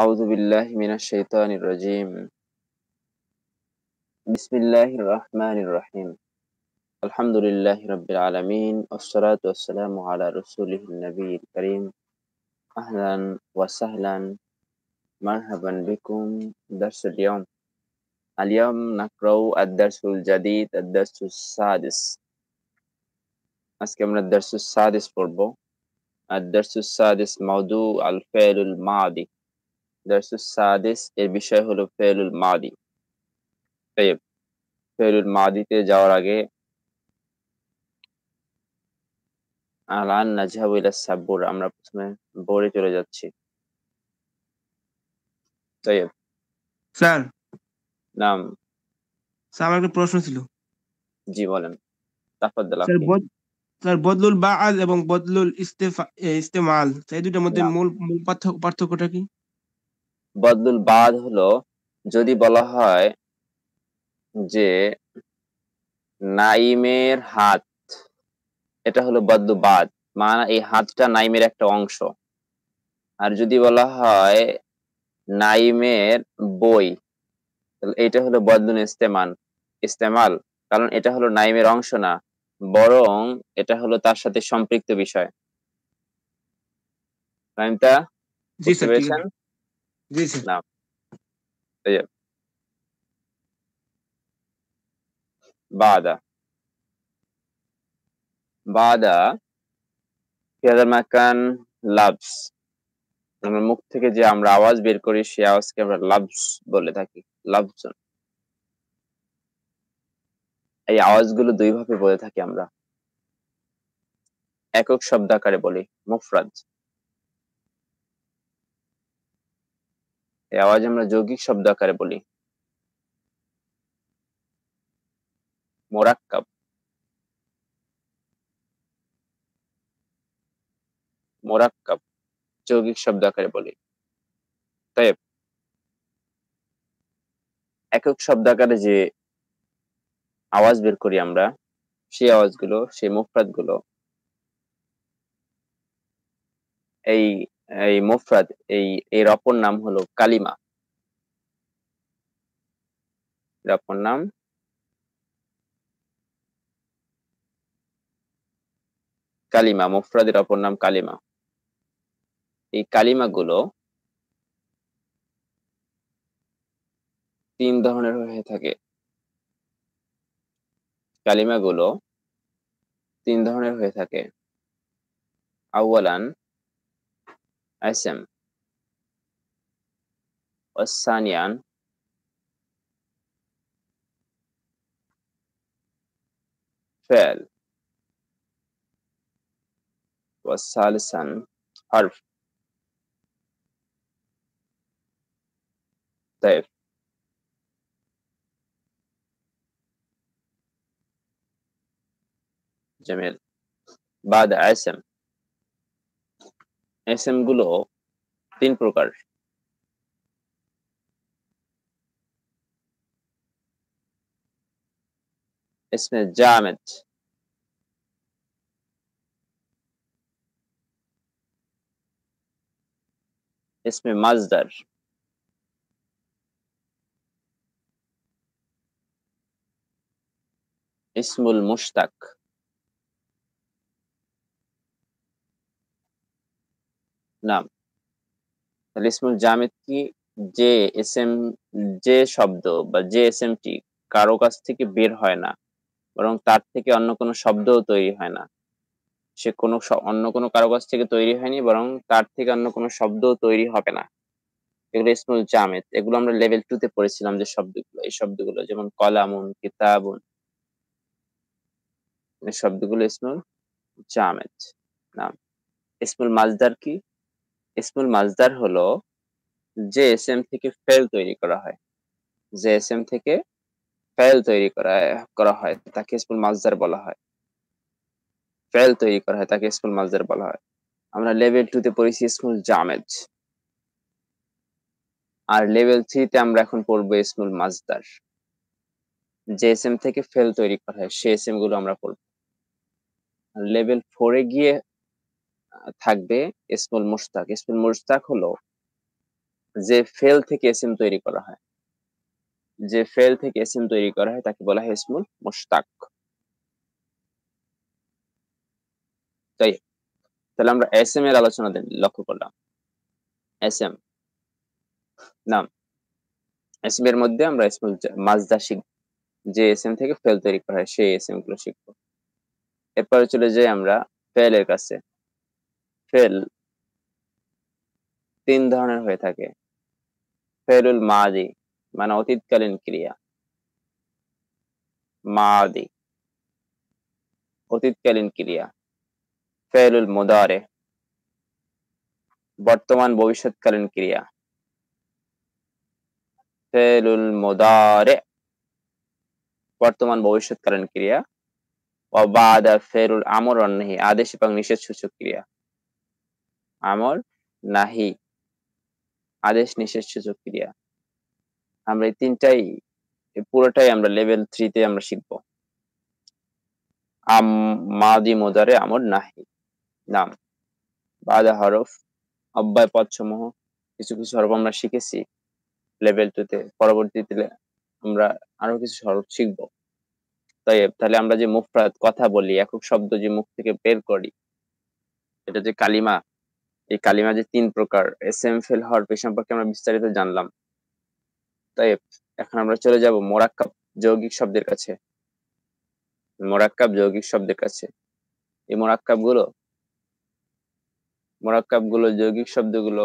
أعوذ بالله من الشيطان الرجيم بسم الله الرحمن الرحيم الحمد لله رب العالمين والصلاة والسلام على رسوله النبي الكريم أهلا وسهلا مرحبا بكم درس اليوم اليوم نقرأ الدرس الجديد الدرس السادس আজকে الدرس السادس পড়ব الدرس السادس موضوع الفعل الماضي দার্সুস সাদিস এর বিষয় হলো ফেলুল মাদি ফেলুল মাদিতে যাওয়ার আগে আলান নাজহাবুল সাব্বুর আমরা প্রথমে বোরে চলে যাচ্ছি তৈব স্যার নাম স্যার আমার একটা প্রশ্ন ছিল জি বলেন তাফাদ্দাল স্যার বদলুল বাআল এবং বদলুল ইস্তেফা ইস্তেমাল এই দুটোর মধ্যে মূল পার্থক্যটা কি বদলুল বাদ হলো যদি বলা হয় যে নাইমের হাত এটা হলো বদলু বাদ মানে এই হাতটা নাইমের একটা অংশ আর যদি বলা হয় নাইমের বই এটা হলো বদলুন ইস্তেমান ইস্তেমাল কারণ এটা হলো নাইমের অংশ না বরং এটা হলো তার সাথে সম্পৃক্ত বিষয় বুঝতে পেরেছেন জি আমরা মুখ থেকে যে আমরা আওয়াজ বের করি সে আওয়াজকে আমরা লাভস বলে থাকি লাভজন এই আওয়াজগুলো দুইভাবে বলে থাকি আমরা একক শব্দ আকারে বলি মুফরাজ এই আওয়াজ আমরা যৌগিক শব্দ আকারে বলি মোরাক্কাব মোরাক্কাব যৌগিক শব্দ আকারে বলি তাইব একক শব্দ আকারে যে আওয়াজ বের করি আমরা সেই আওয়াজগুলো সেই মুফরাত গুলো এই এই মোফরাদ এই এর অপর নাম হলো কালিমা এর অপর নাম কালিমা মোফরাদের অপর নাম কালিমা এই কালিমাগুলো তিন ধরনের হয়ে থাকে কালিমাগুলো তিন ধরনের হয়ে থাকে আউয়ালান اسم والثاني فعل والثالث حرف طيب جميل بعد اسم एस एम गुलो तीन प्रकार इसमें जामेज इसमें मजदर इसमुल मुश्ताक নাম তাহলে ইসমুল জামিদ কি যে এস এম যে শব্দ বা যে এস এম টি কারো কাছ থেকে বের হয় না বরং তার থেকে অন্য কোনো শব্দও তৈরি হয় না সে কোনো অন্য কোনো কারো কাছ থেকে তৈরি হয়নি বরং তার থেকে অন্য কোনো শব্দও তৈরি হবে না এগুলো ইসমুল জামেদ এগুলো আমরা লেভেল টু তে পড়েছিলাম যে শব্দগুলো এই শব্দগুলো যেমন কলামুন কিতাবুন এই শব্দগুলো ইসমুল জামেদ নাম ইসমুল মাজদার কি ইসমুল মাজদার হলো যে এস এম থেকে ফেল তৈরি করা হয় যে এস এম থেকে ফেল তৈরি করা করা হয় তাকে ইসমুল মাজদার বলা হয় ফেল তৈরি করা হয় তাকে ইসমুল মাজদার বলা হয় আমরা লেভেল টু তে পড়েছি ইসমুল জামেজ আর লেভেল থ্রিতে আমরা এখন পড়বো ইসমুল মাজদার যে এস এম থেকে ফেল তৈরি করা হয় সে এস এম গুলো আমরা পড়বো লেভেল ফোরে গিয়ে থাকবে ইসমুল মুশতাক ইসমুল মুশতাক হলো যে ফেল থেকে এসএম তৈরি করা হয় যে ফেল থেকে এসএম তৈরি করা হয় তাকে বলা হয় ইসমুল মুশতাক তাই তাহলে আমরা এস এম এর আলোচনা লক্ষ্য করলাম এস এম নাম এস এম এর মধ্যে আমরা ইসমুল মাজদা শিখব যে এস এম থেকে ফেল তৈরি করা হয় সেই এস এম গুলো শিখবো এরপরে চলে যাই আমরা ফেলের কাছে ফেল তিন ধরনের হয়ে থাকে ফেলুল মাদি মানে অতীতকালীন ক্রিয়া মাদি অতীতকালীন ক্রিয়া ফেলুল মুদারে বর্তমান ভবিষ্যৎকালীন ক্রিয়া ফেলুল মুদারে বর্তমান ভবিষ্যৎকালীন ক্রিয়া ও বাদা ফেরুল আমরণ নেহি আদেশ এবং নিষেধ সূচক ক্রিয়া আমর নাহি আদেশ নিষেধ সূচক ক্রিয়া আমরা এই তিনটাই পুরোটাই আমরা লেভেল থ্রিতে আমরা শিখব আম মাদি মোজারে আমর নাহি নাম বাদা হরফ অব্যয় পদসমূহ কিছু কিছু হরফ আমরা শিখেছি লেভেল টুতে পরবর্তীতে আমরা আরো কিছু হরফ শিখব তাই তাহলে আমরা যে মুখ কথা বলি একক শব্দ যে মুখ থেকে বের করি এটা যে কালিমা এই কালিমা যে তিন প্রকার এস এম ফেল হওয়ার পেশ সম্পর্কে আমরা বিস্তারিত জানলাম তাই এখন আমরা চলে যাব মোরাক্কাব যৌগিক শব্দের কাছে মোরাক্কাব যৌগিক শব্দের কাছে এই মোরাক্কাব গুলো মোরাক্কাব গুলো যৌগিক শব্দগুলো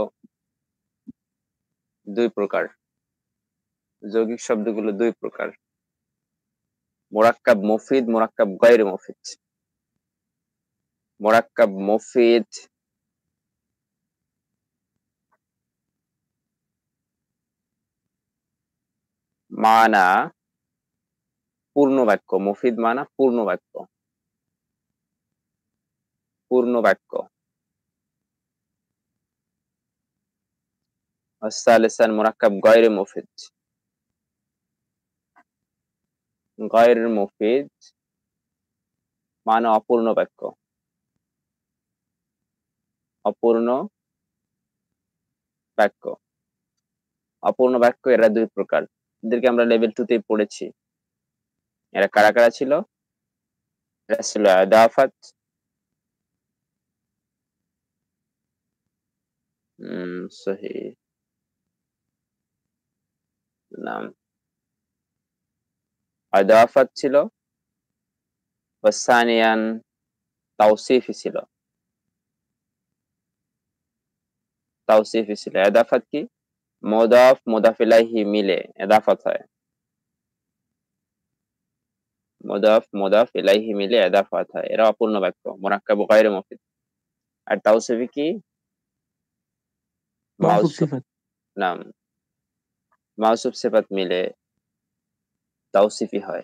দুই প্রকার যৌগিক শব্দগুলো দুই প্রকার মোরাক্কাব মফিদ মোরাক্কাব গয়ের মফিদ মোরাক্কাব মফিদ মানা পূর্ণ বাক্য মুফিদ মানা পূর্ণ বাক্য পূর্ণ বাক্য অসালসা মুরাকম গায়র মুফিদ গায়র মুফিদ মানা অপূর্ণ বাক্য অপূর্ণ বাক্য অপূর্ণ বাক্য এর দুটি প্রকার এদেরকে আমরা লেভেল টু তে পড়েছি এরা কারা কারা ছিল এরা ছিল আদাফাত সহি নাম আদাফাত ছিল ওয়াসানিয়ান তাওসিফি ছিল তাওসিফি ছিল আদাফাত কি মোদাফ মোদাফিলাইহি মিলে এদাফত হয় মোদাফ মোদাফ ইলাইহি মিলে এদাফাত হয় এরা অপূর্ণ বাক্য মোরাক্কা গায়র মফিদ আর তাওসিফি কি নাম মাউসুফ সেফাত মিলে তাওসিফি হয়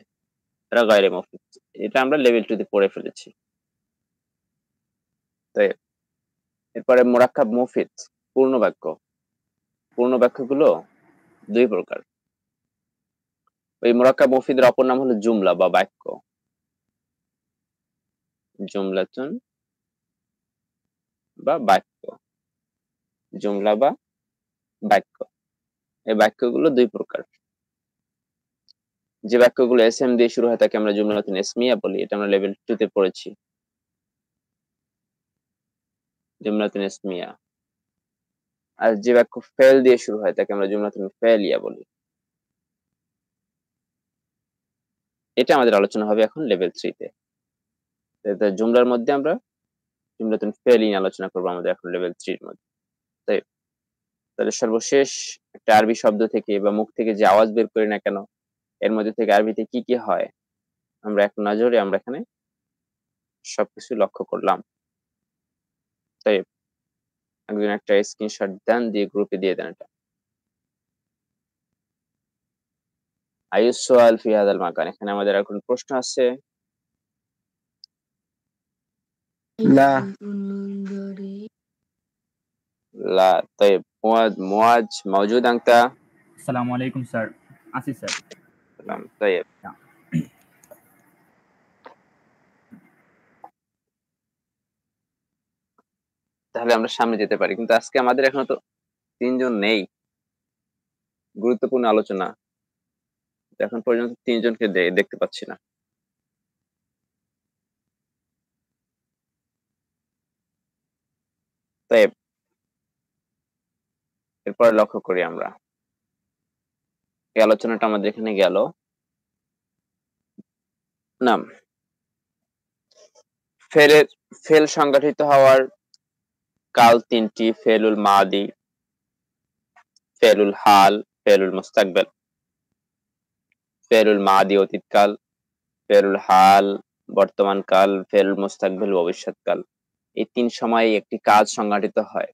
এরা গায়রে মুফিদ এটা আমরা লেভেল টু তে পড়ে ফেলেছি তো এরপরে মোরাক্কাব মুফিদ পূর্ণ বাক্য পূর্ণ ব্যাখ্যাগুলো দুই প্রকার ওই মোরাক্কা মফিদের অপর নাম হলো জুমলা বা বাক্য জুমলাতুন বা বাক্য জুমলা বা বাক্য এই বাক্যগুলো দুই প্রকার যে বাক্যগুলো এস এম দিয়ে শুরু হয় তাকে আমরা জুমলাতুন এসমিয়া বলি এটা আমরা লেভেল টু তে পড়েছি জুমলাতুন এসমিয়া আর যে বাক্য ফেল দিয়ে শুরু হয় তাকে আমরা জুমলাতুল ফেলিয়া বলি এটা আমাদের আলোচনা হবে এখন লেভেল থ্রিতে জুমলার মধ্যে আমরা জুমলাতুল ফেলিন আলোচনা করবো আমাদের এখন লেভেল থ্রির মধ্যে তাই তাহলে সর্বশেষ একটা আরবি শব্দ থেকে বা মুখ থেকে যে আওয়াজ বের করি না কেন এর মধ্যে থেকে আরবিতে কি কি হয় আমরা এক নজরে আমরা এখানে সবকিছু লক্ষ্য করলাম তাই একজন একটা স্ক্রিনশট দেন দিয়ে গ্রুপে দিয়ে দেন এটা আয়ুসওয়াল ফিহাদ আল মাকান এখানে আমাদের আর কোন প্রশ্ন আছে লা লা طيب মুয়াজ মুয়াজ موجود انت السلام عليكم স্যার আসি স্যার সালাম طيب তাহলে আমরা সামনে যেতে পারি কিন্তু আজকে আমাদের এখনো তো তিনজন নেই গুরুত্বপূর্ণ আলোচনা এখন পর্যন্ত তিনজনকে দেখতে পাচ্ছি না তাই এরপর লক্ষ্য করি আমরা এই আলোচনাটা আমাদের এখানে গেল নাম ফেলের ফেল সংগঠিত হওয়ার কাল তিনটি ফেলুল মাদি ফেলুল হাল ফেলুল মুস্তাকবেল ফেরুল মাদি অতীতকাল ফেরুল হাল বর্তমান কাল ফেরুল মুস্তাকবেল ভবিষ্যৎকাল এই তিন সময়ে একটি কাজ সংগঠিত হয়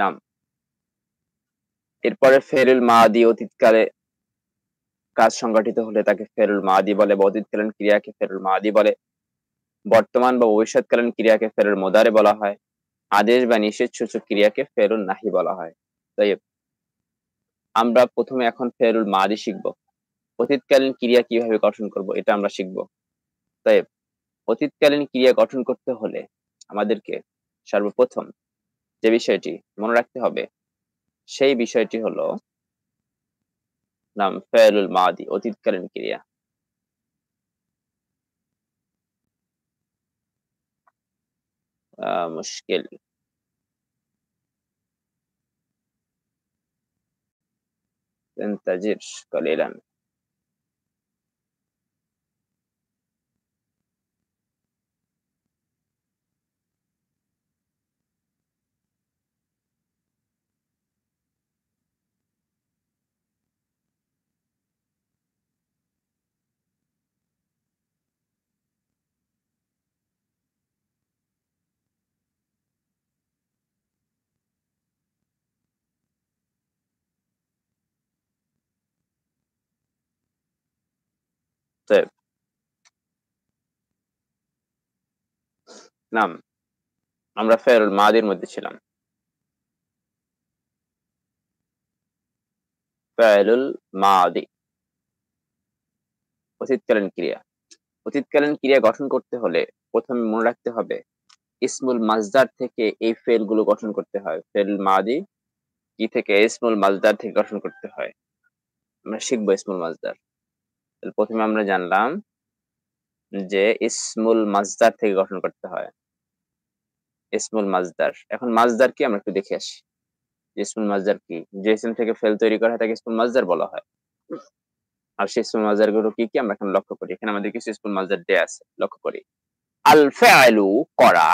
নাম এরপরে ফেরুল মাদি অতীতকালে কাজ সংগঠিত হলে তাকে ফেরুল মাদি বলে বা অতীতকালীন ক্রিয়াকে ফেরুল মাদি বলে বর্তমান বা ভবিষ্যৎকালীন ক্রিয়াকে ফেরুল মোদারে বলা হয় আদেশ বা নিষেধ সূচক ক্রিয়াকে ফেরুল নাহি বলা হয় তাই আমরা প্রথমে এখন ফেরুল মাদি শিখব অতীতকালীন ক্রিয়া কিভাবে গঠন করব এটা আমরা শিখব তাই অতীতকালীন ক্রিয়া গঠন করতে হলে আমাদেরকে সর্বপ্রথম যে বিষয়টি মনে রাখতে হবে সেই বিষয়টি হলো নাম ফেরুল মাদি অতীতকালীন ক্রিয়া مشكل آه، مشكلة تنتجرش قليلا ইসলাম আমরা ফেরুল মাদির মধ্যে ছিলাম ফেরুল মাদি অতীতকালীন ক্রিয়া অতীতকালীন ক্রিয়া গঠন করতে হলে প্রথমে মনে রাখতে হবে ইসমুল মাজদার থেকে এই ফেল গুলো গঠন করতে হয় ফেল মাদি কি থেকে ইসমুল মাজদার থেকে গঠন করতে হয় আমরা শিখবো ইসমুল মাজদার প্রথমে আমরা জানলাম যে ইসমুল মাজদার থেকে গঠন করতে হয় ইসমুল মাজদার এখন মাজদার কি আমরা একটু দেখে আসি ইসমুল মাজদার কি যে ইসম থেকে ফেল তৈরি করা হয় তাকে ইসমুল মাজদার বলা হয় আর সেই ইসমুল মাজদার গুলো কি কি আমরা এখন লক্ষ্য করি এখানে আমাদের কিছু ইসমুল মাজদার দেয়া আছে লক্ষ্য করি আল ফাইলু করা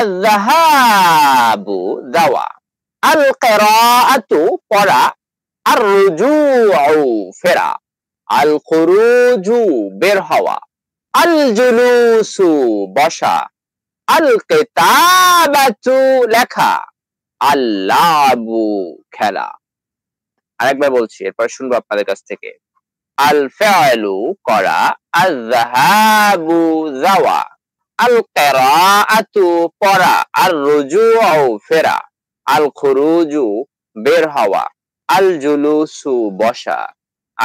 আল যাহাবু দাওয়া আল কিরাআতু পড়া আর রুজুউ ফেরা আল খুরুজু বের হওয়া আল জুলুসু বসা আল কেতাবাতু লেখা আল্লাবু খেলা আরেকবার বলছি এরপর শুনবো আপনাদের কাছ থেকে আল করা আল জাহাবু যাওয়া আল পড়া আর রুজু ফেরা আল খুরুজু বের হওয়া আল জুলুসু বসা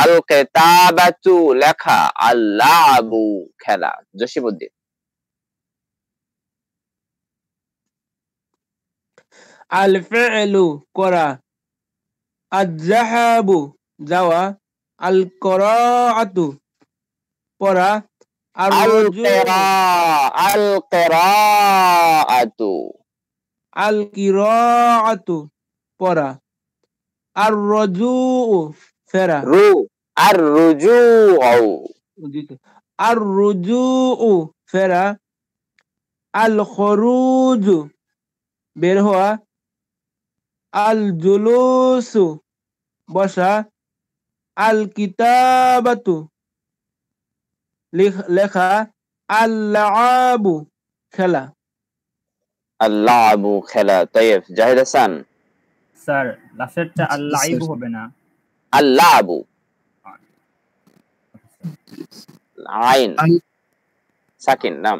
আল কেতাবাতু লেখা আল্লাবু খেলা জসিমুদ্দিন আল ফেলু করা আজাহাবু যাওয়া আল করাতু পড়া আল কেরাতু আল কিরাতু পড়া আর রজু ফেরা রু আর রুজু আর রুজু ফেরা আল খরুজ বের হওয়া আল জুলুসু বসা আল কিতাবাতু লেখা আল্লাবু খেলা আল্লাহ আবু খেলা তাইফ জাহিদ হাসান স্যার আল্লাহ আল্লাইবু হবে না আল্লাহ আবু আইন সাকিন নাম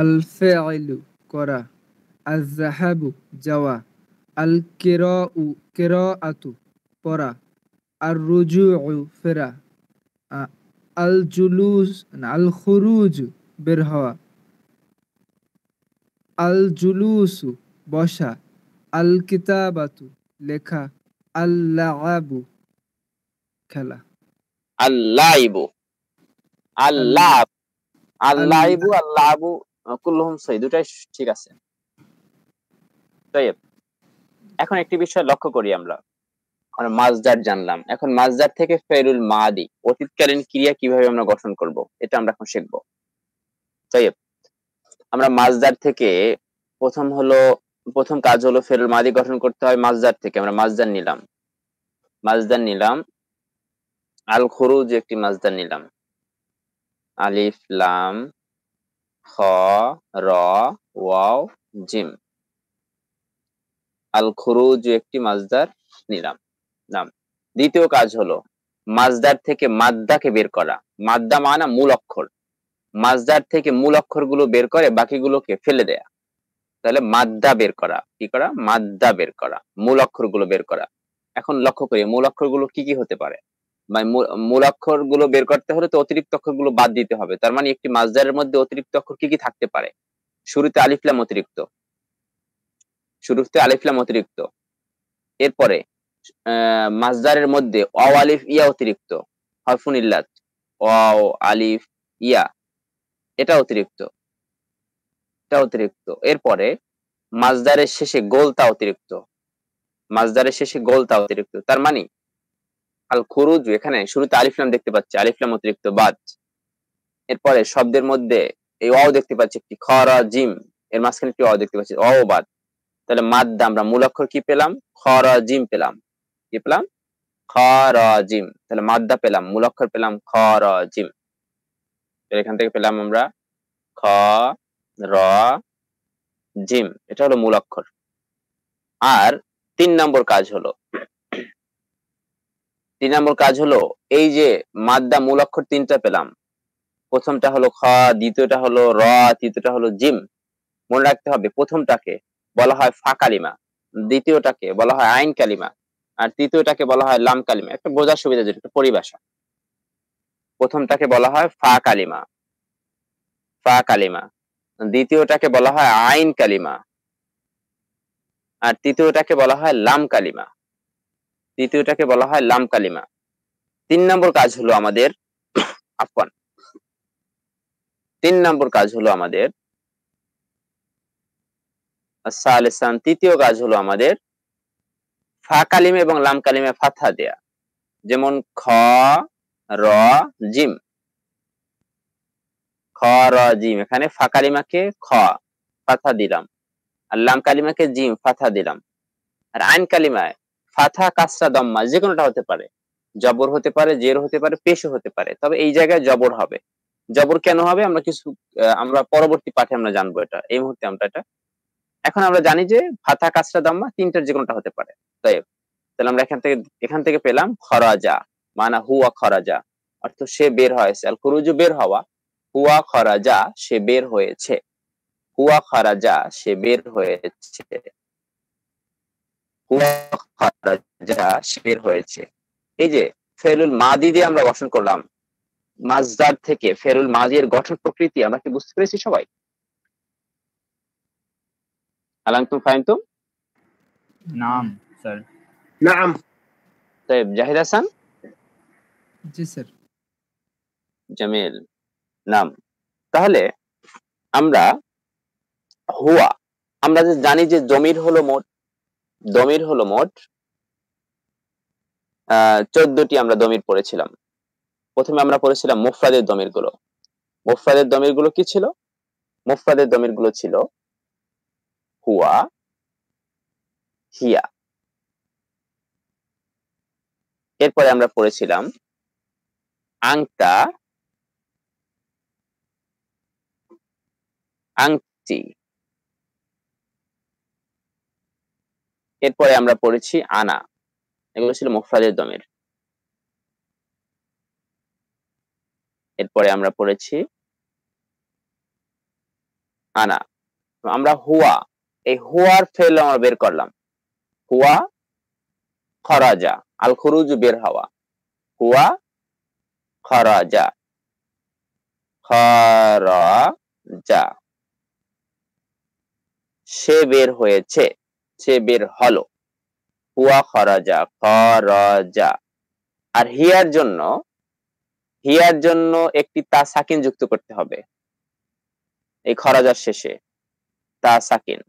আল ফেআইলু করা আজাহাবু যাওয়া আল কের কের আতু পরা আর রুজু ফেরা আল জুলুস আল খুরুজ বের হওয়া আল জুলুসু বসা আল কিতাবাতু লেখা আল খেলা আল আল্লাহ আল্লাহ আল্লাহ আল সহি দুটাই ঠিক আছে তৈব এখন একটি বিষয় লক্ষ্য করি আমরা আমরা মাজদার জানলাম এখন মাজদার থেকে ফেরুল মাদি অতীতকালীন ক্রিয়া কিভাবে আমরা গঠন করব এটা আমরা এখন শিখব তৈব আমরা মাজদার থেকে প্রথম হলো প্রথম কাজ হলো ফেরুল মাদি গঠন করতে হয় মাজদার থেকে আমরা মাজদার নিলাম মাজদার নিলাম আল যে একটি মাজদার নিলাম আলিফ লাম খ র ওয়াও জিম আল খরুজ একটি মাজদার নিলাম নাম দ্বিতীয় কাজ হলো মাজদার থেকে মাদ্দাকে বের করা মাদ্দা মানা মূল অক্ষর মাজদার থেকে মূল অক্ষর গুলো বের করে বাকিগুলোকে ফেলে দেয়া তাহলে মাদ্দা বের করা কি করা মাদ্দা বের করা মূল অক্ষর গুলো বের করা এখন লক্ষ্য করি মূল অক্ষর গুলো কি কি হতে পারে মানে মূল গুলো বের করতে হলে তো অতিরিক্ত অক্ষর গুলো বাদ দিতে হবে তার মানে একটি মাজদারের মধ্যে অতিরিক্ত অক্ষর কি কি থাকতে পারে শুরুতে আলিফলাম অতিরিক্ত শুরুতে আলিফলাম অতিরিক্ত এরপরে মাজদারের মধ্যে অ আলিফ ইয়া অতিরিক্ত হরফুন ইল্লাত অ আলিফ ইয়া এটা অতিরিক্ত এটা অতিরিক্ত এরপরে মাজদারের শেষে গোলতা অতিরিক্ত মাজদারের শেষে গোলতা অতিরিক্ত তার মানে আল খুরুজ এখানে শুরুতে আলিফলাম দেখতে পাচ্ছি আলিফলাম অতিরিক্ত বাদ এরপরে শব্দের মধ্যে এই অ দেখতে পাচ্ছি একটি খরা জিম এর মাঝখানে একটি অ দেখতে পাচ্ছি অ বাদ তাহলে মাদ্দা আমরা মূল অক্ষর কি পেলাম খরজিম পেলাম কি পেলাম খরজিম তাহলে মাদ্দা পেলাম মূল অক্ষর পেলাম খরজিম এখান থেকে পেলাম আমরা খ র জিম এটা হলো মূল অক্ষর আর তিন নম্বর কাজ হলো তিন নম্বর কাজ হলো এই যে মাদ্দা মূল অক্ষর তিনটা পেলাম প্রথমটা হলো খ দ্বিতীয়টা হলো র তৃতীয়টা হলো জিম মনে রাখতে হবে প্রথমটাকে বলা হয় ফা কালিমা দ্বিতীয়টাকে বলা হয় আইন কালিমা আর তৃতীয়টাকে বলা হয় লাম কালিমা একটা বোঝার সুবিধা যেটা একটা পরিভাষা প্রথমটাকে বলা হয় ফা কালিমা ফা কালিমা দ্বিতীয়টাকে বলা হয় আইন কালিমা আর তৃতীয়টাকে বলা হয় লাম কালিমা তৃতীয়টাকে বলা হয় লাম কালিমা তিন নম্বর কাজ হলো আমাদের আফগান তিন নম্বর কাজ হলো আমাদের সালেসান তৃতীয় কাজ হলো আমাদের ফা কালিম এবং লাম কালিমে ফাথা দেয়া যেমন খ র জিম খ র জিম এখানে ফা কালিমাকে খ ফাথা দিলাম আর লাম কালিমাকে জিম ফাথা দিলাম আর আইন কালিমায় ফাথা কাসরা দম্মা যে কোনোটা হতে পারে জবর হতে পারে জের হতে পারে পেশো হতে পারে তবে এই জায়গায় জবর হবে জবর কেন হবে আমরা কিছু আমরা পরবর্তী পাঠে আমরা জানবো এটা এই মুহূর্তে আমরা এটা এখন আমরা জানি যে ভাতা কাসরা দাম্মা তিনটার যে কোনোটা হতে পারে তাই তাহলে আমরা এখান থেকে এখান থেকে পেলাম খরাজা মানা হুয়া খরাজা অর্থ সে বের হয়েছে আল খুরুজু বের হওয়া হুয়া খরাজা সে বের হয়েছে হুয়া খরাজা সে বের হয়েছে হুয়া খরাজা সে বের হয়েছে এই যে ফেরুল মাদি দিয়ে আমরা গঠন করলাম মাজদার থেকে ফেরুল মাদি এর গঠন প্রকৃতি আমরা কি বুঝতে পেরেছি সবাই هل انتم فهمتم؟ نعم سر نعم طيب جاهد حسن؟ জি স্যার জামিল তাহলে আমরা হুয়া আমরা যে জানি যে জমির হলো মোট দমির হলো মোট চোদ্দটি আমরা দমির পড়েছিলাম প্রথমে আমরা পড়েছিলাম মুফাদের দমির গুলো মুফরাদের দমির গুলো কি ছিল মুফাদের দমির গুলো ছিল হুয়া হিয়া এরপরে আমরা পড়েছিলাম আংটা আংটি এরপরে আমরা পড়েছি আনা এগুলো ছিল মোফরাদের দমের এরপরে আমরা পড়েছি আনা আমরা হুয়া এই হুয়ার ফেল আমরা বের করলাম হুয়া খরাজা আল খুরুজ বের হওয়া হুয়া খরাজা খরাজা সে বের হয়েছে সে বের হলো হুয়া খরাজা খরাজা আর হিয়ার জন্য হিয়ার জন্য একটি তা সাকিন যুক্ত করতে হবে এই খরাজার শেষে তা সাকিন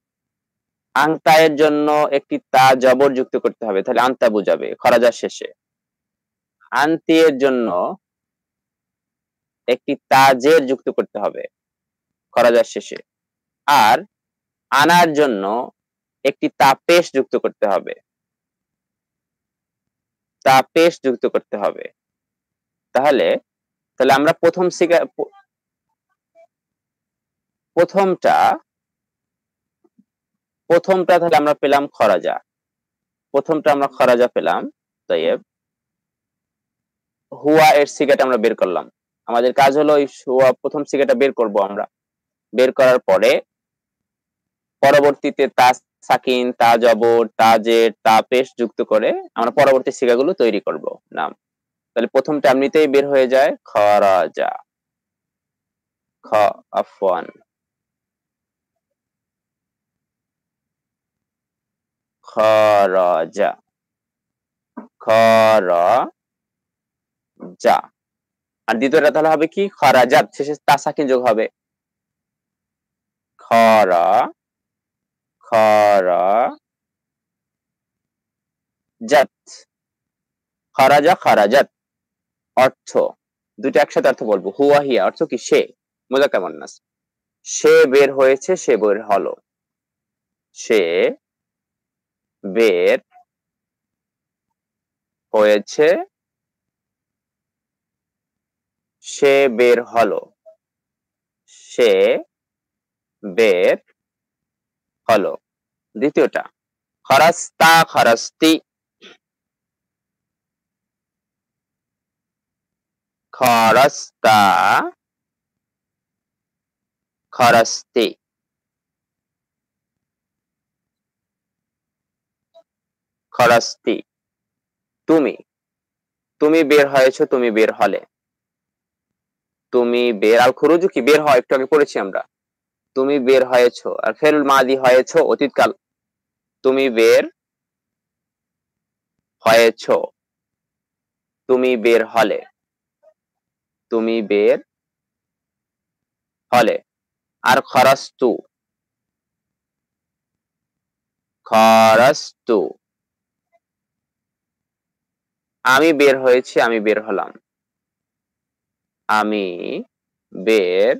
আংতায়ের জন্য একটি তা জবর যুক্ত করতে হবে তাহলে আন্তা বুঝাবে খরাজার শেষে আন্তিয়ের জন্য একটি তাজের যুক্ত করতে হবে খরাজার শেষে আর আনার জন্য একটি তাপেশ যুক্ত করতে হবে তাপেশ যুক্ত করতে হবে তাহলে তাহলে আমরা প্রথম প্রথমটা প্রথমটা তাহলে আমরা পেলাম খরাজা প্রথমটা আমরা খরাজা পেলাম তৈব হুয়া এর সিগাটা আমরা বের করলাম আমাদের কাজ হলো এই হুয়া প্রথম সিগাটা বের করব আমরা বের করার পরে পরবর্তীতে তা সাকিন তা জবর তা জের তা পেশ যুক্ত করে আমরা পরবর্তী সিগাগুলো তৈরি করব নাম তাহলে প্রথমটা এমনিতেই বের হয়ে যায় খরাজা খ আফওয়ান খরজা খরজা আর দ্বিতীয়টা তাহলে হবে কি খরাজাত শেষে তার সাকিন যোগ হবে খর খর জাত খরাজা খরাজাত অর্থ দুটো একসাথে অর্থ বলবো হুয়া হিয়া অর্থ কি সে মোজা কেমন সে বের হয়েছে সে বের হলো সে বের হয়েছে সে বের হলো সে বের হলো দ্বিতীয়টা খরস্তা খরস্তি খরস্তা খরস্তি খরাস্তি তুমি তুমি বের হয়েছো তুমি বের হলে তুমি বের আল খুরুজু কি বের হয় একটু আগে পড়েছি আমরা তুমি বের হয়েছো আর ফেল মাদি হয়েছো অতীতকাল তুমি বের হয়েছো তুমি বের হলে তুমি বের হলে আর খরাস্তু খরাস্তু আমি বের হয়েছি আমি বের হলাম আমি বের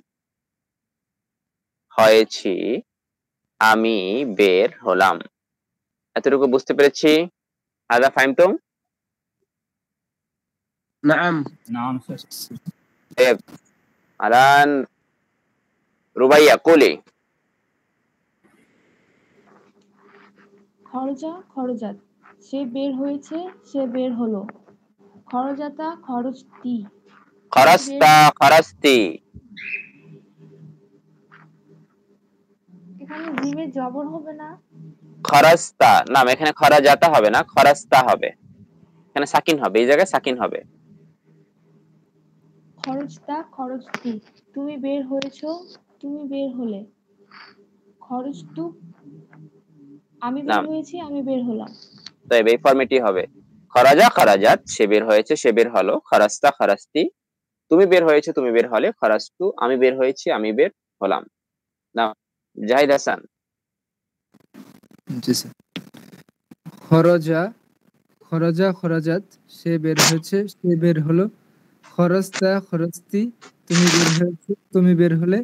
হয়েছি আমি বের হলাম এতটুকু বুঝতে পেরেছি আদা ফাইম তো রুবাইয়া কোলে খরজা খরজাত সে বের হয়েছে সে বের হলো খরজাতা খরচটি খরস্তা খরস্তি এখানে জিমে জবর হবে না খরস্তা না এখানে খরজাতা হবে না খরস্তা হবে এখানে সাকিন হবে এই জায়গায় সাকিন হবে খরচটা খরচটি তুমি বের হয়েছো তুমি বের হলে খরচ আমি বের হয়েছি আমি বের হলাম তাই এই ফর্মেটি হবে খরাজা খরাজাত সে বের হয়েছে সে বের হলো খরাস্তা খরাস্তি তুমি বের হয়েছে তুমি বের হলে খরাস্তু আমি বের হয়েছি আমি বের হলাম না জাহিদ হাসান জি খরজা খরজা খরাজাত সে বের হয়েছে সে বের হলো খরস্তা খরস্তি তুমি বের হয়েছে তুমি বের হলে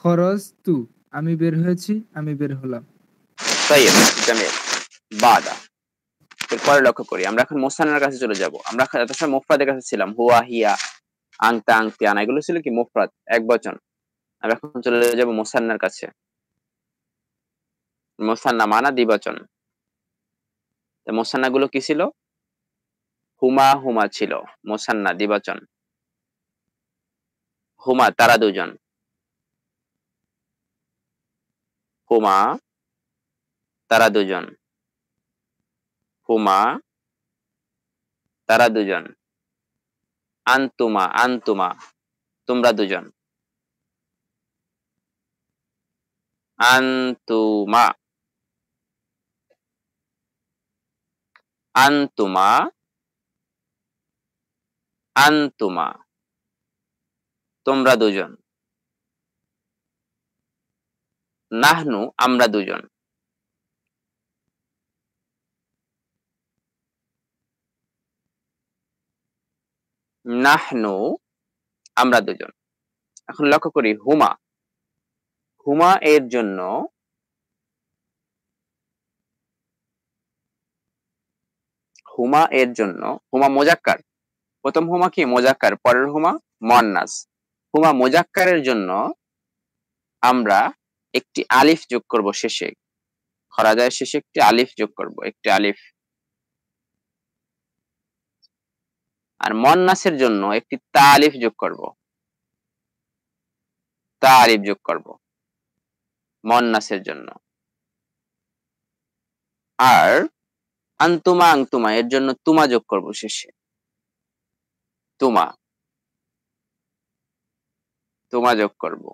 খরচ তু আমি বের হয়েছি আমি বের হলাম তাই জামিল বাদা এরপরে লক্ষ্য করি আমরা এখন মোসানার কাছে চলে যাব আমরা এত সময় মোফরাদের কাছে ছিলাম হুয়া হিয়া আংতা আংতিয়ানা এগুলো ছিল কি মোফরাদ এক বচন আমরা এখন চলে যাব মোসান্নার কাছে মোসান্না মানা দ্বিবচন মোসান্না গুলো কি ছিল হুমা হুমা ছিল মোসান্না দ্বিবচন হুমা তারা দুজন হুমা তারা দুজন huma tara dujon antuma antuma tumra dujon antuma antuma antuma tumra dujon nahnu amra dujon নাহনু আমরা দুজন এখন লক্ষ্য করি হুমা হুমা এর জন্য হুমা এর জন্য হুমা মোজাক্কার প্রথম হুমা কি মোজাক্কার পরের হুমা মন্নাস হুমা মোজাক্কারের জন্য আমরা একটি আলিফ যোগ করব শেষে খরাজায়ের শেষে একটি আলিফ যোগ করব একটি আলিফ আর মন্নাসের জন্য একটি তালিফ যোগ করব তালিফ যোগ করব মন্নাসের জন্য আর আন্তুমা আংতুমা এর জন্য তুমা যোগ করব শেষে তুমা তোমা যোগ করব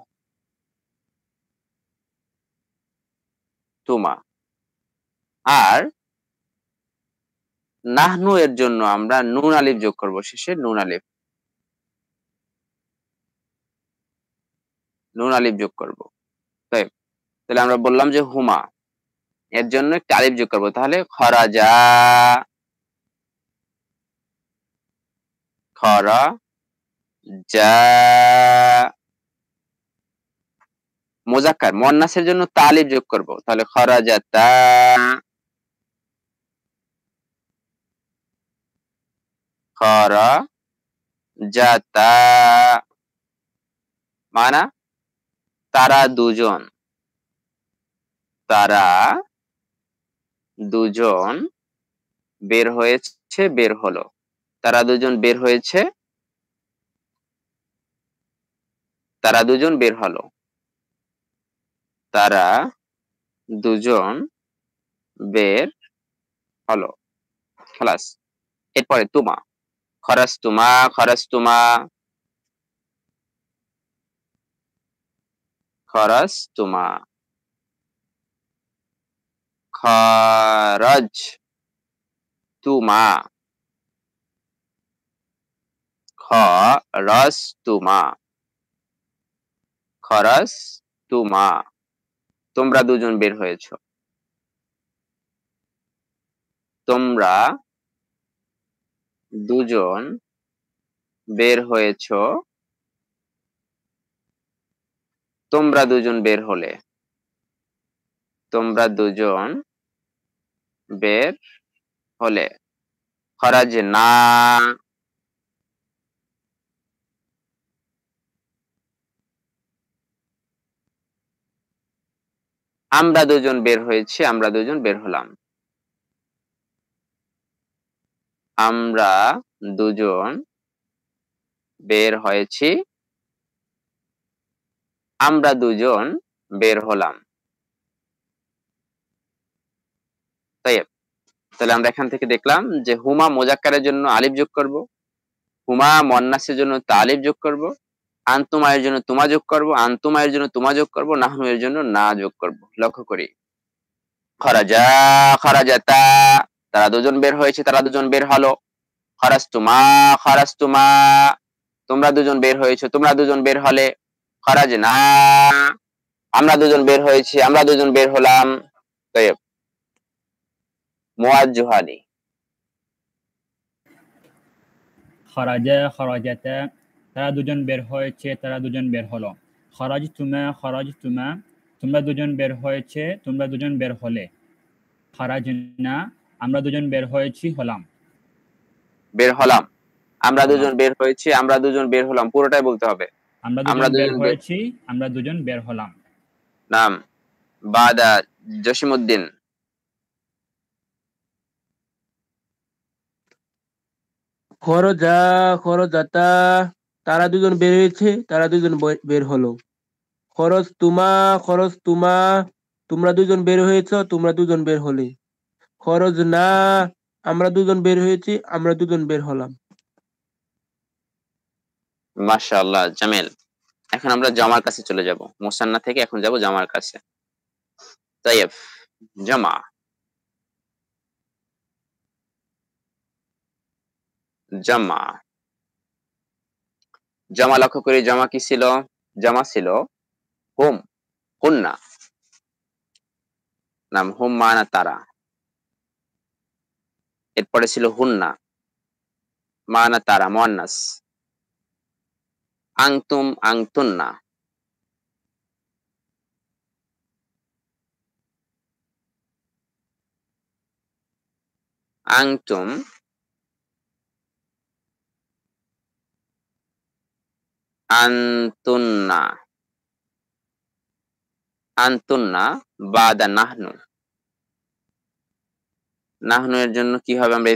তুমা আর নাহনু এর জন্য আমরা নুন আলিফ যোগ করব শেষে নুন আলিফ নুন আলিফ যোগ করব তাই তাহলে আমরা বললাম যে হুমা এর জন্য একটা আলিফ যোগ করব তাহলে খরাজা খরা যা মোজাক্কার মন্নাসের জন্য তালিব যোগ করব তাহলে খরাজাতা কর খরজাতা মানা তারা দুজন তারা দুজন বের হয়েছে বের হলো তারা দুজন বের হয়েছে তারা দুজন বের হলো তারা দুজন বের হলো খালাস এরপরে তোমা খরস্তুমা খরস্তুমা খরস্তুমা খরজ তুমা খরস তুমা খরস তুমা তোমরা দুজন বের হয়েছ তোমরা দুজন বের হয়েছ তোমরা দুজন বের হলে তোমরা দুজন বের হলে খরাজ না আমরা দুজন বের হয়েছি আমরা দুজন বের হলাম আমরা দুজন বের হয়েছি আমরা দুজন বের হলাম তাই তাহলে আমরা এখান থেকে দেখলাম যে হুমা মোজাক্কারের জন্য আলিফ যোগ করব হুমা মন্নাসের জন্য তালিব যোগ করব আন্তুমায়ের জন্য তোমা যোগ করব আন্তুমায়ের জন্য তোমা যোগ করব নাহনু এর জন্য না যোগ করব লক্ষ্য করি খরাজা খরাজাতা তারা দুজন বের হয়েছে তারা দুজন বের হলো তুমা খরাস তুমা তোমরা দুজন বের হয়েছে তোমরা দুজন বের হলে খরাজ না আমরা দুজন বের হয়েছি আমরা দুজন বের হলাম জুহানি খরাজা খরাজাতা তারা দুজন বের হয়েছে তারা দুজন বের হলো খরাজ তুমা খরাজ তুমা তোমরা দুজন বের হয়েছে তোমরা দুজন বের হলে খরাজ না আমরা দুজন বের হয়েছি হলাম বের হলাম আমরা দুজন বের হয়েছি আমরা দুজন বের হলাম পুরোটাই বলতে হবে আমরা দুজন বের হয়েছি আমরা দুজন বের হলাম নাম বাদা জসিমউদ্দিন খরজা খরজাতা তারা দুজন বের হয়েছে তারা দুজন বের হলো খরচ তুমা খরচ তুমা তোমরা দুজন বের হয়েছ তোমরা দুজন বের হলে খরচ না আমরা দুজন বের হয়েছি আমরা দুজন বের হলাম মাশাআল্লাহ জামেল এখন আমরা জামার কাছে চলে যাব মুসান্না থেকে এখন যাব জামার কাছে তাইব জামা জামা জামা লক্ষ্য করে জামা কি ছিল জামা ছিল হোম কন্যা নাম হোম মানা তারা এর পরে ছিল হুন্না মানা তারা মুয়ান্নাস আংতুম আংতুন্না আংতুম আন্তুন্না আন্তুন্না বাদা নাহনু নাহনু এর জন্য কি হবে আমরা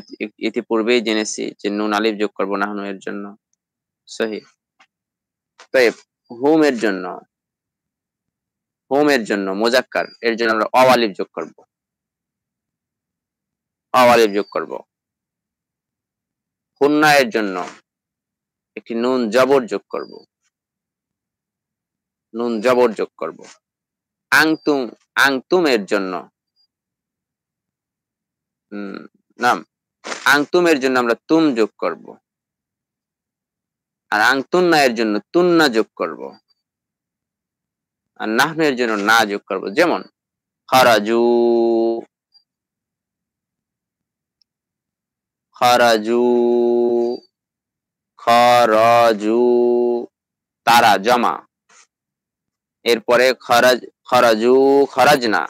ইতিপূর্বেই জেনেছি যে নুন আলিফ যোগ করব নাহনু এর জন্য সহি তাই হুম এর জন্য হোম এর জন্য মোজাক্কার এর জন্য আমরা আলিফ যোগ করব আলিফ যোগ করব হুন্না এর জন্য একটি নুন জবর যোগ করব নুন জবর যোগ করব আংতুম আংতুম এর জন্য নাম আংতুমের জন্য আমরা তুম যোগ করব আর আংতুন্না এর জন্য তুন্না যোগ করব আর নাহনের জন্য না যোগ করব যেমন খারাজু খারাজু খরজু তারা জমা এরপরে খরজ খরজু খরজ না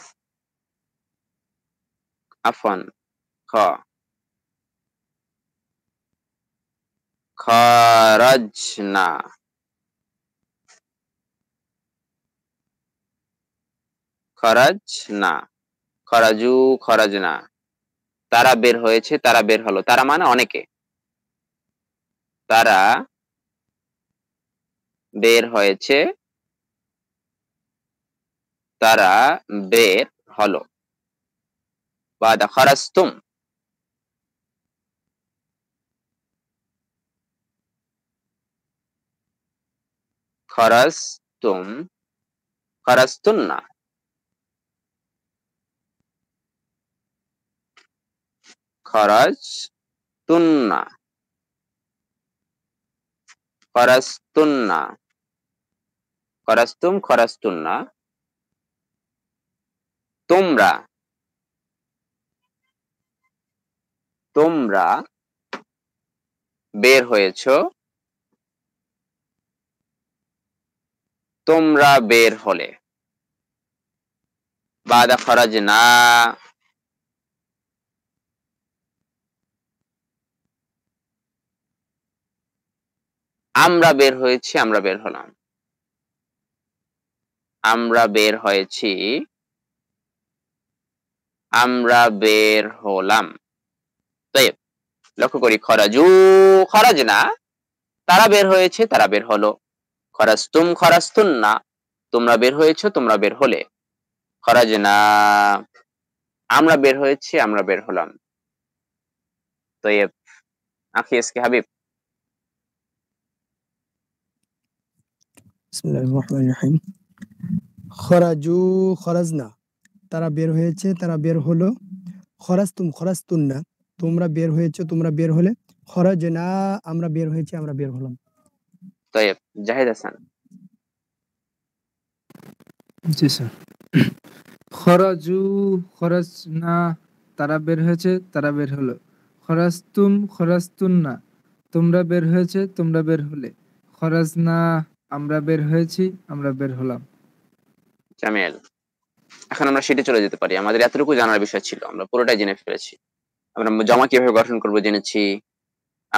আফন না খরজনা না খরাজু না তারা বের হয়েছে তারা বের হলো তারা মানে অনেকে তারা বের হয়েছে তারা বের হলো বা দা তুম খরাজ তুম না খরাজ তুন্না খরাস্তুন্না খরাস্তুম খরাস্তুন্না তোমরা তোমরা বের হয়েছো তোমরা বের হলে বাদা খরচ না আমরা বের হয়েছি আমরা বের হলাম আমরা বের হয়েছি আমরা বের হলাম তাই লক্ষ্য করি খরাজু খরাজ না তারা বের হয়েছে তারা বের হলো খরাস্তুম খরাস্তুন না তোমরা বের হয়েছ তোমরা বের হলে না আমরা বের হয়েছি আমরা বের হলাম তো এ এসকে হাবিব তারা বের হয়েছে তারা বের হলো খরাজ খরাস্তুন না তোমরা বের হয়েছে তোমরা বের হলে না আমরা বের হয়েছে আমরা বের হলাম طيب جاهد حسن জি খরাজু খরাজ না তারা বের হয়েছে তারা বের হলো খরাজতুম খরাজতুন না তোমরা বের হয়েছে তোমরা বের হলে খরাজ না আমরা বের হয়েছি আমরা বের হলাম জামিল এখন আমরা সেটা চলে যেতে পারি আমাদের এতটুকু জানার বিষয় ছিল আমরা পুরোটাই জেনে ফেলেছি আমরা জমা কিভাবে গঠন করব জেনেছি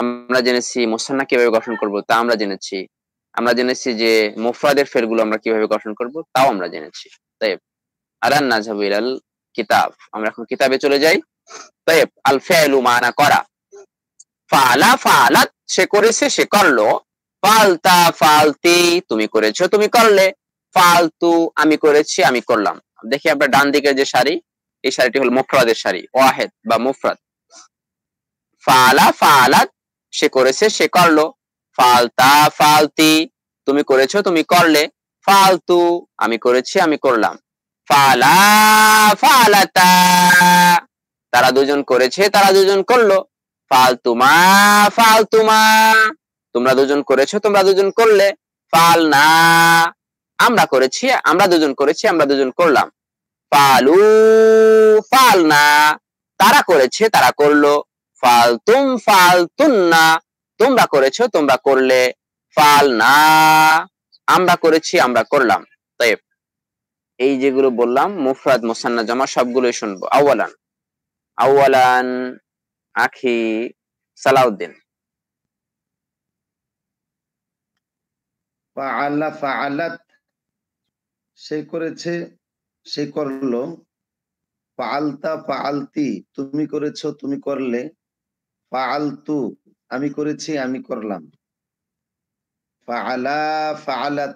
আমরা জেনেছি মোসান্না কিভাবে গঠন করব তা আমরা জেনেছি আমরা জেনেছি যে মুফরাদের ফেরগুলো আমরা কিভাবে গঠন করব তাও আমরা জেনেছি তাই আর নাজাবু ইলাল কিতাব আমরা এখন কিতাবে চলে যাই তাই আল ফেলু মানা করা ফালা ফালাত সে করেছে সে করলো ফালতা ফালতি তুমি করেছো তুমি করলে ফালতু আমি করেছি আমি করলাম দেখি আমরা ডান দিকের যে শাড়ি এই শাড়িটি হল মুফরাদের শাড়ি ওয়াহেদ বা মুফরাদ ফালা ফালাত সে করেছে সে করলো ফালতা ফালতি তুমি করেছো তুমি করলে ফালতু আমি করেছি আমি করলাম ফালা ফালাতা তারা দুজন করেছে তারা দুজন করলো ফালতুমা ফালতুমা তোমরা দুজন করেছো তোমরা দুজন করলে ফাল না আমরা করেছি আমরা দুজন করেছি আমরা দুজন করলাম ফালু ফাল না তারা করেছে তারা করলো ফাল তুম ফাল না তোমরা করেছো তোমরা করলে ফাল না আমরা করেছি আমরা করলাম তাই এই যেগুলো বললাম মুফরাদ মোসান্না জামা সবগুলোই শুনবো আউ্বালান আউ্বালান আখি সালাউদ্দিন আল্লাহ ফাআলাত সে করেছে সে করলো পালতা ফাআলতি তুমি করেছো তুমি করলে ফালতু আমি করেছি আমি করলাম ফা আলা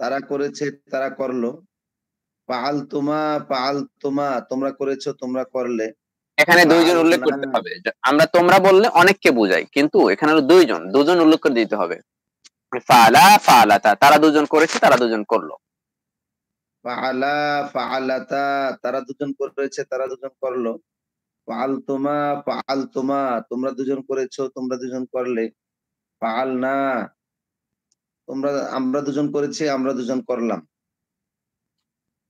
তারা করেছে তারা করলো পাল তোমা পাল তোমা তোমরা করেছো তোমরা করলে এখানে দুইজন উল্লেখ করতে হবে আমরা তোমরা বললে অনেককে বোঝাই কিন্তু এখানে দুইজন দুজন উল্লেখ করে দিতে হবে ফালা ফালাতা তারা দুজন করেছে তারা দুজন করলো ফালা ফালাতা তারা দুজন করেছে তারা দুজন করলো পাল তোমা তোমরা দুজন করেছো তোমরা দুজন করলে পাল না তোমরা আমরা দুজন করেছি আমরা দুজন করলাম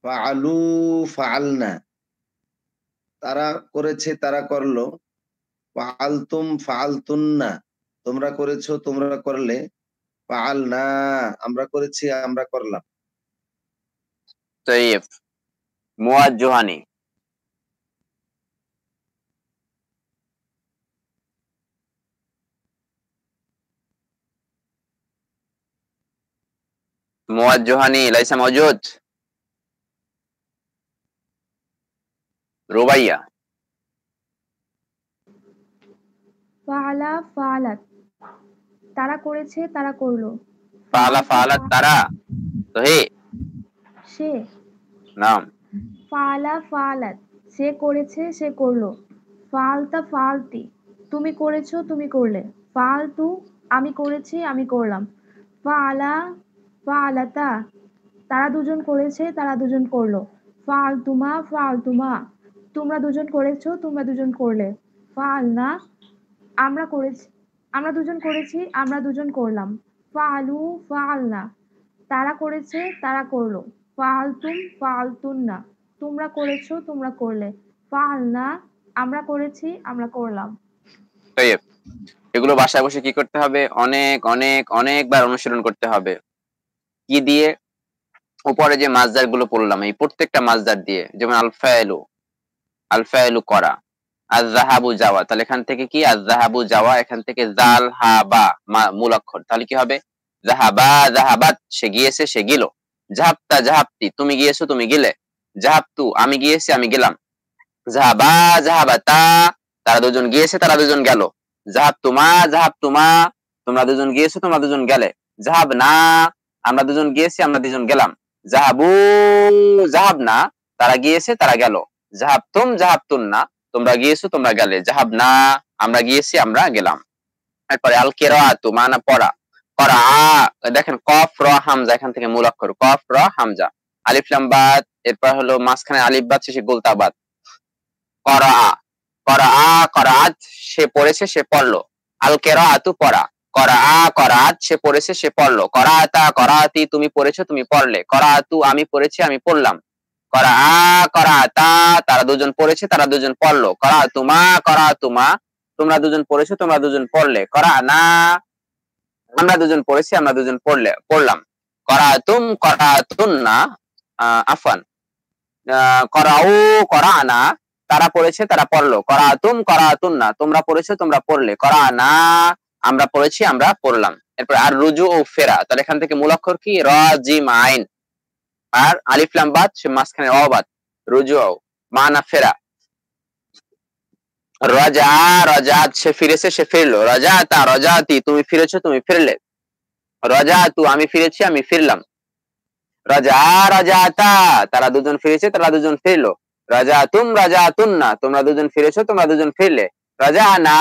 পালু ফাল না তারা করেছে তারা করলো পালতুম ফালতুন না তোমরা করেছো তোমরা করলে পাল না আমরা করেছি আমরা করলাম তৈব জোহানি مواد জোহানি লাইসা মজুদ রুবাইয়া তারা করেছে তারা করলো তারা তো হে সে নাম ফালা ফাআলাত সে করেছে সে করলো ফালতা ফালতি তুমি করেছো তুমি করলে ফালতু আমি করেছি আমি করলাম ফালা ফালাতা তারা দুজন করেছে তারা দুজন করলো ফাল তুমা ফাল তুমা তোমরা দুজন করেছো তোমরা দুজন করলে ফাল না আমরা করেছি আমরা দুজন করেছি আমরা দুজন করলাম ফালু ফাল না তারা করেছে তারা করলো ফালতুম ফালতুন না তোমরা করেছো তোমরা করলে ফাল না আমরা করেছি আমরা করলাম এগুলো বাসায় বসে কি করতে হবে অনেক অনেক অনেকবার অনুশীলন করতে হবে কি দিয়ে উপরে যে মাজদার গুলো পড়লাম এই প্রত্যেকটা মাজদার দিয়ে যেমন আলফায়লু আলফায়লু করা আজাহাবু যাওয়া তাহলে এখান থেকে কি আজাহাবু যাওয়া এখান থেকে জাল হাবা মূল অক্ষর তাহলে কি হবে জাহাবা জাহাবাত সে গিয়েছে সে গিল জাহাপ্তা জাহাপ্তি তুমি গিয়েছো তুমি গেলে জাহাপ্তু আমি গিয়েছি আমি গেলাম জাহাবা জাহাবা তা তারা দুজন গিয়েছে তারা দুজন গেল জাহাব তুমা জাহাব তুমা তোমরা দুজন গিয়েছো তোমরা দুজন গেলে জাহাব না আমরা দুজন গিয়েছি আমরা দুজন গেলাম জাহাবু জাহাব না তারা গিয়েছে তারা গেল জাহাব তুম জাহাব তুন না তোমরা গিয়েছো তোমরা গেলে জাহাব না আমরা গিয়েছি আমরা গেলাম তারপরে আল কেরাতু মানা পড়া করা দেখেন কফ র হামজা এখান থেকে মূল অক্ষর কফ র হামজা আলিফ লাম্বাদ এরপর হলো মাঝখানে আলিফ বাদ শেষে গোলতাবাদ করা করা করাত সে পড়েছে সে পড়লো আল আতু পড়া করা করাত সে পড়েছে সে পড়লো করাতা করাতি তুমি পড়েছো তুমি পড়লে করাতু আমি পড়েছি আমি পড়লাম করা করাতা তারা দুজন পড়েছে তারা দুজন পড়লো করা তুমা করা তুমা তোমরা দুজন পড়েছো তোমরা দুজন পড়লে করা না আমরা দুজন পড়েছি আমরা দুজন পড়লে পড়লাম করা তুম করা তুন না আফান করাও করা না তারা পড়েছে তারা পড়লো করা তুম করা তুন না তোমরা পড়েছো তোমরা পড়লে করা না আমরা পড়েছি আমরা পড়লাম এরপর আর রুজু ও ফেরা তাহলে এখান থেকে মূল অক্ষর কি র আইন আর আলিফলাম বাদ সে মাঝখানে অবাদ রুজু ও মানা ফেরা রাজা রাজাত সে ফিরেছে সে ফিরলো রাজা তা রাজাতি তুমি ফিরেছো তুমি ফিরলে রাজা তু আমি ফিরেছি আমি ফিরলাম রাজা রাজাতা তারা দুজন ফিরেছে তারা দুজন ফিরলো রাজা তুম রাজা তুন না তোমরা দুজন ফিরেছো তোমরা দুজন ফিরলে রাজা না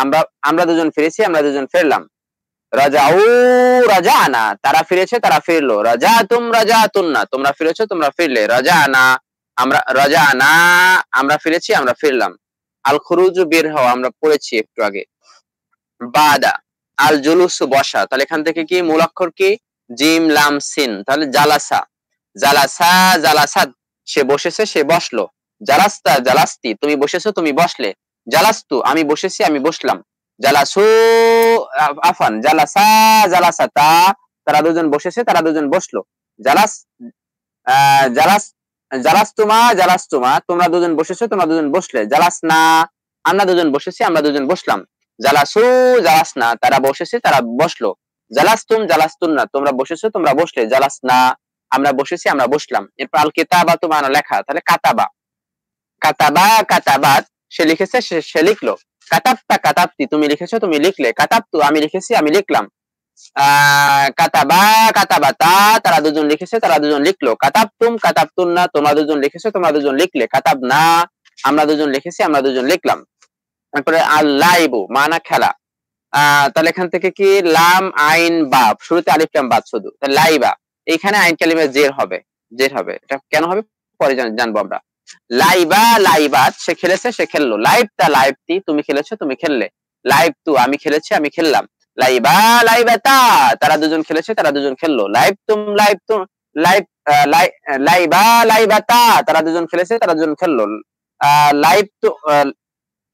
আমরা আমরা দুজন ফিরেছি আমরা দুজন ফেরলাম রাজা ও রাজা আনা তারা ফিরেছে তারা ফিরলো রাজা তুম রাজা না তোমরা ফিরেছো তোমরা ফিরলে রাজা আনা আমরা রাজা আনা আমরা ফিরেছি আমরা ফিরলাম আল খরুজ বের হওয়া আমরা পড়েছি একটু আগে বাদা আল জুলুস বসা তাহলে এখান থেকে কি মূল অক্ষর কি জিম লাম সিন তাহলে জালাসা জালাসা জালাসাদ সে বসেছে সে বসলো জালাস্তা জালাস্তি তুমি বসেছো তুমি বসলে জালাস্তু আমি বসেছি আমি বসলাম জালাসু আফান জালাসা জালাসা তা তারা দুজন বসেছে তারা দুজন বসলো জালাস জালাস জালাস্তুমা জালাস্তুমা তোমরা দুজন বসেছো তোমরা দুজন বসলে জালাস না আমরা দুজন বসেছি আমরা দুজন বসলাম জালাসু জালাস না তারা বসেছে তারা বসলো জালাস্তুম জালাস্তুন না তোমরা বসেছো তোমরা বসলে জালাস না আমরা বসেছি আমরা বসলাম এরপর আল কেতাবা তোমার লেখা তাহলে কাতাবা কাতাবা কাতাবাত সে লিখেছে সে লিখলো কাতাবতা কাতাবতি তুমি লিখেছো তুমি লিখলে কাতাবতু আমি লিখেছি আমি লিখলাম কাতাবা কাতাবাতা তারা দুজন লিখেছে তারা দুজন লিখলো কাতাবতুম কাতাবতুন না তোমরা দুজন লিখেছো তোমরা দুজন লিখলে কাতাব না আমরা দুজন লিখেছি আমরা দুজন লিখলাম তারপরে আল লাইবু মানা খেলা তাহলে এখান থেকে কি লাম আইন বাপ শুরুতে আলিফ লাম বাদ শুধু লাইবা এখানে আইন কালিমে জের হবে জের হবে এটা কেন হবে পরে জানবো আমরা লাইবা লাইবাত সে খেলেছে সে খেললো লাইভ তা লাইভ তুমি খেলেছো তুমি খেললে লাইভ তু আমি খেলেছি আমি খেললাম লাইবা তা তারা দুজন খেলেছে তারা দুজন খেললো লাইভ তুম লাইভ তুম লাইভ লাইবা তা তারা দুজন খেলেছে তারা দুজন খেললো লাইভ তু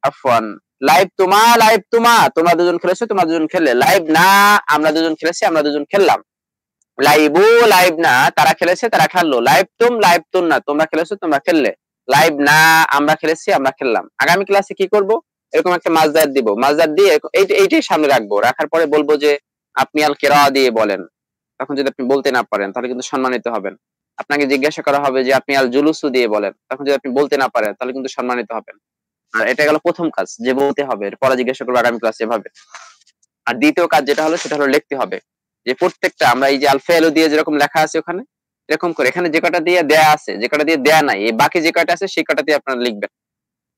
আফওয়ান লাইভ তোমা লাইভ তোমা তোমরা দুজন খেলেছো তোমরা দুজন খেললে লাইভ না আমরা দুজন খেলেছি আমরা দুজন খেললাম লাইবু লাইব না তারা খেলেছে তারা খেললো লাইভ তুম লাইভ তুম না তোমরা খেলেছো তোমরা খেললে লাইভ না আমরা খেলেছি আমরা খেললাম আগামী ক্লাসে কি করব এরকম একটা মাজদার দিব মাজদার দিয়ে এইটাই সামনে রাখবো রাখার পরে বলবো যে আপনি আল কেরা দিয়ে বলেন তখন যদি আপনি বলতে না পারেন তাহলে কিন্তু সম্মানিত হবেন আপনাকে জিজ্ঞাসা করা হবে যে আপনি আল জুলুসু দিয়ে বলেন তখন যদি আপনি বলতে না পারেন তাহলে কিন্তু সম্মানিত হবেন আর এটা গেল প্রথম কাজ যে বলতে হবে পরে জিজ্ঞাসা করবো আগামী ক্লাসে এভাবে আর দ্বিতীয় কাজ যেটা হলো সেটা হলো লিখতে হবে যে প্রত্যেকটা আমরা এই যে আলফেলো দিয়ে যেরকম লেখা আছে ওখানে এরকম করে এখানে যে কটা দিয়ে দেয়া আছে যে কটা দিয়ে দেয়া নাই এই বাকি যে কটা আছে সেই কটা দিয়ে আপনারা লিখবেন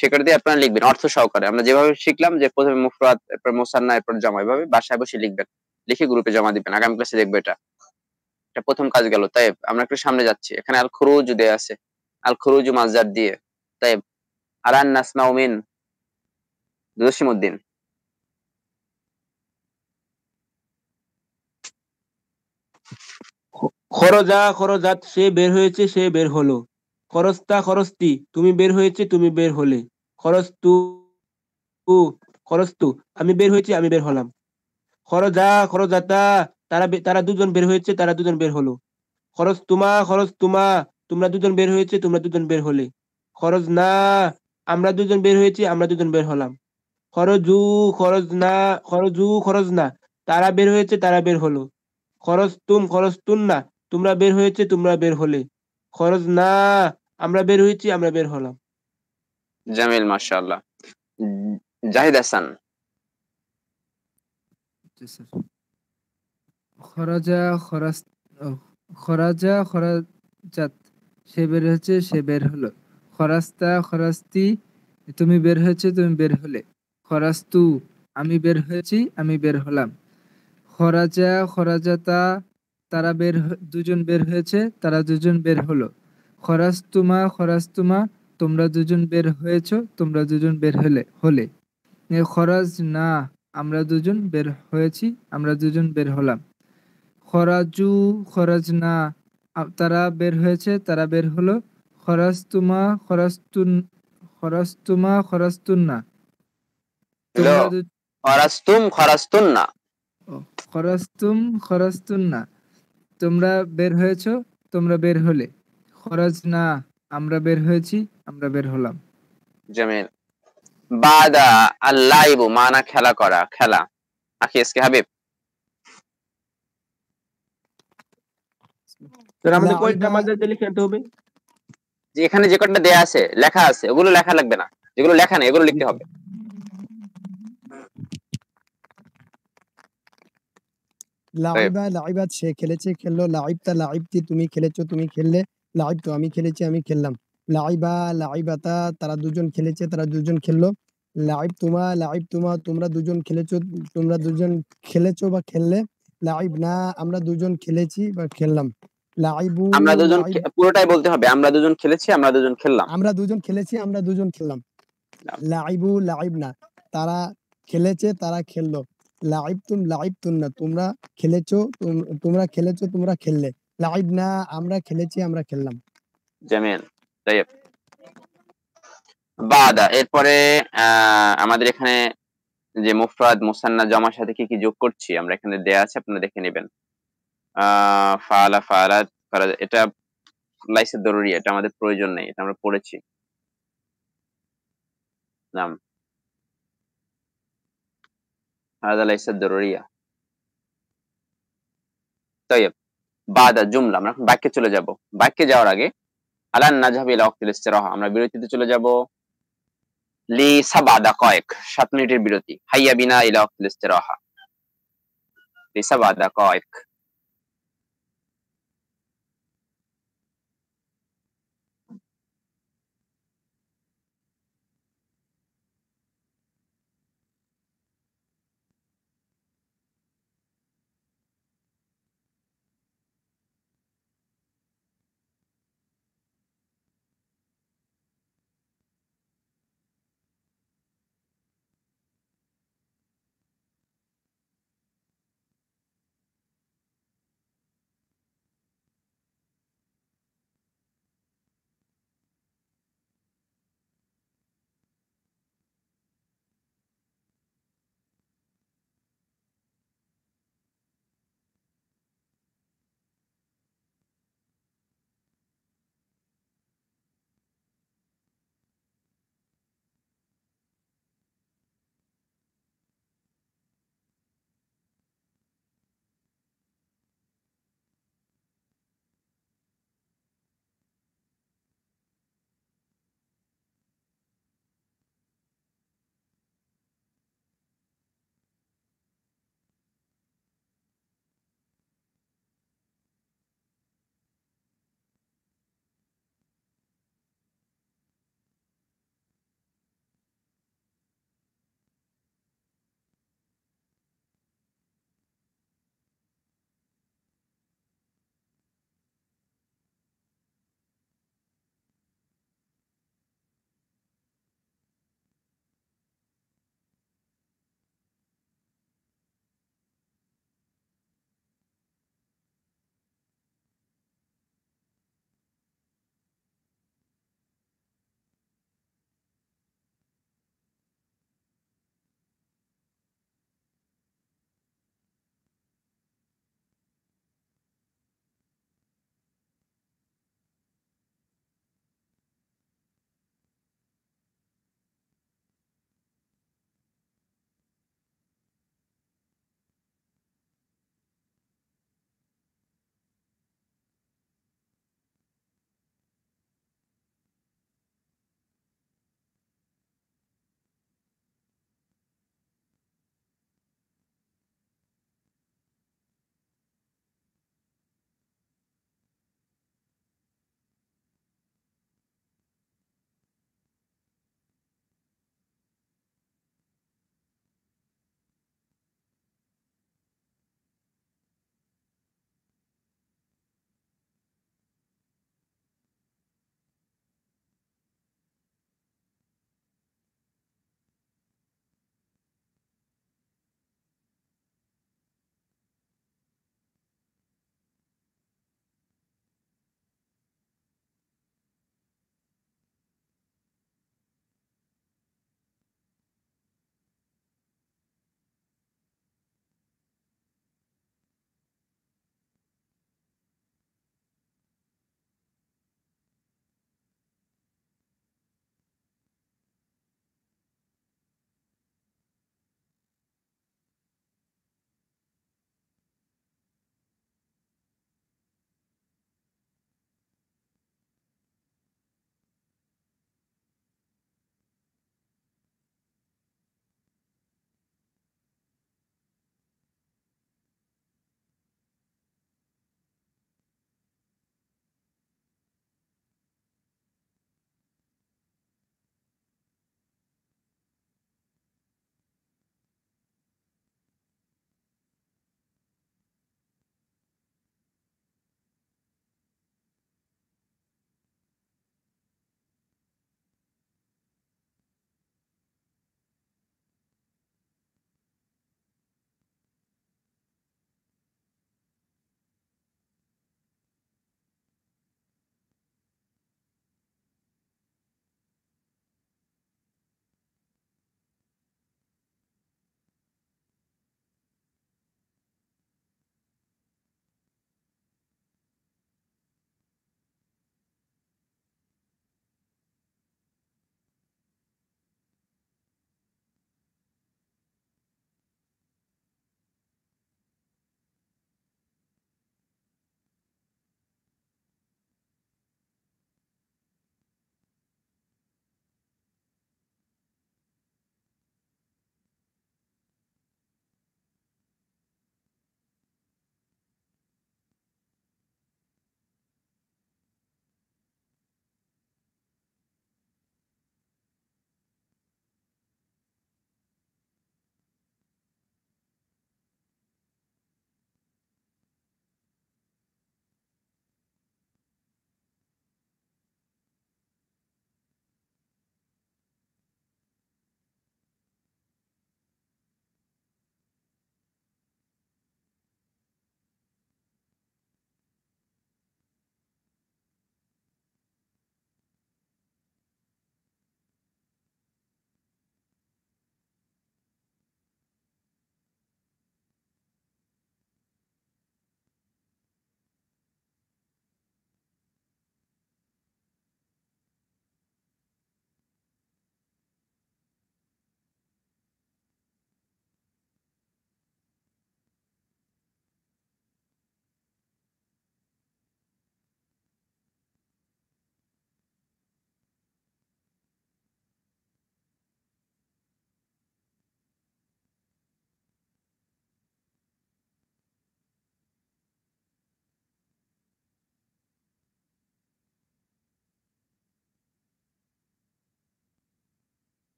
সে কটা দিয়ে আপনারা লিখবেন অর্থ সহকারে আমরা যেভাবে শিখলাম যে প্রথমে মুফরাত এরপর মোসান্না এরপর জমা এভাবে বাসায় বসে লিখবেন লিখে গ্রুপে জমা দিবেন আগামী ক্লাসে দেখবো এটা এটা প্রথম কাজ গেল তাই আমরা একটু সামনে যাচ্ছি এখানে আল খরুজ দেয়া আছে আল খরুজ মাজদার দিয়ে তাই আরান নাসনাউমিন উদ্দিন খরজা খরজাত সে বের হয়েছে সে বের হলো খরস্তা খরস্তি তুমি বের হয়েছে তুমি বের হলে খরস্তু ও খরস্তু আমি বের হয়েছি আমি বের হলাম খরজা খরজাতা তারা তারা দুজন বের হয়েছে তারা দুজন বের হলো খরচ তোমা খরচ তোমা তোমরা দুজন বের হয়েছে তোমরা দুজন বের হলে খরচ না আমরা দুজন বের হয়েছি আমরা দুজন বের হলাম খরজু খরচ না খরজু খরচ না তারা বের হয়েছে তারা বের হলো খরচ তুম খরচ তুন না তোমরা বের হয়েছে তোমরা বের হলে খরচ না আমরা বের হয়েছি আমরা বের হলাম জামিল মাশাআল্লাহ জাহিদ হাসান খরাজা খরাজ খরাজা খরাজাত সে বের হয়েছে সে বের হলো খরাস্তা খরাস্তি তুমি বের হয়েছে তুমি বের হলে খরাস্তু আমি বের হয়েছি আমি বের হলাম খরাজা খরাজাতা তারা বের দুজন বের হয়েছে তারা দুজন বের হলো খরাস্তুমা খরাস্তুমা তোমরা দুজন বের হয়েছ তোমরা দুজন বের হলে হলে খরাজ না আমরা দুজন বের হয়েছি আমরা দুজন বের হলাম খরাজু খরাজ না তারা বের হয়েছে তারা বের হলো খরাস্তুমা খরাস্তুন খরাস্তুমা খরাস্তুন না খরাস্তুম খরাস্তুন না খরাস্তুম খরাস্তুন না তোমরা বের হয়েছ তোমরা বের হলে খরচ না আমরা বের হয়েছি আমরা বের হলাম জামিল বাদা আল্লাহ মানা খেলা করা খেলা আখি এসকে হাবিব আমাদের যে যে কটা দেয়া আছে লেখা আছে ওগুলো লেখা লাগবে না যেগুলো লেখা নেই এগুলো লিখতে হবে লাইবা লাইবা সে খেলেছে খেললো লাইবতা লাইবতি তুমি খেলেছো তুমি খেললে লাইব তো আমি খেলেছি আমি খেললাম লাইবা লাইবাতা তারা দুজন খেলেছে তারা দুজন খেললো লাইব তোমা লাইব তোমা তোমরা দুজন খেলেছো তোমরা দুজন খেলেছো বা খেললে লাইব না আমরা দুজন খেলেছি বা খেললাম লাইবু আমরা দুজন পুরোটাই বলতে হবে আমরা দুজন খেলেছি আমরা দুজন খেললাম আমরা দুজন খেলেছি আমরা দুজন খেললাম লাইবু লাইব না তারা খেলেছে তারা খেললো লাইবতুম লাইবতুন না তোমরা খেলেছো তোমরা খেলেছো তোমরা খেললে লাইব না আমরা খেলেছি আমরা খেললাম জামিল তাইব বাদা এরপরে আমাদের এখানে যে মুফরাদ মুসান্না জমার সাথে কি কি যোগ করছি আমরা এখানে দেয়া আছে আপনারা দেখে নেবেন ফালা ফালাত এটা লাইসের জরুরি এটা আমাদের প্রয়োজন নেই এটা আমরা পড়েছি নাম هذا ليس ضرورية طيب بعد الجمله আমরা এখন বাক্যে চলে যাব বাক্যে যাওয়ার আগে আলান নাজহাব ইলা ওয়াক্তিল ইস্তিরাহা আমরা বিরতিতে চলে যাব লি সাবা দাকায়েক 7 মিনিটের বিরতি হাইয়া বিনা ইলা ওয়াক্তিল ইস্তিরাহা লি সাবা দাকায়েক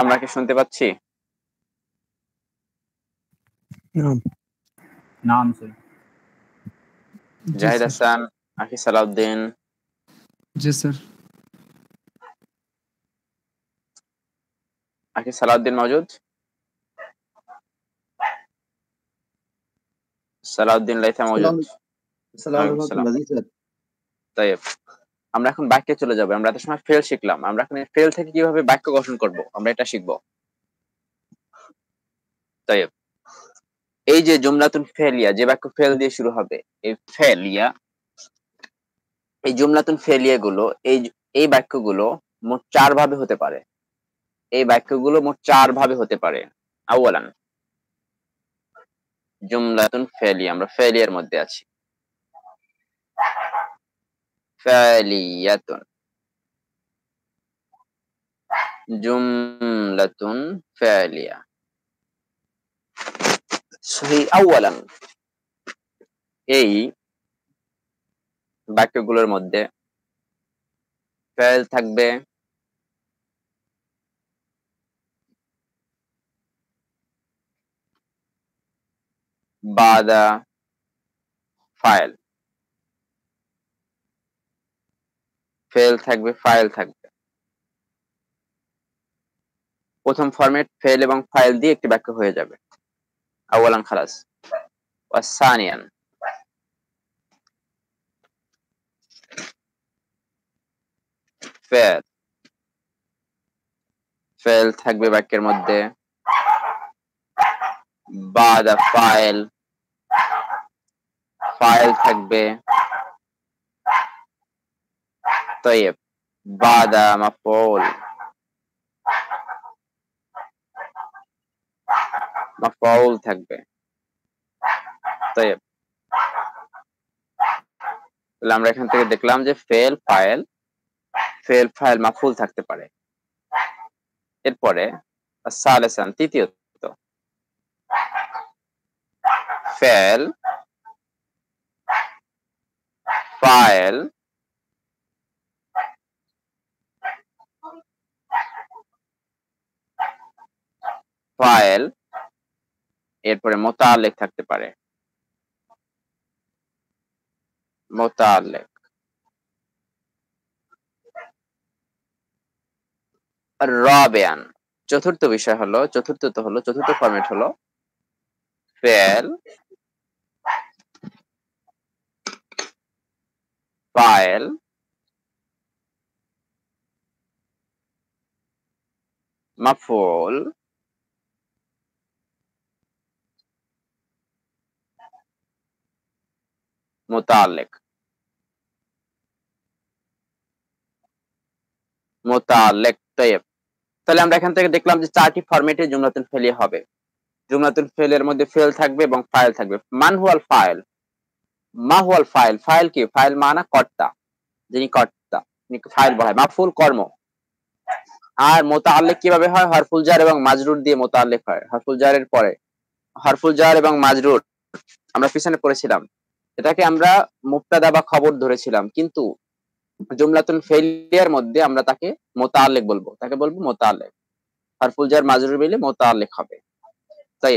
আমরা কি শুনতে পাচ্ছি নাম জাহিদ হাসান আকি সালাউদ্দিন জি सर आखिर सलाउद्दीन मौजूद सलाउद्दीन लैथा मौजूद सलाम सलाम सलाम। सलाम। सलाम। আমরা এখন বাক্যে চলে যাবো আমরা এত সময় ফেল শিখলাম আমরা এখন ফেল থেকে কিভাবে বাক্য গঠন করব আমরা এটা শিখবো তাই এই যে জুমলাতুন ফেলিয়া যে বাক্য ফেল দিয়ে শুরু হবে এই ফেলিয়া এই জুমলাতুন ফেলিয়া গুলো এই এই বাক্যগুলো মোট চার ভাবে হতে পারে এই বাক্যগুলো মোট চার ভাবে হতে পারে আউয়ালান জুমলাতুন ফেলিয়া আমরা ফেলিয়ার মধ্যে আছি ফালিয়াতুন জুমলাতুন ফালিয়া সহি আউয়ালান এই বাক্যগুলোর মধ্যে ফেল থাকবে বাদা ফাইল ফেল থাকবে ফাইল থাকবে প্রথম ফরম্যাট ফেল এবং ফাইল দিয়ে একটি বাক্য হয়ে যাবে আওয়ালান খালাস ওয়াসানিয়ান ফেল ফেল থাকবে বাক্যের মধ্যে বাদ ফাইল ফাইল থাকবে طيب بعد مفعول مفعول থাকবে طيب তাহলে আমরা এখান থেকে দেখলাম যে ফেল ফাইল ফেল ফাইল মাফুল থাকতে পারে এরপরে সালেসান তৃতীয়ত ফেল ফাইল ফায়েল এরপরে মোতালেক থাকতে পারে মোতালেক রবেন চতুর্থ বিষয় হলো চতুর্থ তো হলো চতুর্থ ফর্মেট হলো ফেল ফাইল মাফুল متعلق متعلق طيب তাহলে আমরা এখান থেকে দেখলাম যে চারটি ফরম্যাটে জুমলাতুল ফেলি হবে জুমলাতুল ফেলের মধ্যে ফেল থাকবে এবং ফাইল থাকবে মান হুয়াল ফাইল মা হুয়াল ফাইল ফাইল কি ফাইল মানা কর্তা যিনি কর্তা ফাইল বলা হয় মাফুল কর্ম আর মোতাল্লেক কিভাবে হয় হরফুল জার এবং মাজরুর দিয়ে মোতাল্লেক হয় হরফুল জারের পরে হরফুল জার এবং মাজরুর আমরা পিছনে পড়েছিলাম এটাকে আমরা মুক্তাদা বা খবর ধরেছিলাম কিন্তু জুমলাতুন ফেলিয়ার মধ্যে আমরা তাকে মোতালেক বলবো তাকে বলবো মোতালেক আর ফুলজার মাজরুর মিলে মোতালেক হবে তাই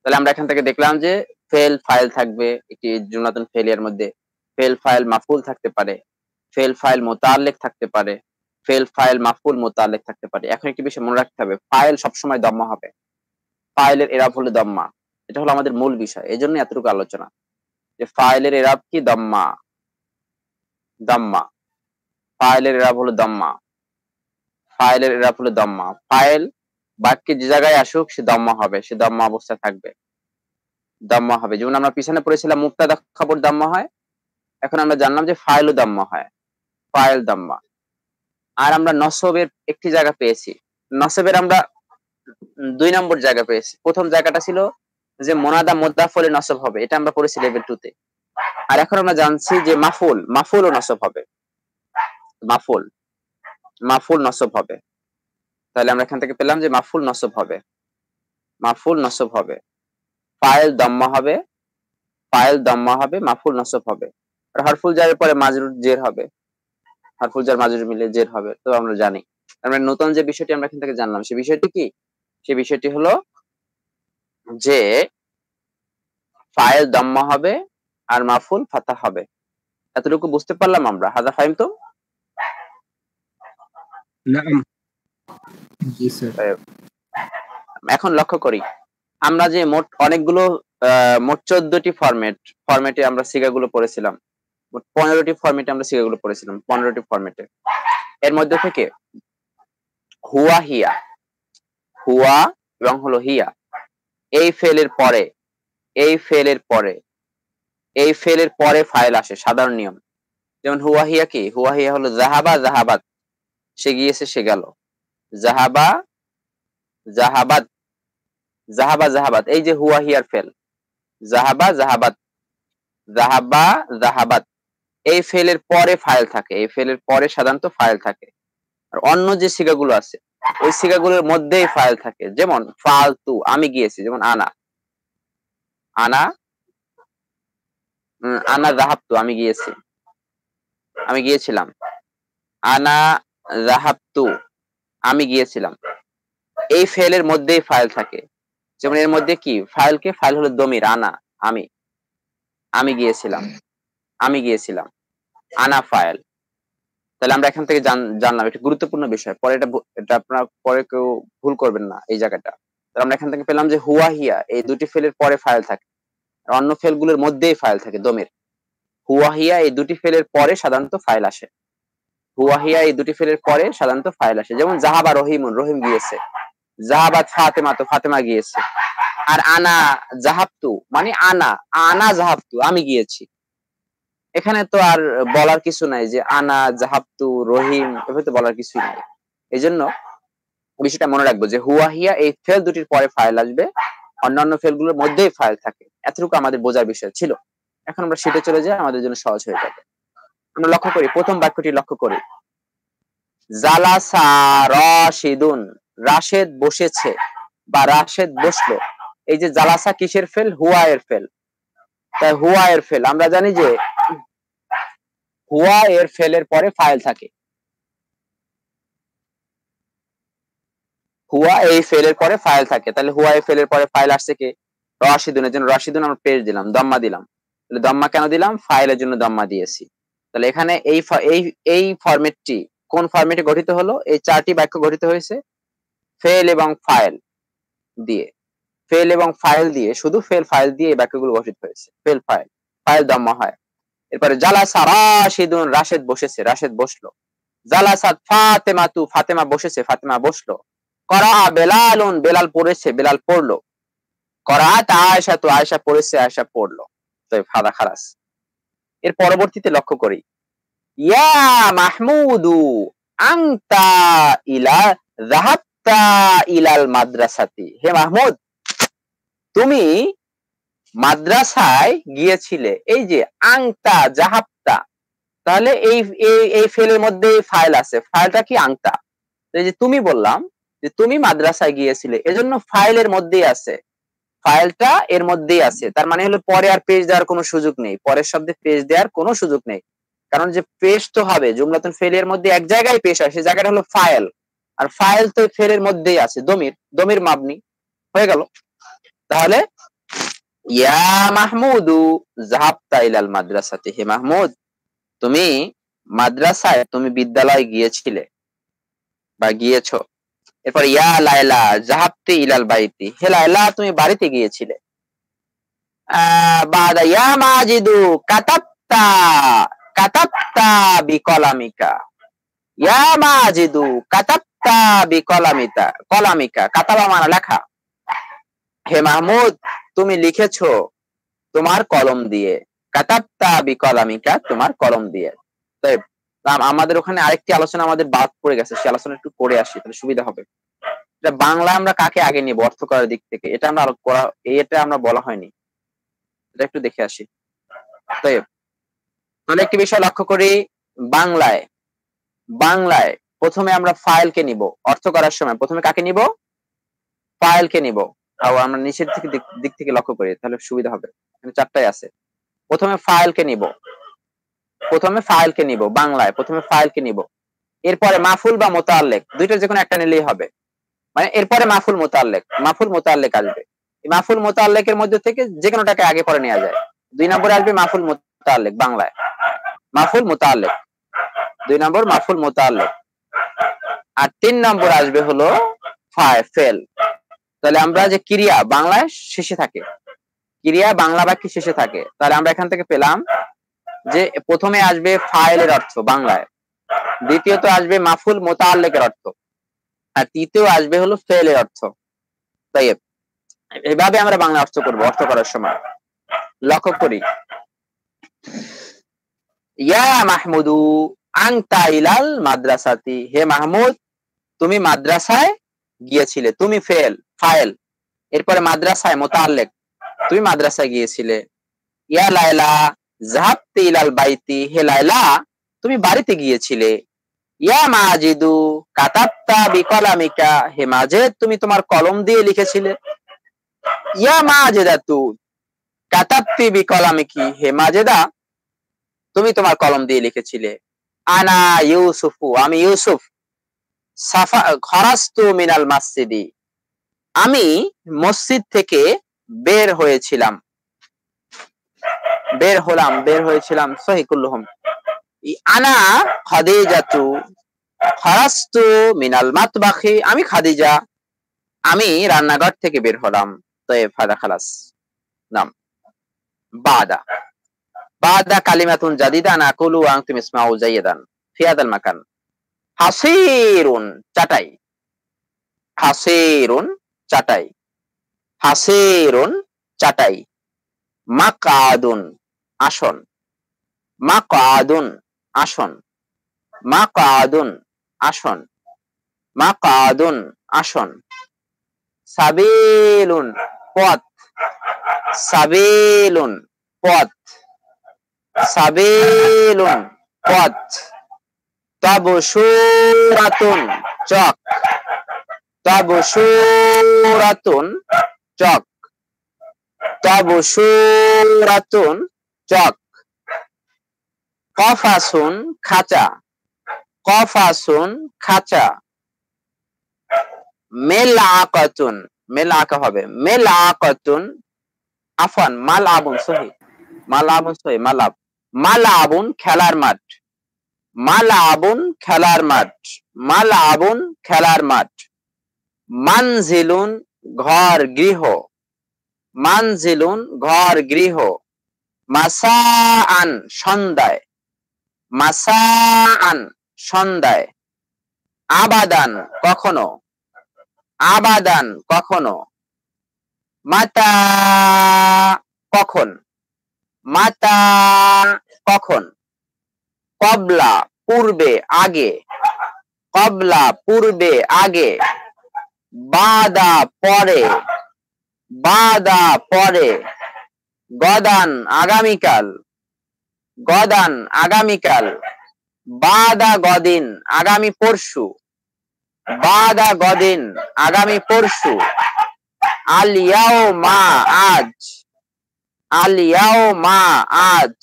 তাহলে আমরা এখান থেকে দেখলাম যে ফেল ফাইল থাকবে একটি জুমলাতুন ফেলিয়ার মধ্যে ফেল ফাইল মাফুল থাকতে পারে ফেল ফাইল মোতালেক থাকতে পারে ফেল ফাইল মাফুল মোতালেক থাকতে পারে এখন একটি বিষয় মনে রাখতে হবে ফাইল সবসময় দম্মা হবে ফাইলের এরা হলে দম্মা এটা হলো আমাদের মূল বিষয় এই জন্য এতটুকু আলোচনা যে ফাইলের এরাব কি দম্মা দম্মা ফাইলের এরাব হলো দম্মা ফাইলের এরাব হলো দম্মা ফাইল বাক্যে যে জায়গায় আসুক সে দম্মা হবে সে দম্মা অবস্থায় থাকবে দম্মা হবে যেমন আমরা পিছনে পড়েছিলাম মুক্তা খবর দম্মা হয় এখন আমরা জানলাম যে ফাইলও দম্মা হয় ফাইল দম্মা আর আমরা নসবের একটি জায়গা পেয়েছি নসবের আমরা দুই নম্বর জায়গা পেয়েছি প্রথম জায়গাটা ছিল যে মোনাদা মোদাফ নসব হবে এটা আমরা পড়েছি লেভেল টু তে আর এখন আমরা জানছি যে মাফুল মাফুল ও নসব হবে মাফুল মাফুল নসব হবে তাহলে আমরা এখান থেকে পেলাম যে মাফুল নসব হবে মাফুল নসব হবে পায়েল দম্মা হবে পায়েল দম্মা হবে মাফুল নসব হবে আর হরফুল জারের পরে মাজরুর জের হবে হরফুল জার মাজরুর মিলে জের হবে তো আমরা জানি আমরা মানে নতুন যে বিষয়টি আমরা এখান থেকে জানলাম সে বিষয়টি কি সে বিষয়টি হলো যে ফাইল দম্মা হবে আর মাফুল ফাতা হবে এতটুকু বুঝতে পারলাম আমরা হাজা ফাইম তো এখন লক্ষ্য করি আমরা যে মোট অনেকগুলো মোট চোদ্দটি ফরম্যাট ফরম্যাটে আমরা সিগাগুলো পড়েছিলাম মোট পনেরোটি ফরম্যাটে আমরা সিগাগুলো পড়েছিলাম পনেরোটি ফরম্যাটে এর মধ্যে থেকে হুয়া হিয়া হুয়া এবং হলো হিয়া এই ফেলের পরে এই ফেলের পরে এই ফেলের পরে ফাইল আসে সাধারণ নিয়ম যেমন হুয়াহিয়া কি হুয়াহিয়া হলো জাহাবা জাহাবাদ সে গিয়েছে সে গেল জাহাবা জাহাবাদ জাহাবা জাহাবাদ এই যে হুয়াহিয়ার ফেল জাহাবা জাহাবাদ জাহাবা জাহাবাদ এই ফেলের পরে ফাইল থাকে এই ফেলের পরে সাধারণত ফাইল থাকে আর অন্য যে সিগাগুলো আছে ওই সিগাগুলোর মধ্যেই ফাইল থাকে যেমন ফালতু আমি গিয়েছি যেমন আনা আনা আনা জাহাবতু আমি গিয়েছি আমি গিয়েছিলাম আনা জাহাবতু আমি গিয়েছিলাম এই ফেলের মধ্যেই ফাইল থাকে যেমন এর মধ্যে কি ফাইলকে ফাইল হলো দমির আনা আমি আমি গিয়েছিলাম আমি গিয়েছিলাম আনা ফাইল তাহলে আমরা এখান থেকে জানলাম এটা গুরুত্বপূর্ণ বিষয় পরে এটা এটা আপনারা পরে কেউ ভুল করবেন না এই জায়গাটা তাহলে আমরা এখান থেকে পেলাম যে হুয়া হিয়া এই দুটি ফেলের পরে ফাইল থাকে আর অন্য ফেলগুলোর মধ্যেই ফাইল থাকে দমের হুয়া হিয়া এই দুটি ফেলের পরে সাধারণত ফাইল আসে হুয়া হিয়া এই দুটি ফেলের পরে সাধারণত ফাইল আসে যেমন জাহাবা রহিমুন রহিম গিয়েছে জাহাবা ফাতেমা তো ফাতেমা গিয়েছে আর আনা জাহাবতু মানে আনা আনা জাহাবতু আমি গিয়েছি এখানে তো আর বলার কিছু নাই যে আনা জাহাবতু রহিম এভাবে তো বলার কিছুই নাই এই জন্য বিষয়টা মনে রাখবো যে হুয়া হিয়া এই ফেল দুটির পরে ফাইল আসবে অন্যান্য ফেলগুলোর মধ্যেই ফাইল থাকে এতটুকু আমাদের বোঝার বিষয় ছিল এখন আমরা সেটা চলে যাই আমাদের জন্য সহজ হয়ে যাবে আমরা লক্ষ্য করি প্রথম বাক্যটি লক্ষ্য করি জালাসা রশিদুন রাশেদ বসেছে বা রাশেদ বসলো এই যে জালাসা কিসের ফেল হুয়া এর ফেল তাই হুয়া এর ফেল আমরা জানি যে হুয়া এর ফেলের পরে ফাইল থাকে হুয়া এই ফেলের পরে ফাইল থাকে তাহলে হুয়া এই ফেলের পরে ফাইল আসছে কে রশিদুনের জন্য রশিদুন আমরা পেজ দিলাম দম্মা দিলাম তাহলে দম্মা কেন দিলাম ফাইলের জন্য দম্মা দিয়েছি তাহলে এখানে এই এই এই ফরম্যাটটি কোন ফরম্যাটে গঠিত হলো এই চারটি বাক্য গঠিত হয়েছে ফেল এবং ফাইল দিয়ে ফেল এবং ফাইল দিয়ে শুধু ফেল ফাইল দিয়ে এই বাক্যগুলো বসিত হয়েছে ফেল ফাইল ফাইল দম্মা হয় এরপরে জালাসা রাশিদুন রাশেদ বসেছে রাশেদ বসলো জালাসা ফাতেমা তু ফাতেমা বসেছে ফাতেমা বসলো করা বেলালুন বেলাল পড়েছে বেলাল পড়লো করা আয়সা তো আয়সা পড়েছে আয়সা পড়লো তো ফাদা খালাস এর পরবর্তীতে লক্ষ্য করি ইয়া মাহমুদু আংতা ইলা জাহাত্তা ইলাল মাদ্রাসাতি হে মাহমুদ তুমি মাদ্রাসায় গিয়েছিলে এই যে আংটা জাহাপ্তা তাহলে এই এই ফেলের মধ্যে ফাইল আছে ফাইলটা কি আংতা এই যে তুমি বললাম যে তুমি মাদ্রাসায় গিয়েছিলে এজন্য ফাইলের মধ্যেই আছে ফাইলটা এর মধ্যেই আছে তার মানে হলো পরে আর পেজ দেওয়ার কোনো সুযোগ নেই পরের শব্দে পেজ দেওয়ার কোনো সুযোগ নেই কারণ যে পেজ তো হবে জুমলাতুন ফেলের মধ্যে এক জায়গায় পেশ হয় সে জায়গাটা হলো ফাইল আর ফাইল তো ফেলের মধ্যেই আছে দমির দমির মাবনি হয়ে গেল তাহলে ইয়া মাহমুদু জাহাবতা ইলাল মাদ্রাসাতে হে মাহমুদ তুমি মাদ্রাসায় তুমি বিদ্যালয় গিয়েছিলে বা গিয়েছ এরপর ইয়া লাইলা জাহাবতি ইলাল বাইতি হে লাইলা তুমি বাড়িতে গিয়েছিলে বাদ ইয়া মাজিদু কাতাপ্তা কাতাপ্তা বিকলামিকা ইয়া মাজিদু কাতাপ্তা বিকলামিতা কলামিকা কাতাবা মানে লেখা হে মাহমুদ তুমি লিখেছ তোমার কলম দিয়ে কাতাত্তা বিকলামিকা তোমার কলম দিয়ে তাই আমাদের ওখানে আরেকটি আলোচনা আমাদের বাদ পড়ে গেছে সেই আলোচনা একটু করে আসি তাহলে সুবিধা হবে বাংলা আমরা কাকে আগে নিব অর্থ করার দিক থেকে এটা আমরা করা এটা আমরা বলা হয়নি এটা একটু দেখে আসি তাই তাহলে একটি বিষয় লক্ষ্য করি বাংলায় বাংলায় প্রথমে আমরা ফাইলকে নিব অর্থ করার সময় প্রথমে কাকে নিব ফাইলকে নিব আমরা নিচের থেকে দিক থেকে লক্ষ্য করি তাহলে সুবিধা হবে চারটায় আছে প্রথমে ফাইলকে নিব প্রথমে ফাইলকে নিব বাংলায় প্রথমে ফাইলকে নিব এরপরে মাফুল বা মোতাল্লেক দুইটা যে কোনো একটা নিলেই হবে মানে এরপরে মাফুল মোতাল্লেক মাফুল মোতাল্লেক আসবে মাফুল মোতাল্লেকের মধ্যে থেকে যে কোনোটাকে আগে পরে নেওয়া যায় দুই নম্বরে আসবে মাফুল মোতাল্লেক বাংলায় মাফুল মোতাল্লেক দুই নম্বর মাফুল মোতাল্লেক আর তিন নম্বর আসবে হলো ফায় ফেল তাহলে আমরা যে ক্রিয়া বাংলায় শেষে থাকে ক্রিয়া বাংলা বাক্যে শেষে থাকে তাহলে আমরা এখান থেকে পেলাম যে প্রথমে আসবে ফাইলের অর্থ বাংলায় দ্বিতীয়ত আসবে মাফুল মোতাল্লেকের অর্থ আর তৃতীয় আসবে হলো ফেলের অর্থ তাই এভাবে আমরা বাংলা অর্থ করব অর্থ করার সময় লক্ষ্য করি ইয়া মাহমুদু আংতা ইলাল মাদ্রাসাতি হে মাহমুদ তুমি মাদ্রাসায় গিয়েছিলে তুমি ফেল ফাইল এরপরে মাদ্রাসায় মোতালেক তুমি মাদ্রাসায় গিয়েছিলে ইয়া লাইলা জাহাবতে ইলাল বাইতি হে লাইলা তুমি বাড়িতে গিয়েছিলে ইয়া মাজিদু বিকলামিকা হে তুমি তোমার কলম দিয়ে লিখেছিলে ইয়া তু কাতাত্তি বিকলামিকি হে মাজেদা তুমি তোমার কলম দিয়ে লিখেছিলে আনা ইউসুফু আমি ইউসুফ মিনাল মাসজিদি আমি মসজিদ থেকে বের হয়েছিলাম বের হলাম বের হয়েছিলাম সহিকুল্লুহম আনা খাদে খাদিজাতু খরাস্তু মিনাল মাত বাখি আমি খাদিজা আমি রান্নাঘর থেকে বের হলাম তো ফাদা খালাস নাম বাদা বাদা কালিমাতুন জাদিদান আকুলু আং তুমি ইসমাউল জাইয়াদান ফিয়াদাল মাকান হাসিরুন চাটাই হাসিরুন চাটাই হাসিরুন চাটাই মাকাদুন আসন মাকাদুন আসন মাকাদুন আসন মাকাদুন আসন সাবেলুন পথ সাবেলুন পথ সাবেলুন পথ সুরাতুন চক সুরাতুন চক সুরাতুন চক কফাসুন খাঁচা কফাসুন খাঁচা মেলা কতুন মেলা আঁকা হবে মেলা কতুন আফান মাল আবুন সহি মাল আবুন সহি মালাব মাল আবুন খেলার মাঠ মাল আবুন খেলার মাঠ মাল আবুন খেলার মাঠ মানঝিলুন ঘর গৃহ মানঝিলুন ঘর গৃহ মাসা আন সন্ধ্যায় মাসা আন সন্ধ্যায় আবাদান কখনো আবাদান কখনো মাতা কখন মাতা কখন কবলা পূর্বে আগে কবলা পূর্বে আগে বাদা পরে বাদা পরে গদান আগামীকাল গদান আগামীকাল বাদা গদিন আগামী পরশু বাদা গদিন আগামী পরশু আলিয়াও মা আজ আলিয়াও মা আজ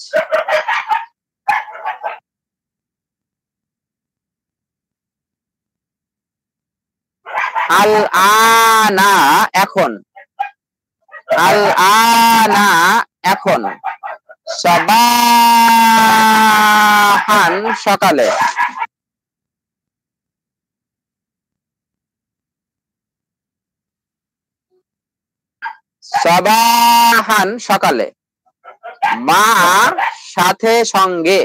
আল আনা এখন আল আনা এখন সবাহান সকালে সবাহান সকালে মা সাথে সঙ্গে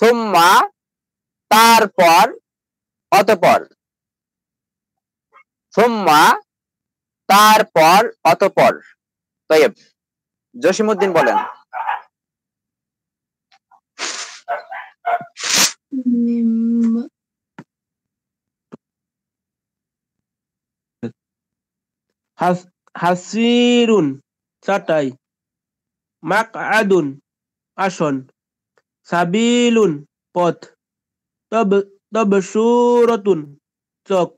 সুম্মা তারপর অতপর সোম্মা তারপর অতপর তৈব জসিমুদ্দিন বলেন হাসিরুন চাটাই আদুন আসন সাবিলুন পথ তব তব সুরতুন চক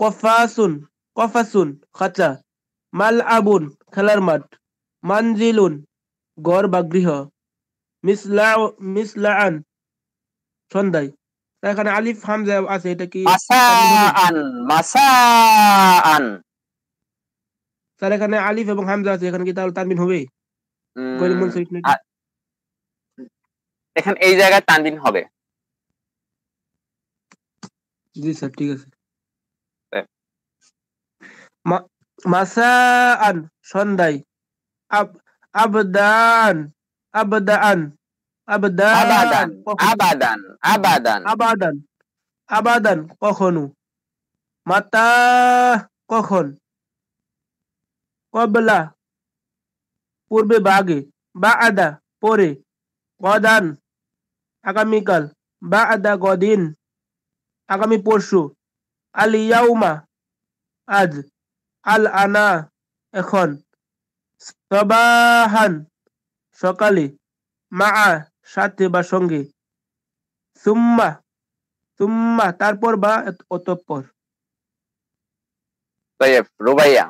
কফাসুন কফাসুন খাঁচা মাল আবুন খেলার মাঠ মানজিলুন ঘর বা গৃহ মিসলা সন্ধ্যায় এখানে আলিফ হামজা আছে এটা কি স্যার এখানে আলিফ এবং হামজা আছে এখানে কি তাহলে তানবিন হবে এখানে এই জায়গায় তানবিন হবে জি স্যার ঠিক আছে মাসাআন সন্ধ্যায় আব আবদান আবদান আবদান আবাদান আবাদান আবাদান আবাদান কখনো মাতা কখন কবলা পূর্বে বাগে বা আদা পরে কদান আগামীকাল বা আদা গদিন আগামী পরশু আলিয়াউমা আজ আল আনা এখন সবাহান সকালে মা সাথে বা সঙ্গে সুম্মা সুম্মা তারপর বা অতঃপর রুবাইয়া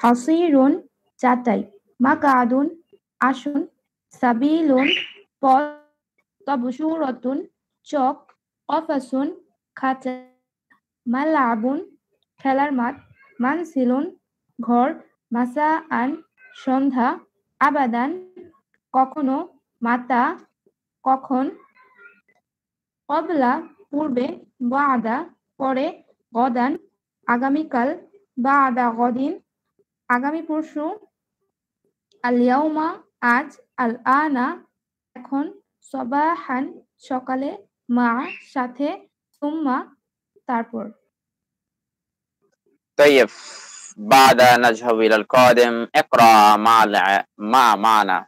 হাসিরুন চাটাই মাকাদুন আসুন সাবিলুন পথ তবসুরতুন চক অফাসুন খাঁচা মাল্লা আগুন খেলার মাঠ মানসিলুন ঘর মাসা আন সন্ধ্যা আবাদান কখনো মাতা কখন কবলা পূর্বে বা আদা পরে গদান আগামীকাল বা আদা গদিন আগামী পরশু আলিয়াউমা আজ আল আনা এখন সবাহান সকালে মা সাথে সুম্মা তারপর طيب بعد نذهب الى القادم اقرا مع مع معنا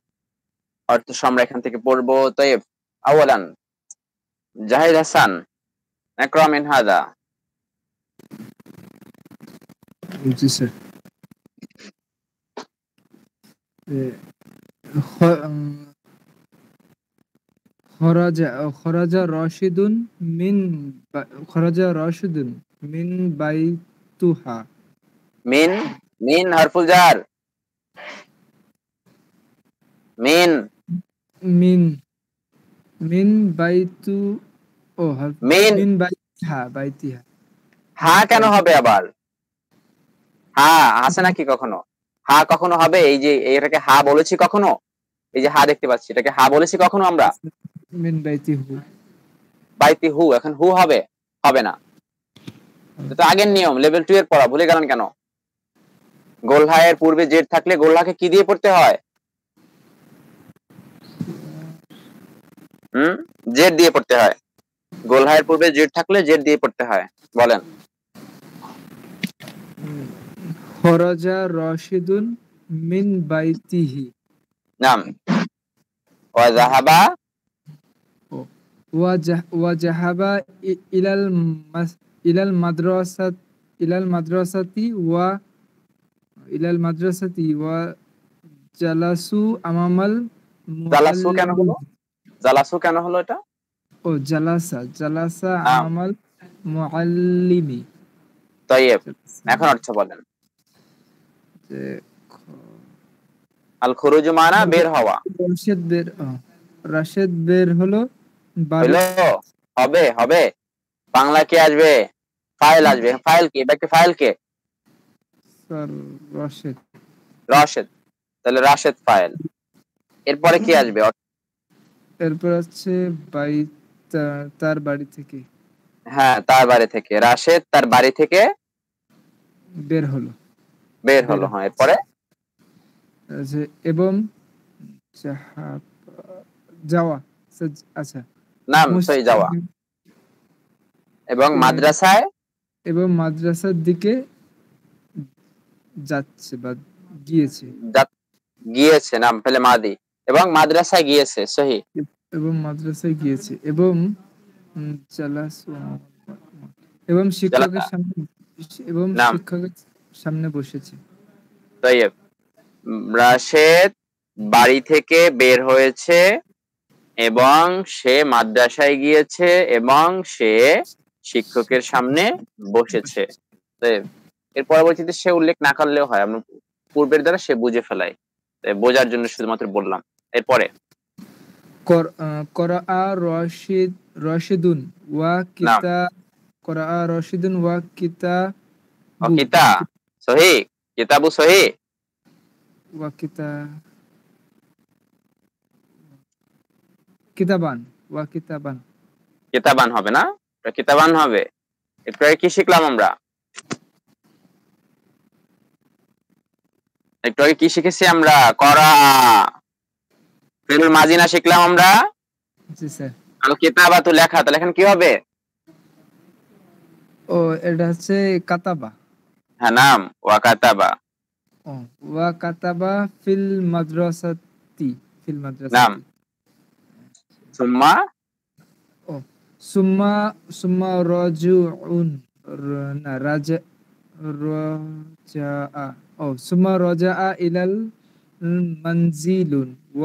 অর্থ আমরা এখান থেকে পড়ব طيب اولا জাহিদ হাসান اقرا من هذا জি স্যার খরাজা মিন খরাজা মিন মিন মিন হারফুল জার মিন মিন মিন ও মিন মিন হা কেন হবে আবার হা আছে নাকি কখনো হা কখনো হবে এই যে এটাকে হা বলেছি কখনো এই যে হা দেখতে পাচ্ছি এটাকে হা বলেছি কখনো আমরা মিন বাইতি হু বাইতি হু এখন হু হবে হবে না তো আগের নিয়ম লেভেল 2 এর পড়া ভুলে গেলেন কেন গোলহা পূর্বে জেড থাকলে গোলহাকে কি দিয়ে পড়তে হয় হুম জেড দিয়ে পড়তে হয় গোলহায়ের পূর্বে জেড থাকলে জেড দিয়ে পড়তে হয় বলেন খরাজা রশিদুন মিন বাইতিহি নাম ওয়া যাহাবা ওয়াজাহাবা ইলাল ইলাল ইলাল মাদ্রাসাতি ওয়া ইলাল মাদ্রাসাতি ওয়া জালাসু আমামাল জালাসু কেন হলো জালাসু কেন হলো এটা ও জালাসা জালাসা মুআল্লিমি তাইয়েব এখন অর্থ বলেন আল খুরুজ মানা বের হওয়া বের বের হলো হবে হবে বাংলা কি আসবে ফাইল আসবে ফাইল কি এটা কি ফাইল কে স্যার রাশেদ রাশেদ তাহলে রাশেদ ফাইল এরপরে কি আসবে এরপর আছে বাই তার বাড়ি থেকে হ্যাঁ তার বাড়ি থেকে রাশেদ তার বাড়ি থেকে বের হলো বের হলো হ্যাঁ এরপরে এবং যাওয়া আচ্ছা নাম সই যাওয়া এবং মাদ্রাসায় এবং মাদ্রাসার দিকে যাচ্ছে বা গিয়েছে গিয়েছে নাম ফেলে মাদি এবং মাদ্রাসায় গিয়েছে সহি এবং মাদ্রাসায় গিয়েছে এবং এবং শিক্ষকের সামনে এবং শিক্ষকের সামনে বসেছে রাশেদ বাড়ি থেকে বের হয়েছে এবং সে মাদ্রাসায় গিয়েছে এবং সে শিক্ষকের সামনে বসেছে এর পরবর্তীতে সে উল্লেখ না করলেও হয় আমরা পূর্বের দ্বারা সে বুঝে ফেলাই বোঝার জন্য শুধুমাত্র বললাম এরপরে কিতা সহি কিতাবু সহি কিতাবান ওয়া কিতাবান কিতাবান হবে না এটা কিতাবান হবে এরপরে কি শিখলাম আমরা একটু আগে কি শিখেছি আমরা করা ফেল মাজিনা শিখলাম আমরা জি স্যার আর কিতাবা তো লেখা তাহলে এখানে কি হবে ও এটা হচ্ছে কাতাবা হ্যাঁ নাম ওয়া কাতাবা ওয়া কাতাবা ফিল মাদ্রাসাতি ফিল মাদ্রাসাতি নাম ثم ثم ثم رجعون رجع رجع أو ثم رجع إلى المنزل و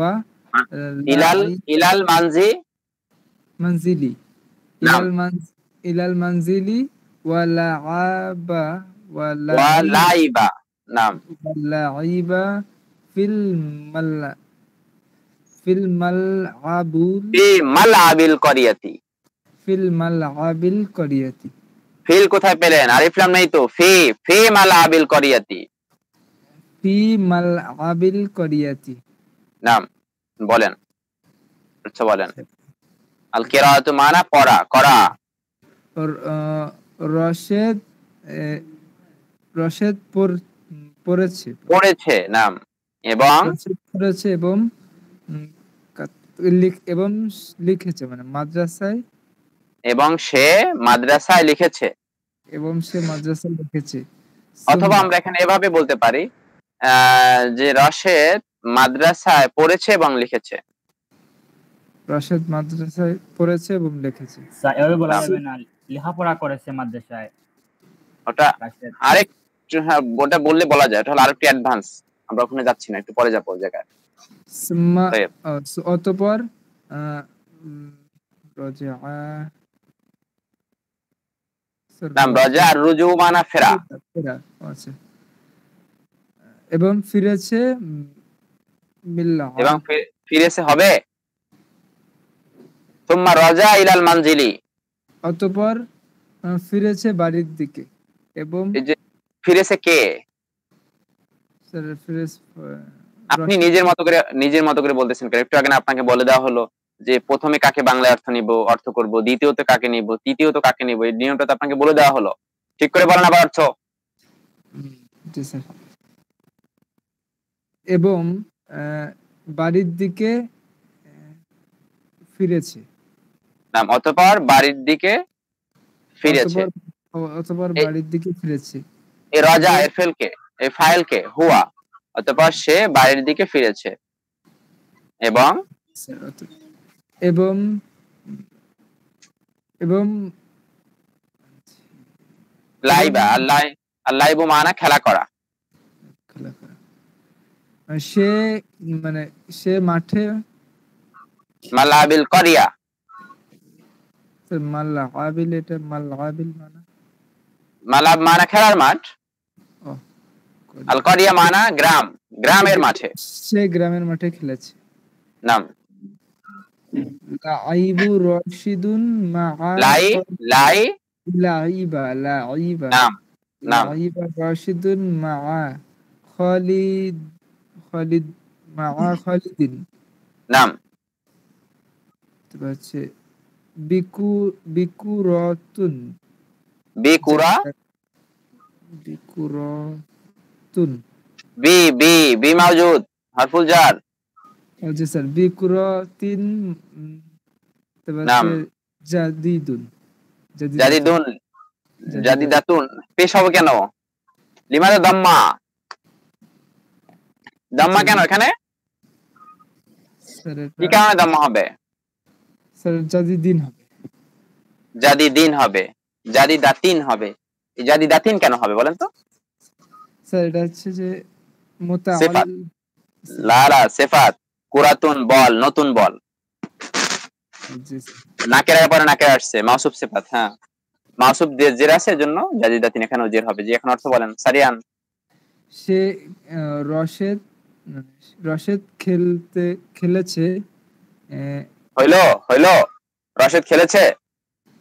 إلى إلى المنزل منزلي إلى نعم. المنزل إلى المنزل ولعب ولعب ولعب نعم ولعب في الملعب ফিল মালআবুল ফি মালআবিল করিয়াতি ফিল মালআবিল করিয়াতি ফিল কোথায় পেলেন আরিফ লাম নাই তো ফি ফি মালআবিল করিয়াতি ফি মালআবিল করিয়াতি নাম বলেন আচ্ছা বলেন আচ্ছা। আল কিরাআতু মানা পড়া করা রশেদ রশেদ পড়েছে পড়েছে নাম এবং পড়েছে এবং এবং লিখেছে মানে মাদ্রাসায় এবং সে মাদ্রাসায় লিখেছে এবং সে মাদ্রাসায় লিখেছে অথবা আমরা এখানে এভাবে বলতে পারি যে রশেদ মাদ্রাসায় পড়েছে এবং লিখেছে রশেদ মাদ্রাসায় পড়েছে এবং লিখেছে এভাবে বলা যাবে না লেখাপড়া করেছে মাদ্রাসায় ওটা আরেক হ্যাঁ, ওটা বললে বলা যায় ওটা হলো আরেকটু অ্যাডভান্স আমরা ওখানে যাচ্ছি না একটু পরে যাবো ওই জায়গায় অতপর আচ্ছা। এবং ফিরেছে এবং ফিরেছে হবে তোমার রজা ইলাল মানজিলি অতঃপর ফিরেছে বাড়ির দিকে এবং ফিরেছে কে আপনি নিজের মতো করে নিজের মতো করে বলতেছেন একটু আগে আপনাকে বলে দেওয়া হলো যে প্রথমে কাকে বাংলায় অর্থ নিব অর্থ করব দ্বিতীয়ত কাকে নিব তৃতীয়ত কাকে নিব এই নিয়মটা তো আপনাকে বলে দেওয়া হলো ঠিক করে বলেন আবার অর্থ এবং বাড়ির দিকে ফিরেছে নাম অতঃপর বাড়ির দিকে ফিরেছে অতঃপর বাড়ির দিকে ফিরেছে এ রাজা এর ফেলকে এই ফাইলকে হুয়া অথবা সে বাইরের দিকে ফিরেছে এবং এবং এবং লাইবা আল্লাহ আল্লাইবু মানা খেলা করা মানে সে মানে সে মাঠে মালাবিল করিয়া মাল্লাবিল এটা মাল্লাবিল মানে মালাব মানা খেলার মাঠ আল মানে গ্রাম গ্রামের মাঠে সে গ্রামের মাঠে খেলেছে নাম লাইবু রশিদুন মা লাই লাই লাইবা লাইবা নাম নাম লাইবা রশিদুন মা খালিদ খালিদ মা খালিদিন নাম হচ্ছে বিকু বিকুরাতুন বিকুরা বিকুরা বি বি বি মাউজুদ হারফুল জার জি স্যার বি কুরাতিন নাম জাদিদুন জাদিদুন জাদিদাতুন পেশ হবে কেন লিমাতে দাম্মা দাম্মা কেন এখানে কি কারণে দাম্মা হবে স্যার জাদিদিন হবে জাদিদিন হবে জাদিদাতিন হবে জাদিদাতিন কেন হবে বলেন তো স্যার এটা হচ্ছে যে সেফাত কুরাতুন বল নতুন বল নাকের পরে নাকের আসছে মাসুব সেফাত হ্যাঁ মাসুব দিয়ে জের আছে জন্য জাজিদা এখানে জের হবে যে এখন অর্থ বলেন সারিয়ান সে রশেদ মানে রশেদ খেলতে খেলেছে হইলো হইলো রশেদ খেলেছে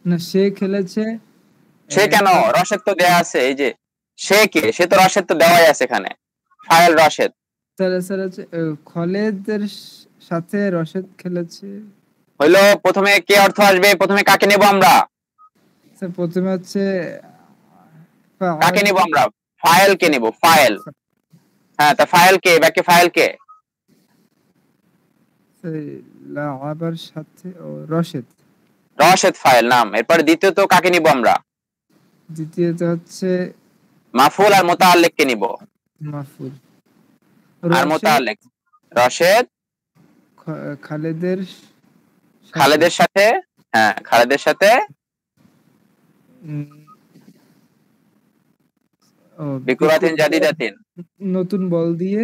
না সে খেলেছে সে কেন রশেদ তো দেয়া আছে এই যে সে কে সে তো রাশেদ তো দেওয়াই আছে এখানে ফায়েল রাশেদ খলেদের সাথে রশেদ খেলেছে হইলো প্রথমে কে অর্থ আসবে প্রথমে কাকে নেব আমরা প্রথমে হচ্ছে কাকে নেব আমরা ফাইল কে নেব ফাইল হ্যাঁ তা ফাইল কে বাকি ফাইল কে লাভার সাথে ও রশেদ রশেদ ফাইল নাম এরপর দ্বিতীয়ত কাকে নিব আমরা দ্বিতীয়ত হচ্ছে মাফুল আর মোতাআল্লিক কে নিব মাফুল আর মোতাআল্লিক রশেদ খালেদের খালেদের সাথে হ্যাঁ খালেদের সাথে বিকুরাতিন নতুন বল দিয়ে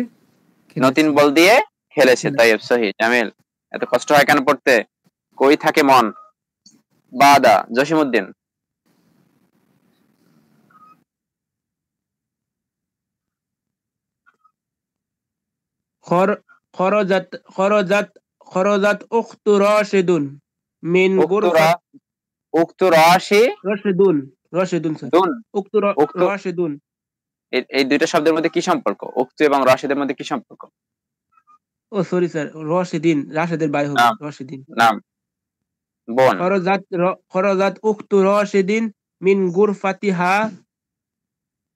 নতুন বল দিয়ে খেলেছে তাইব সহি জামিল এত কষ্ট হয় কেন পড়তে কই থাকে মন বাদা জসিমউদ্দিন খরজাত খরজাত খরজাত রাশিদুন মিন রাশি রাশিদুন রাশিদুন স্যার রাশিদুন এই দুইটা শব্দের মধ্যে কি সম্পর্ক উক্তু এবং রাশিদের মধ্যে কি সম্পর্ক ও সরি স্যার রাশিদিন রাশিদের ভাই হবে রাশিদিন নাম বোন খরজাত খরজাত রাশিদিন মিন গুরফাতিহা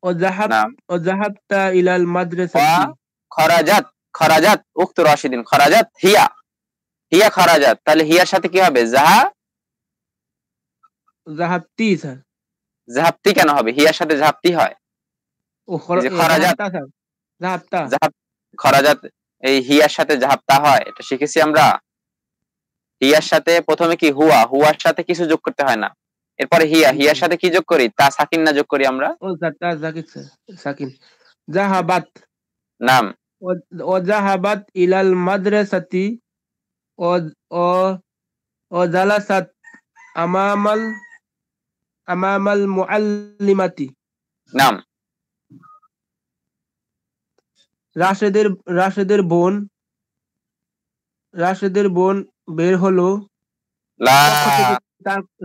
ও জাহাব ও জাহাবতা ইলাল মাদ্রাসা খরাজাত খরাজাত উক্ত রাশিদিন খরাজাত হিয়া হিয়া খরাজাত তাহলে হিয়ার সাথে কি হবে জাহা জাহাবতি স্যার জাহাবতি কেন হবে হিয়ার সাথে জাহাবতি হয় খরাজাত খরাজাত এই হিয়ার সাথে জাহাবতা হয় এটা শিখেছি আমরা হিয়ার সাথে প্রথমে কি হুয়া হুয়ার সাথে কিছু যোগ করতে হয় না এরপরে হিয়া হিয়ার সাথে কি যোগ করি তা সাকিন না যোগ করি আমরা ও স্যার তা সাকিন জাহাবাত নাম ওজাহাবাত ইলাল মাদ্রাসাতি জালাসাত আমামাল আমামাল মুআল্লিমাতি নাম রাশেদের রাশেদের বোন রাশেদের বোন বের হলো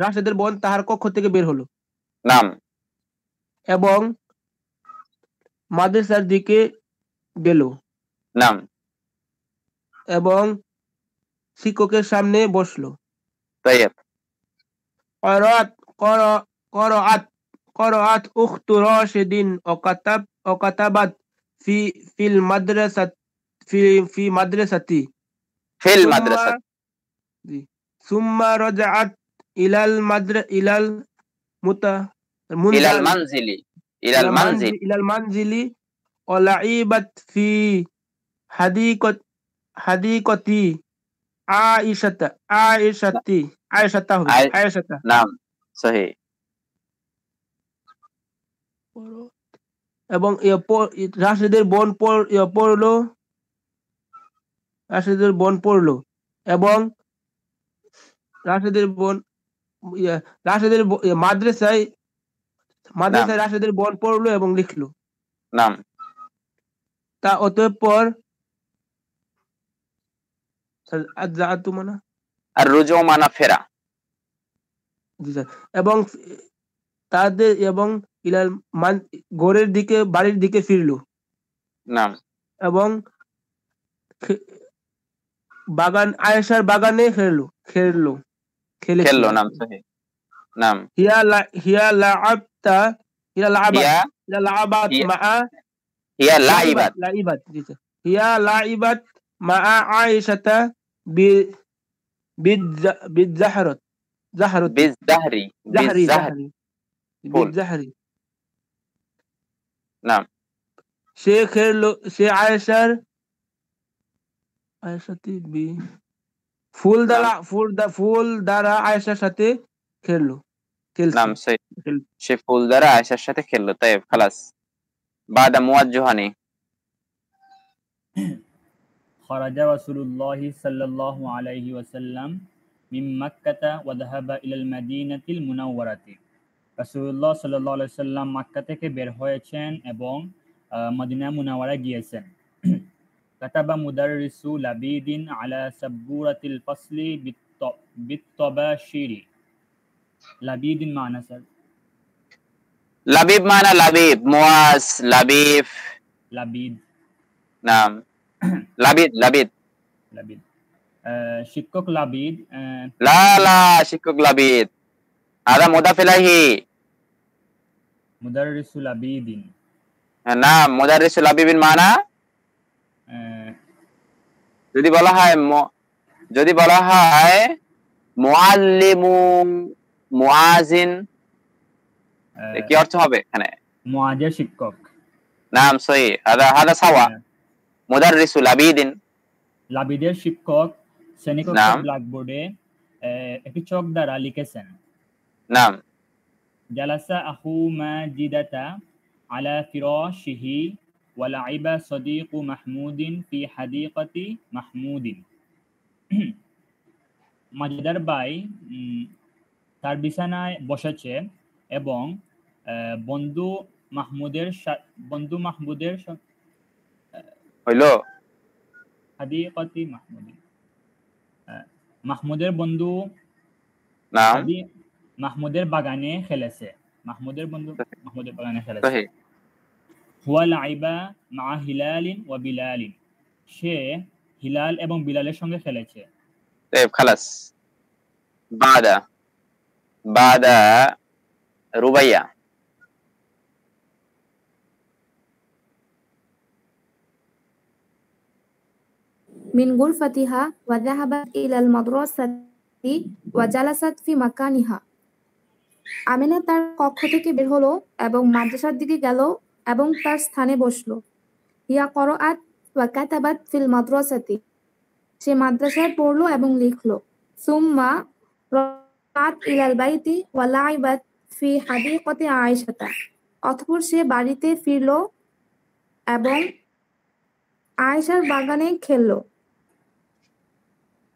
রাশেদের বোন তাহার কক্ষ থেকে বের হলো নাম এবং মাদ্রাসার দিকে গেল নাম এবং শিক্ষকের সামনে বসলো طيب قرأت قرأت قرأت أخت راشد وكتب وكتبت في في المدرسة في في مدرستي في المدرسة ثم رجعت إلى المدر إلى المت إلى المنزل إلى المنزل إلى المنزل ولعبت في হাদিকতি আয়েশাতা আয়েশাতি আয়েশাতা হবে আয়েশাতা নাম সহি এবং রাশিদের বন পড়লো রাশিদের বন পড়লো এবং রাশিদের বোন রাশিদের মাদ্রাসায় মাদ্রাসায় রাশিদের বোন পড়লো এবং লিখলো নাম তা অতঃপর এবং তাদের এবং ইলাল মান গোরের দিকে বাড়ির দিকে ফিরলো নাম এবং বাগান আয়েশার বাগানে খেললো খেললো খেলে খেললো নাম নাম হিয়া লা হিয়া লাআবতা হিয়া লাআবাত হিয়া লাআবাত মাআ হিয়া লাইবাত লাইবাত জি হিয়া লাইবাত মাআ আয়েশাতা بيت بيت زهرت زهرت بيت زهري زهري بيت زهري نعم شي كيلو شي عشر عشر تي فول نعم. دلع فول دا فول دارا عشر شتي كيلو كيلو نعم شي شي فول دارا عشر شتي كيلو طيب خلاص بعد موجهني খরাজা রসুল্লাহ সাল্লাহ আলাইহি ওয়াসাল্লাম মিম মাক্কাতা ওয়াদাহাবা ইলাল মাদিনাতিল মুনাওয়ারাতি রাসুল্লাহ সাল্লাহ আলাই সাল্লাম মাক্কা থেকে বের হয়েছেন এবং মদিনা মুনাওয়ারা গিয়েছেন কাতাবা মুদারিসু লাবিদিন আলা সাব্বুরাতিল ফসলি বিত্তবাশিরি লাবিদিন মানা স্যার লাবিব মানা লাবিব মুয়াস লাবিব লাবিদ নাম লাবিদ লাবিদ লাবিদ শিক্ষক লাবিদ লা লা শিক্ষক লাবিদ আদা মুদাফিলাহি মুদাররিসু লাবিদিন না মুদাররিসু লাবিবিন মানা যদি বলা হয় যদি বলা হয় মুআল্লিমু মুআজিন কি অর্থ হবে এখানে মুআজির শিক্ষক নাম সহি আদা হাদা সাওয়া মুদাররিসুল আবিদিন লাবিদের শিক্ষক ব্ল্যাকবোর্ডে একটি চক দ্বারা লিখেছেন নাম জালাসা আহু মাজিদাতা আলা ফিরাশিহি ভাই তার বিছানায় বসেছে এবং eh, বন্ধু মাহমুদের বন্ধু মাহমুদের হইল হাদিকাতি মাহমুদি মাহমুদের বন্ধু না মাহমুদের বাগানে খেলেছে মাহমুদের বন্ধু মাহমুদের বাগানে খেলেছে হুয়া লাইবা মা হিলালিন ওয়া বিলালিন সে হিলাল এবং বিলালের সঙ্গে খেলেছে طيب خلاص بعد بعد ربيع من غرفتها وذهبت إلى المدرسة وجلست في مكانها আমিনা তার কক্ষ থেকে বের হলো এবং মাদ্রাসার দিকে গেল এবং তার স্থানে বসলো ইয়া করআত ওয়া কাতাবাত ফিল সে মাদ্রাসায় পড়লো এবং লিখলো সুম্মা রাত ইলাল বাইতি ওয়া লাইবাত ফি হাদিকতে আয়েশাতা অতঃপর সে বাড়িতে ফিরলো এবং আয়েশার বাগানে খেললো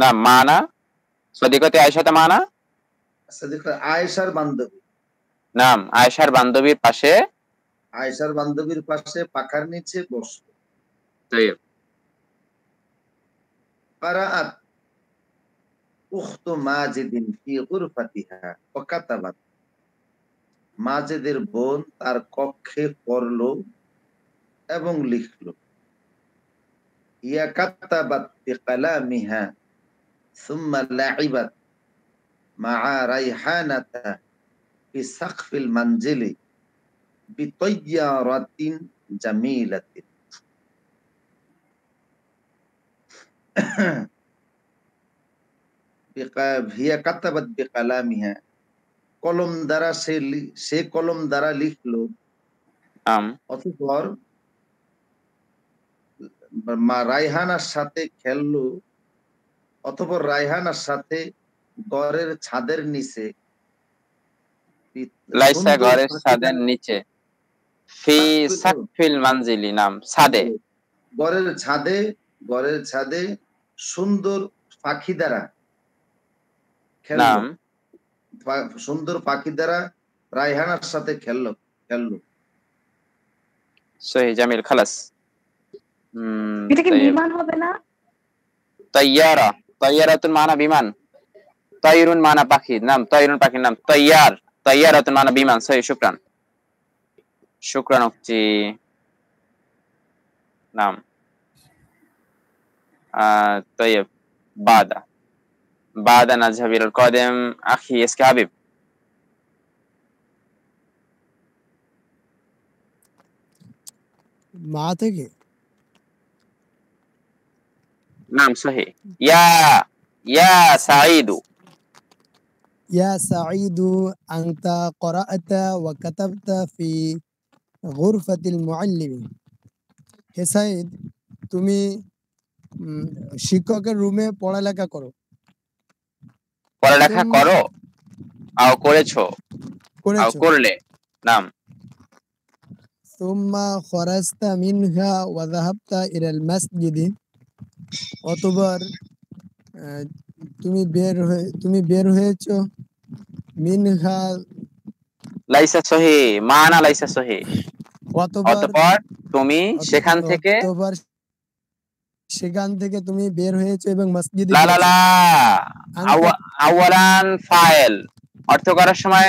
না মা না সদিকতে আয়েশাতে মা না আয়েশার বান্ধবী নাম আয়সার বান্ধবীর পাশে আয়সার বান্ধবীর পাশে পাখার নিচে বসত মাজেদের বোন তার কক্ষে পড়ল এবং লিখল ইয়া কাতাবাত সুম্মা লাইবাত মা রাইহানাতা ফি সাকফিল হিয়া কলম দ্বারা সে সে কলম দ্বারা লিখল আম অতঃপর মা রায়হানার সাথে খেললো অথবা রায়হানার সাথে ঘরের ছাদের নিচে লাইসা ঘরের ছাদের নিচে ফি সাকফিল মানজিলি নাম ছাদে ঘরের ছাদে ঘরের ছাদে সুন্দর পাখি দ্বারা নাম সুন্দর পাখি দ্বারা রায়হানার সাথে খেললো খেললো সহি জামিল খালাস হুম এটা কি বিমান হবে না তাইয়ারা তৈয়ারাতুন মানা বিমান তৈরুন মানা পাখি নাম তৈরুন পাখির নাম তৈয়ার তৈয়ারাতুন মানা বিমান সহি শুক্রান শুক্রান উক্তি নাম طيب بعد بعد أن أذهب إلى القادم أخي اسكي حبيب মা থেকে নাম সহি ইয়া ইয়া সাঈদু ইয়া সাঈদু আনতা করাআতা হে তুমি শিক্ষকের রুমে পড়ালেখা করো পড়ালেখা করো আও করেছো করলে নাম ثم خرجت منها কতবার তুমি বের হয়ে তুমি বের মিনহা লাইসা সহি মানা লাইসা সহি তুমি সেখান থেকে সেখান থেকে তুমি বের এবং মসজিদে লা লা লা আওয়ালান ফাইল অর্থ করার সময়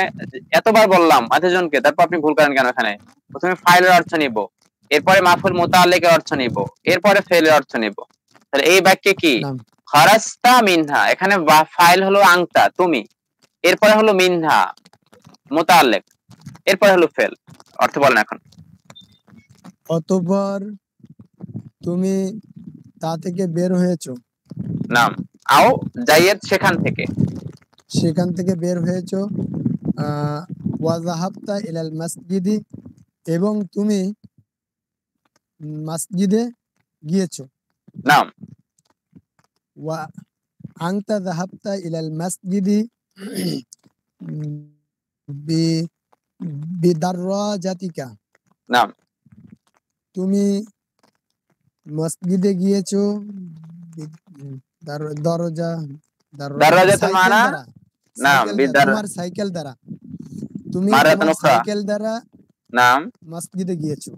এতবার বললাম এতজনকে তারপর আপনি ভুল করেন কেন এখানে প্রথমে ফাইলের অর্থ নিব এরপরে মাফুল মোতালেকের অর্থ নিব এরপরে ফেলের অর্থ নিব তাহলে এই বাক্যে কি খরাস্তা মিনহা এখানে ফাইল হলো আংতা তুমি এরপরে হলো মিনহা মোতালেক এরপরে হলো ফেল অর্থ বলেন এখন অতঃপর তুমি তা থেকে বের হয়েছো নাম আও জাইয়েদ সেখান থেকে সেখান থেকে বের হয়েছো ওয়াজাহাবতা ইলাল মাসজিদি এবং তুমি মসজিদে গিয়েছো نعم وأنت ذهبت إلى المسجد بدراجتك نعم তুমি মসজিদে গিয়েছো দরজা দরজা নাম তোমার সাইকেল দ্বারা তুমি সাইকেল দ্বারা নাম মসজিদে গিয়েছো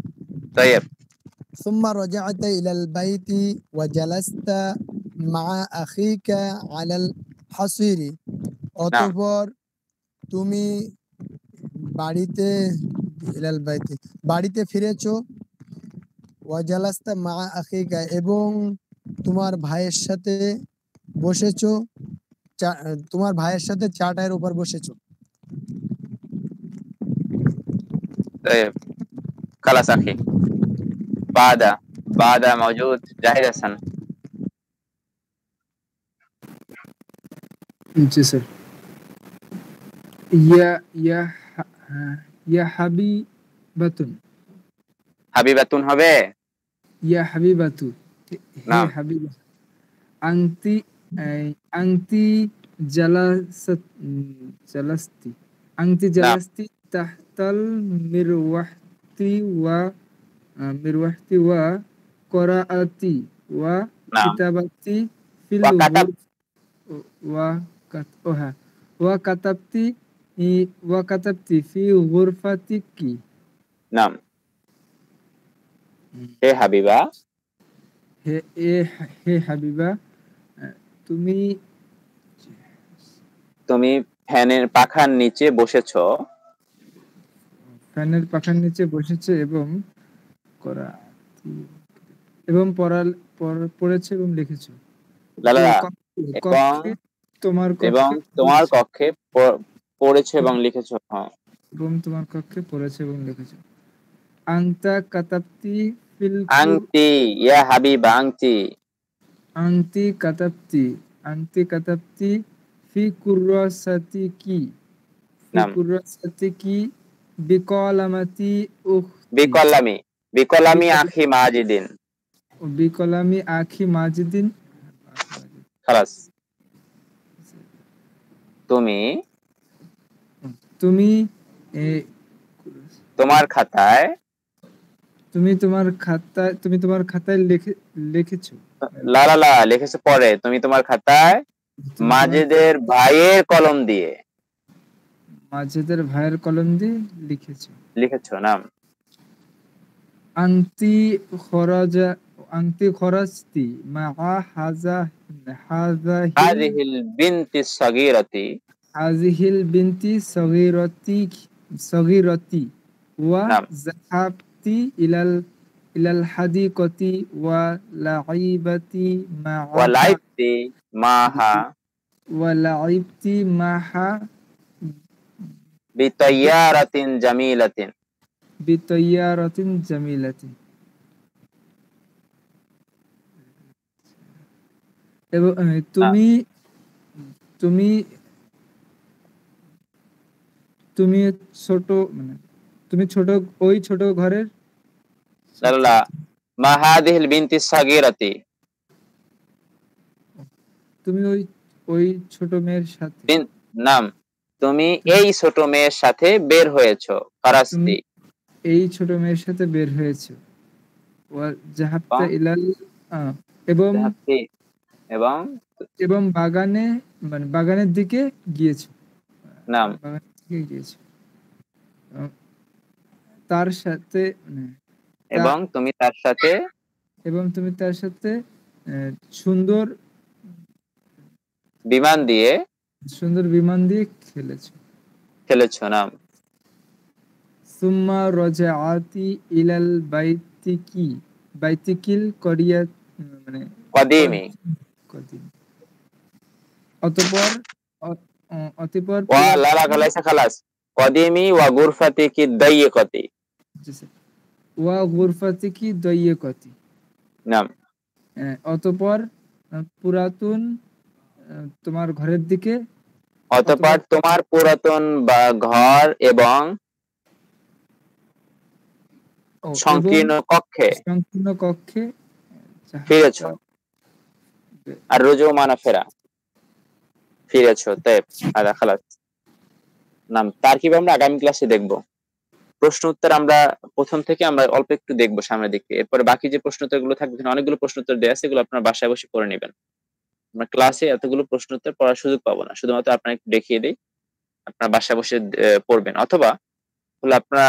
ثم رجعت إلى البيت وجلست مع أخيك على الحصير অতঃপর তুমি বাড়িতে ইলাল বাইতে বাড়িতে ফিরেছো ওয়াজালাস্তা মা আখিকা এবং তোমার ভাইয়ের সাথে বসেছো তোমার ভাইয়ের সাথে চাটায়ের উপর বসেছো খালাস আখি بعد بعد موجود جاهد حسن जी सर या या या হাবিবাতুন হাবিবাতুন হবে ইয়া হাবিবাতু না হাবিবা আংতি আংতি জালাসাত জালাস্তি আংতি জালাস্তি তাহতাল মিরওয়াহতি ওয়া মিরওয়াহতি wa করাআতি ওয়া কিতাবাতি ফিল ওয়া কাত ওহা ওয়া wa katabti fi ghurfatiki. Naam. নাম হে হাবিবা হে হে হাবিবা তুমি তুমি ফ্যানের পাখার নিচে বসেছো ফ্যানের পাখার নিচে বসেছে এবং করা এবং পড়া পড়েছে এবং লিখেছো তোমার হ্যাঁ। এবং তোমার কক্ষে পড়েছে এবং লিখেছো এবং তোমার কক্ষে পড়েছে এবং লিখেছো আংতা কাতাবতি ফিল আংতি ইয়া হাবিব আংতি আংতি কাতাবতি আংতি কাতাবতি ফি কুররাসাতি কি ফি কুররাসাতি কি বিকলামাতি উখ বিকলামি বিকলামি আখি মাজিদিন বিকলামি আখি মাজিদিন খালাস তুমি তুমি তোমার খাতায় তুমি তোমার খাতায় তুমি তোমার খাতায় লিখে লিখেছো লা লা লা লিখেছো পরে তুমি তোমার খাতায় মাজেদের ভাইয়ের কলম দিয়ে মাজেদের ভাইয়ের কলম দিয়ে লিখেছো লিখেছো নাম أنت خرج أنت خرجت مع هذا هذا هذه البنت الصغيرة هذه البنت صغيرتي صغيرتي نعم. وذهبت إلى ال... إلى الحديقة ولعبت معها ولعبت معها ولعبت معها بطيارة جميلة বিতৈয়ারতিন জামিলাতি এবং তুমি তুমি তুমি ছোট মানে তুমি ছোট ওই ছোট ঘরের সাল্লা বিনতি সাগিরাতি তুমি ওই ওই ছোট মেয়ের সাথে নাম তুমি এই ছোট মেয়ের সাথে বের হয়েছো এই ছোট মেয়ের সাথে বের হয়েছে ইলাল এবং এবং এবং বাগানে মানে বাগানের দিকে গিয়েছে গিয়েছে তার সাথে মানে, এবং তুমি তার সাথে এবং তুমি তার সাথে সুন্দর বিমান দিয়ে সুন্দর বিমান দিয়ে খেলেছো খেলেছো নাম সুম্মা রজাআতি ইলাল বাইতিকি বাইতিকিল করিয়া মানে কদিমি কদিম অতঃপর অতঃপর ওয়া লা লা লাইসা খালাস কদিমি ওয়া গুরফাতিকি দাইয়িকাতি ওয়া গুরফাতিকি দাইয়িকাতি নাম অতঃপর পুরাতন তোমার ঘরের দিকে অতপর তোমার পুরাতন বা ঘর এবং সংকীর্ণ কক্ষে সংকীর্ণ কক্ষে ফিরেছ আর রোজও মানা ফেরা ফিরেছ তেব আদা খালাস নাম তার কিভাবে আমরা আগামী ক্লাসে দেখব প্রশ্ন উত্তর আমরা প্রথম থেকে আমরা অল্প একটু দেখবো সামনের দিকে এরপরে বাকি যে প্রশ্ন উত্তর গুলো থাকবে অনেকগুলো প্রশ্ন উত্তর দেওয়া আছে এগুলো আপনার বাসায় বসে পড়ে নেবেন আমরা ক্লাসে এতগুলো প্রশ্ন উত্তর পড়ার সুযোগ পাবো না শুধুমাত্র আপনার একটু দেখিয়ে দিই আপনার বাসায় বসে পড়বেন অথবা হলো আপনারা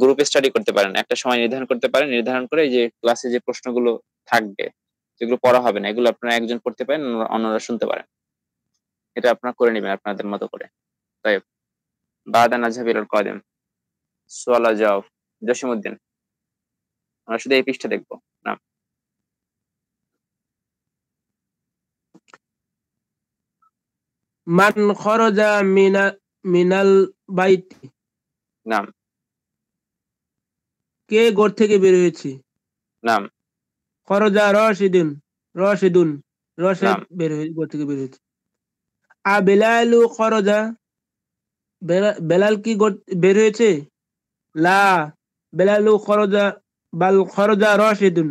গ্রুপে স্টাডি করতে পারেন একটা সময় নির্ধারণ করতে পারেন নির্ধারণ করে যে ক্লাসে যে প্রশ্নগুলো থাকবে যেগুলো পড়া হবে না এগুলো আপনারা একজন পড়তে পারেন অন্যরা শুনতে পারেন এটা আপনারা করে নেবেন আপনাদের মতো করে তাই বাদা নাজাবিল কদেম সোয়ালা জব জসিমুদ্দিন আমরা শুধু এই পৃষ্ঠা দেখবো না মান খরজা মিনাল বাইতি নাম কে ঘর থেকে বের হয়েছে নাম খরজা রশিদুন রশিদুন রশিদ বের হয়ে ঘর থেকে বের হয়েছে আ বেলাল খরজা বেলাল কি বের হয়েছে লা বেলাল খরজা বাল খরজা রশিদুন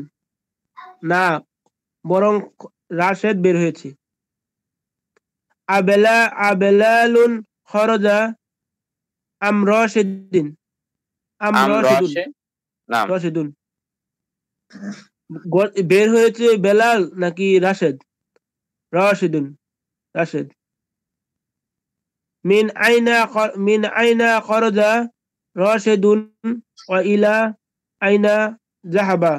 না বরং রাশেদ বের হয়েছে আবেলা আবেলালুন খরজা আম রশেদিন আম রশিদুন নাম বের হয়েছে বেলাল নাকি রাশেদ রশিদুল রাশেদ মিন আইনা মিন আইনা খরজা রশেদুন ও ইলা আইনা জাহাবা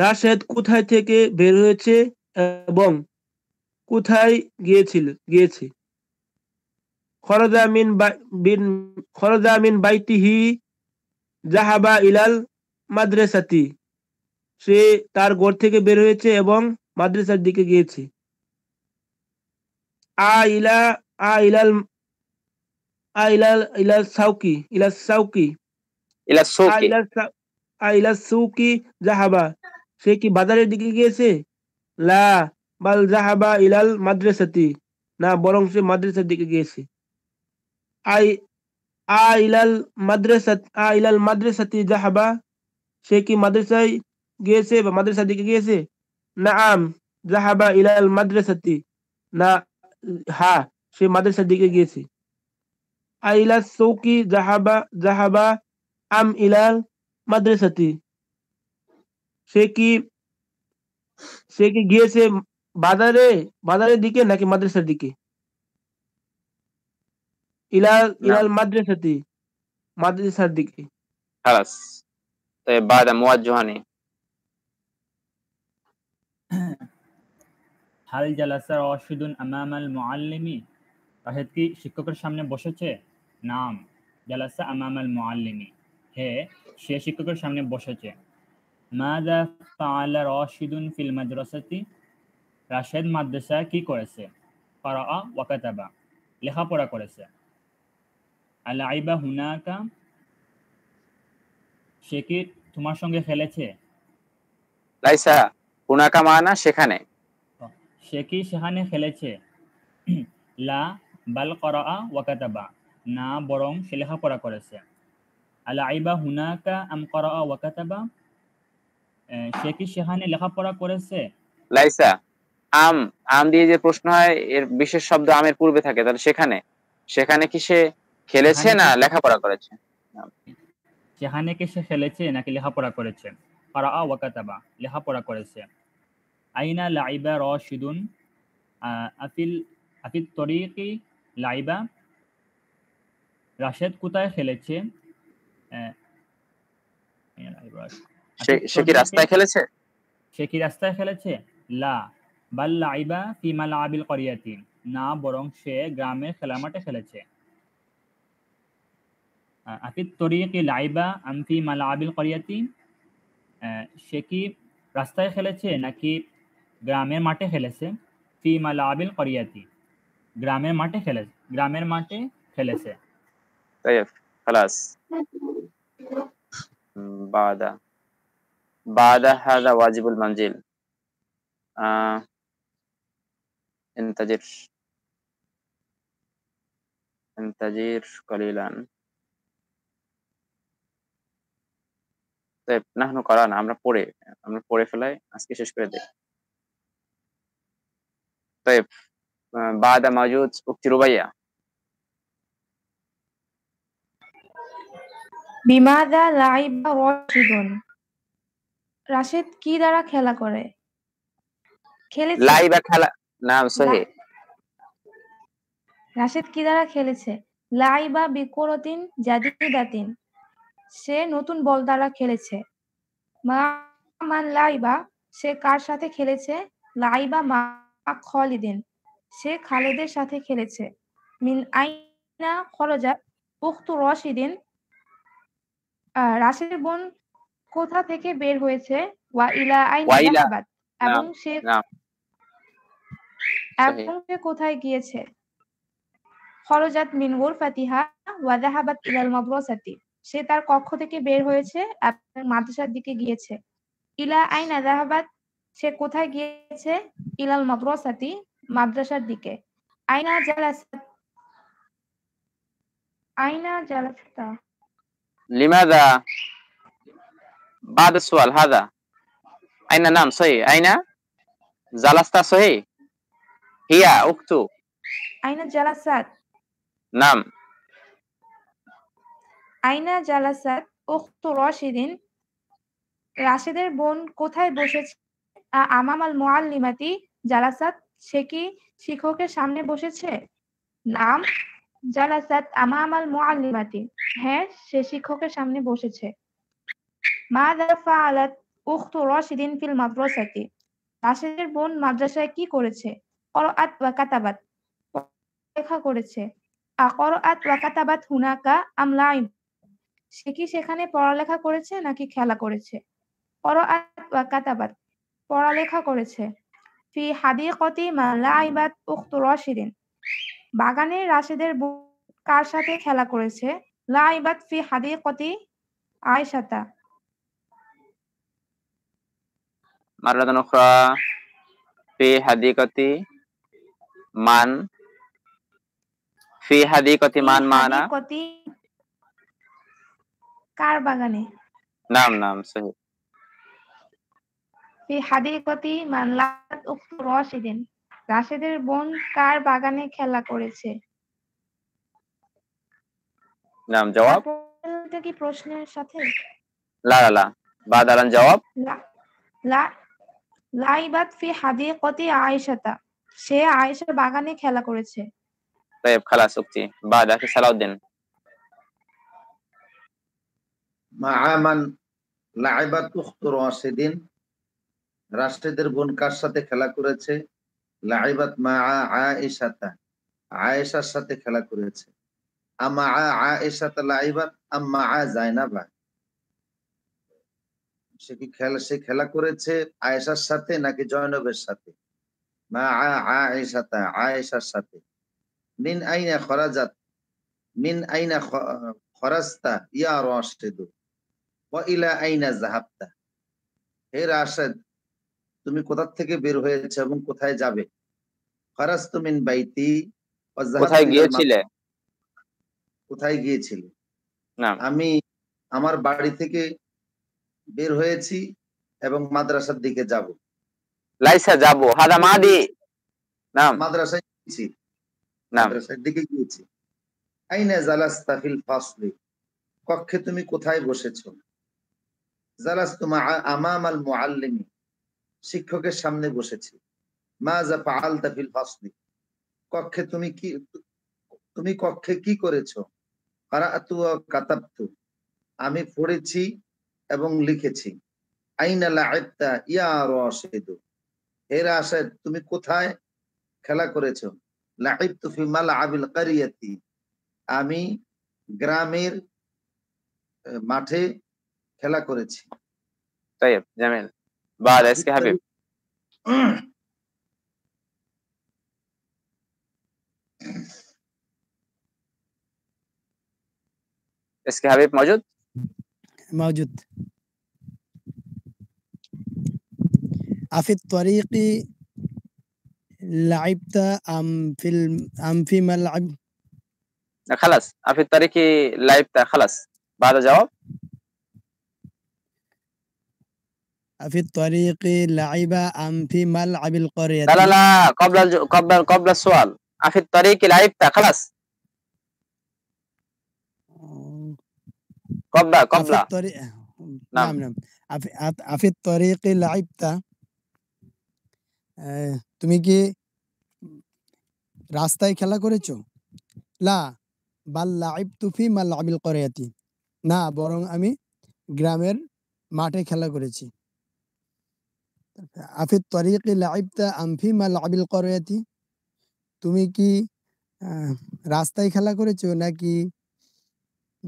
রাশেদ কোথায় থেকে বের হয়েছে এবং কোথায় গিয়েছিল গিয়েছে খরজামিন বাইতিহি জাহাবা ইলাল মাদ্রাসাতি সে তার ঘর থেকে বের হয়েছে এবং মাদ্রাসার দিকে গিয়েছে আ ইলা আ ইলাল আ ইলাল ইলাল সাউকি ইলাল সাউকি ইলাল সাউকি আ ইলাল সাউকি জাহাবা সে কি বাজারের দিকে গিয়েছে লা বাল জাহাবা ইলাল মাদ্রাসাতি না বরং সে মাদ্রাসার দিকে গিয়েছে আই আ'ইলা আল মাদ্রাসাত আ'ইলা আল মাদ্রাসাতি জহাবা শেখি মাদ্রাসায় গিয়েছে বা মাদ্রাসার দিকে গিয়েছে না আম জহাবা ইলা আল মাদ্রাসাতি না হা সে মাদ্রাসার দিকে গিয়েছে আইলা সুকি জহাবা জহাবা আম ইলা মাদ্রাসাতি শেখি শেখি গিয়েছে বাদারে বাদারে দিকে নাকি মাদ্রাসার দিকে ইলাল ইলাল মাদ্রাসাতি মাদ্রাসার দিকে হাল জালাসা মুআল্লিমি কি শিক্ষকের সামনে বসেছে নাম জালাসা আমামাল মুআল্লিমি হে সে শিক্ষকের সামনে বসেছে মাযা ফাআলা রাশিদুন ফিল মাদ্রাসাতি রাশেদ মাদ্রাসা কি করেছে পারা ওয়া কাতাবা লেখাপড়া করেছে আলাইবা হুনাকা সে কি তোমার সঙ্গে খেলেছে লাইসা হুনাকা মানা সেখানে সে কি সেখানে খেলেছে লা বাল করা ওয়াকাতাবা না বরং সে লেখাপড়া করেছে আলাইবা হুনাকা আম করা ওয়াকাতাবা সে কি সেখানে লেখাপড়া করেছে লাইসা আম আম দিয়ে যে প্রশ্ন হয় এর বিশেষ শব্দ আমের পূর্বে থাকে তাহলে সেখানে সেখানে কি সে খেলেছে না লেখাপড়া করেছে জাহানে কে সে খেলেছে নাকি লেখাপড়া করেছে পারা ওয়া কাতাবা লেখাপড়া করেছে আইনা লাইবা রশিদুন আফিল আফিল তরিকি লাইবা রাশেদ কোথায় খেলেছে সে কি রাস্তায় খেলেছে সে কি রাস্তায় খেলেছে লা বাল লাইবা ফি মালাবিল করিয়াতি না বরং সে গ্রামের খেলামাটে খেলেছে أفي الطريق لعبة أم في ملعب القرية সে কি রাস্তায় খেলেছে নাকি গ্রামের মাঠে খেলেছে ফি মালাবিল করিয়াতি গ্রামের মাঠে খেলেছে গ্রামের মাঠে খেলেছে طيب خلاص بعد بعد هذا واجب المنزل آه انتظر انتظر قليلا নাহনু করা না আমরা পড়ে আমরা পড়ে ফেলাই আজকে শেষ করে দেই طيب بعد موجود أختي ربيع বিমাদা লাইবা রাশিদুন রাশিদ কি দ্বারা খেলা করে খেলেছে লাইবা খেলা নাম সহি রাশেদ কি দ্বারা খেলেছে লাইবা বিকুরতিন জাদিদাতিন সে নতুন বল দ্বারা খেলেছে মান লাইবা সে কার সাথে খেলেছে লাইবা মা খলিদিন সে খালেদের সাথে খেলেছে মিন আইনা খরজাত উক্তু রশিদিন রাশের বোন কোথা থেকে বের হয়েছে ওয়া ইলা আইনাবাদ এবং সে এবং সে কোথায় গিয়েছে খরজাত মিন ফাতিহা ওয়া ইলাল মাদ্রাসাতি সে তার কক্ষ থেকে বের হয়েছে আপনার মাদ্রাসার দিকে গিয়েছে ইলা আইন আজাহাবাদ সে কোথায় গিয়েছে ইলাল মাদ্রাসাতি মাদ্রাসার দিকে আইনা জালাসাত আইনা জালাসাতা লিমাদা বাদ সুয়াল হাদা আইনা নাম সহি আইনা জালাস্তা সহি হিয়া উক্তু আইনা জালাসাত নাম আইনা জালাসাত উখত রশিদিন রাশেদের বোন কোথায় বসেছে আমামাল নিমাতি জালাসাত সে কি শিক্ষকের সামনে বসেছে নাম জালাসাত আমামাল নিমাতি হ্যাঁ সে শিক্ষকের সামনে বসেছে মা দাফা আলাত উখত রশিদিন ফিল মাদ্রাসাতি রাশেদের বোন মাদ্রাসায় কি করেছে করআত ওয়া কাতাবাত লেখা করেছে আকরআত ওয়া কাতাবাত হুনাকা আমলাইব সে কি সেখানে পড়ালেখা করেছে নাকি খেলা করেছে কাতাবাত পড়ালেখা করেছে ফি হাদিকতি মালাইবাত বাগানে রাশিদের কার সাথে খেলা করেছে লাইবাত ফি হাদিকতি আয়েশাতা মারাদান উখরা ফি হাদিকতি মান ফি হাদিকতি মান মানা কার বাগানে নাম নাম সহি ফি হাদিকতি মানলাত উক্ত রশিদিন রাশেদের বোন কার বাগানে খেলা করেছে নাম জবাব এটা কি প্রশ্নের সাথে লা লা লা জবাব লা লা লাইবাত ফি হাদিকতি আয়েশাতা সে আয়েশার বাগানে খেলা করেছে মাআমান লাইবাত উখতু রাশিদিন রাশিদের বোন কার সাথে খেলা করেছে লাইবাত মা আয়েশাতা আয়েশার সাথে খেলা করেছে আমা আয়েশাতা লাইবাত আম্মা আ জায়নাবা সে কি খেলা সে খেলা করেছে আয়েশার সাথে নাকি জয়নবের সাথে মা আয়েশাতা আয়েশার সাথে মিন আইনা খরাজাত মিন আইনা খরাজতা ইয়া রাশিদু হে রাশেদ তুমি কোথা থেকে বের হয়েছে এবং কোথায় যাবে কোথায় গিয়েছিলে কোথায় আমি আমার বাড়ি থেকে বের হয়েছি এবং মাদ্রাসার দিকে যাব লাইসা যাব হাদা মাদি না মাদ্রাসায় গিয়েছি মাদ্রাসার দিকে গিয়েছি আইনা জালাস্তা ফিল ফাসলি কক্ষে তুমি কোথায় বসেছো যারা তোমা আমাম আল মুআল্লিমি শিক্ষকের সামনে বসেছি মা যা ফাআল ফিল ফাসলি কক্ষে তুমি কি তুমি কক্ষে কি করেছো কারাতু ওয়া কাতাবতু আমি পড়েছি এবং লিখেছি আইনা লাআবতা ইয়া রাশিদু হে রাশেদ তুমি কোথায় খেলা করেছো লাআবতু ফি মালআবিল ক্বারিয়াতি আমি গ্রামের মাঠে খেলা করেছি طيب جميل بعد اسكي حبيب اسكي حبيب موجود موجود أفي الطريق لعبت أم في الم... أم في ملعب خلاص أفي الطريق لعبت خلاص بعد جواب في الطريق لعب أم في ملعب القرية لا لا لا قبل الج... قبل قبل السؤال في الطريق لعبت خلاص قبل قبل أفي الطريق نعم نعم في أفي الطريق لعبت তুমি কি রাস্তায় খেলা করেছো লা বাল লাইব তুফি মাল আবিল করেয়াতি না বরং আমি গ্রামের মাঠে খেলা করেছি আফি তরিকি লাইবতা আমফি মা লাবিল করয়াতি তুমি কি রাস্তায় খেলা করেছো নাকি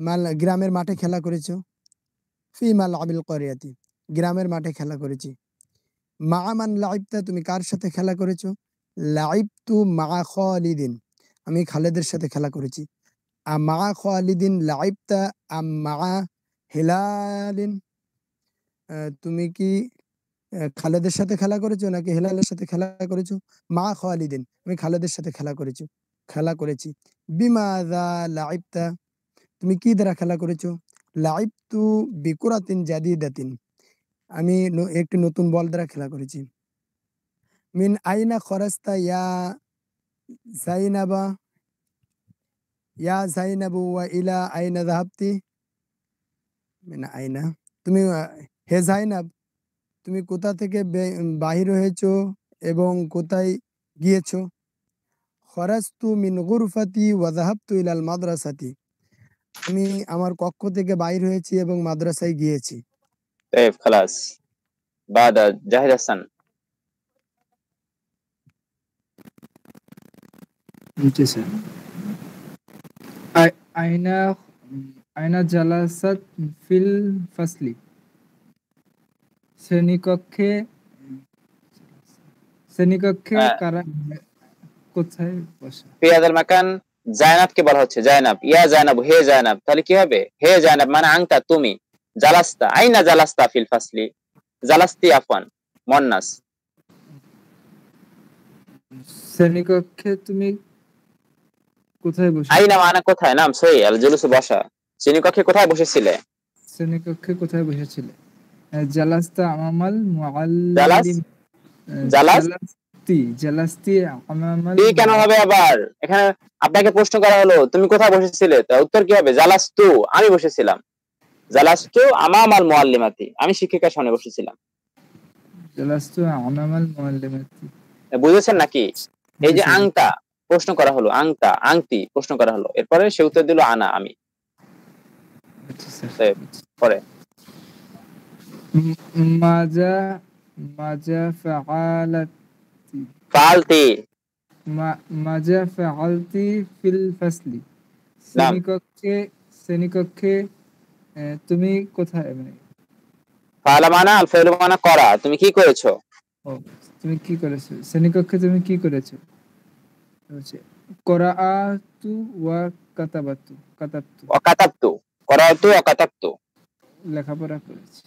মাল গ্রামের মাঠে খেলা করেছো ফি মা লাবিল করয়াতি গ্রামের মাঠে খেলা করেছি মা মান লাইবতা তুমি কার সাথে খেলা করেছো লাইব তু মা খালিদিন আমি খালেদের সাথে খেলা করেছি আ মা খালিদিন লাইবতা আম মা হেলালিন তুমি কি খালেদের সাথে খেলা করেছো নাকি হেলালের সাথে খেলা করেছো মা খালিদিন আমি খালেদের সাথে খেলা করেছো খেলা করেছি বিমাদা লাইবতা তুমি কি দ্বারা খেলা করেছো লাইব তু বিকুরাতিন জাদি দাতিন আমি একটি নতুন বল দ্বারা খেলা করেছি মিন আইনা খরাস্তা ইয়া জাইনাবা ইয়া জাইনাবু ওয়া ইলা আইনা যাহাবতি মিন আইনা তুমি হে জাইনাব তুমি কোথা থেকে বাহির হয়েছ এবং কোথায় গিয়েছ খরাজতু মিন গুরফাতি ওয়াজাহাবতু ইলাল মাদ্রাসাতি আমি আমার কক্ষ থেকে বাইর হয়েছি এবং মাদ্রাসায় গিয়েছি طيب خلاص জি স্যার আয়না আয়না জালাসাত ফিল ফাসলি শ্রেণীকক্ষে শ্রেণীকক্ষে হ্যাঁ। কারা কোথায় বসে মাকান বলা হচ্ছে জায়নাব ইয়া জায়নাব হে জায়নাব তাহলে কি হবে হে জায়নাব মানে তুমি জালাস্তা আইনা জালাস্তা ফিল ফাসলি জালাস্তি মন্নাস শ্রেণীকক্ষে তুমি কোথায় বসে আইনা মানে কোথায় নাম আল জুলুস বসা শ্রেণীকক্ষে কোথায় বসেছিলে শ্রেণীকক্ষে কোথায় বসেছিলে জালাস্তা আমামাল মুআল্লিম জালাস্তি জালাস্তি আমামাল কেন হবে আবার এখানে আপনাকে প্রশ্ন করা হলো তুমি কোথায় বসেছিলে উত্তর কি হবে জালাস্তু আমি বসেছিলাম জালাস্তু আমামাল মুআল্লিমাতি আমি শিক্ষিকার সামনে বসেছিলাম জালাস্তু আমামাল মুআল্লিমাতি বুঝেছেন নাকি এই যে আংতা প্রশ্ন করা হলো আংতা আংতি প্রশ্ন করা হলো এরপরে সে উত্তর দিল আনা আমি আচ্ছা, পরে মাজা মাজা মাজা ফিল ফাসলি শ্রেণীকক্ষে শ্রেণীকক্ষে তুমি কোথায় মানে আল করা তুমি কি করেছো ও তুমি কি করেছো শ্রেণীকক্ষে তুমি কি করেছো হচ্ছে তু ওয়া কাতাবাতু কাতাবতু কাতাবতু কাতাবতু লেখাপড়া করেছি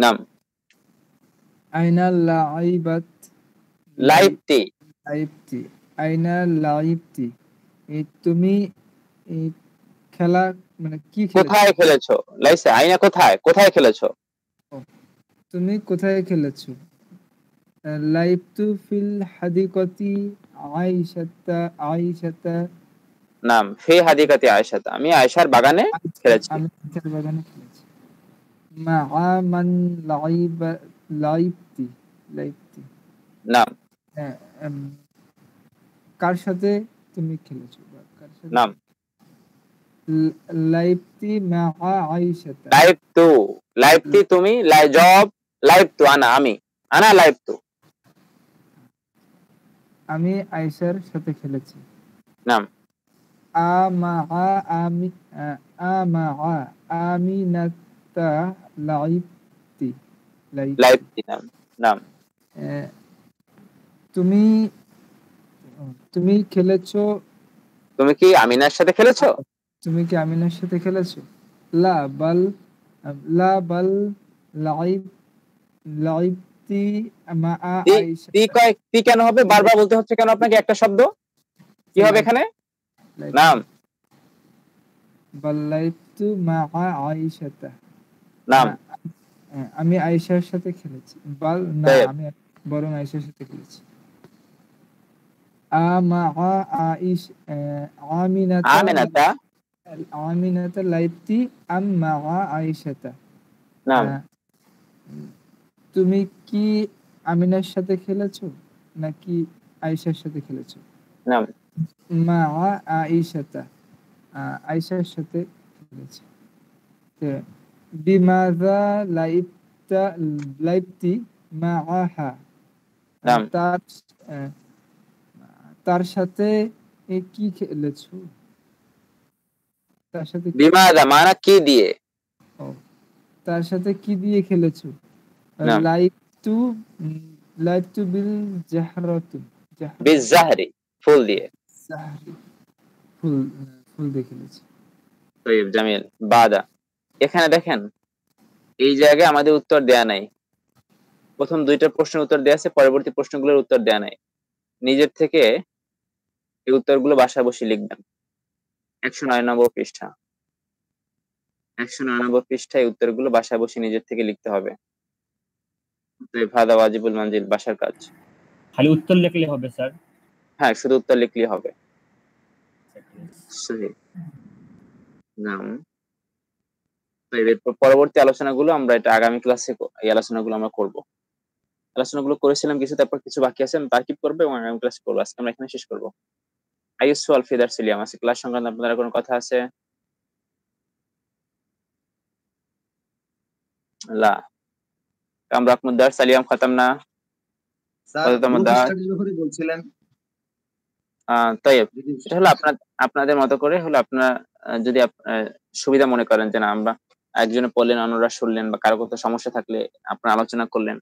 তুমি খেলা মানে কি কোথায় খেলেছো লাইসে আইনা কোথায় কোথায় খেলেছো তুমি কোথায় খেলেছো লাইবতু ফিল হাদিকতি আয়েশাতা আয়েশাতা নাম ফি হাদিকতি আয়েশাতা আমি আয়েশার বাগানে খেলেছি আমি আয়েশার বাগানে খেলেছি مع من لعب لعبتي لعبتي نعم হ্যাঁ, কার সাথে তুমি খেলেছো নাম লাইবতি মা আয়েশাত লাইবতু লাইবতি তুমি লাই জব লাইবতু আনা আমি আনা লাইবতু আমি আয়েশার সাথে খেলেছি নাম আমা আমি আমা আমিনাতা নাম নাম তুমি তুমি খেলেছো তুমি কি আমিনার সাথে খেলেছো তুমি কি আমিনার সাথে খেলেছো লা বাল লা বাল লাইব লাইবতি মা আয়েশা তি কেন হবে বারবার বলতে হচ্ছে কেন আপনাকে একটা শব্দ কি হবে এখানে নাম বাল লাইবতু মা আয়েশাতা নাম হ্যাঁ। হ্যাঁ, আমি আয়েশার সাথে খেলেছি বল না আমি বরং আয়েশার সাথে খেলেছি আমা আইশ আমিনাতা আমিনাতা আমিনাতা লাইতি আম্মা আয়েশাতা হ্যাঁ। তুমি কি আমিনার সাথে খেলেছো নাকি আয়েশার সাথে খেলেছো নাম মা আয়েশাতা আয়েশার সাথে খেলেছি বিমাযা লাইবতা লাইবতি মাআহা তার তার সাথে কি খেলেছো তার সাথে বিমাযা মানে কি দিয়ে তার সাথে কি দিয়ে খেলেছো লাইবতু লাইবতু বিল জাহরাতু বিল জাহরি ফুল দিয়ে জাহরি ফুল ফুল দিয়ে খেলেছি طيب جميل بعدها এখানে দেখেন এই জায়গায় আমাদের উত্তর দেয়া নাই প্রথম দুইটা প্রশ্নের উত্তর দেয়া আছে পরবর্তী প্রশ্নগুলোর উত্তর দেয়া নাই নিজের থেকে এই উত্তরগুলো বাসায় বসে লিখবেন একশো নয় নম্বর পৃষ্ঠা একশো নয় নম্বর পৃষ্ঠায় উত্তরগুলো বাসায় বসে নিজের থেকে লিখতে হবে ভাদা ওয়াজিবুল মানজিল বাসার কাজ খালি উত্তর লিখলে হবে স্যার হ্যাঁ শুধু উত্তর লিখলে হবে আচ্ছা, নাম পরবর্তী আলোচনাগুলো আমরা এটা আগামী ক্লাসে এই আলোচনাগুলো আমরা করব আলোচনাগুলো করেছিলাম কিছু তারপর কিছু বাকি আছে আমি করবো এবং আগামী ক্লাসে করবো আজকে আমরা এখানে শেষ করবো আইসু আলফিদার সিলিয়াম আছে ক্লাস সংক্রান্ত আপনারা কোনো কথা আছে লা সালিয়াম খতম না তাই হলো আপনাদের মতো করে হলো আপনার যদি সুবিধা মনে করেন যে না আমরা একজনে পড়লেন অন্যরা শুনলেন বা কারো কোথাও সমস্যা থাকলে আপনারা আলোচনা করলেন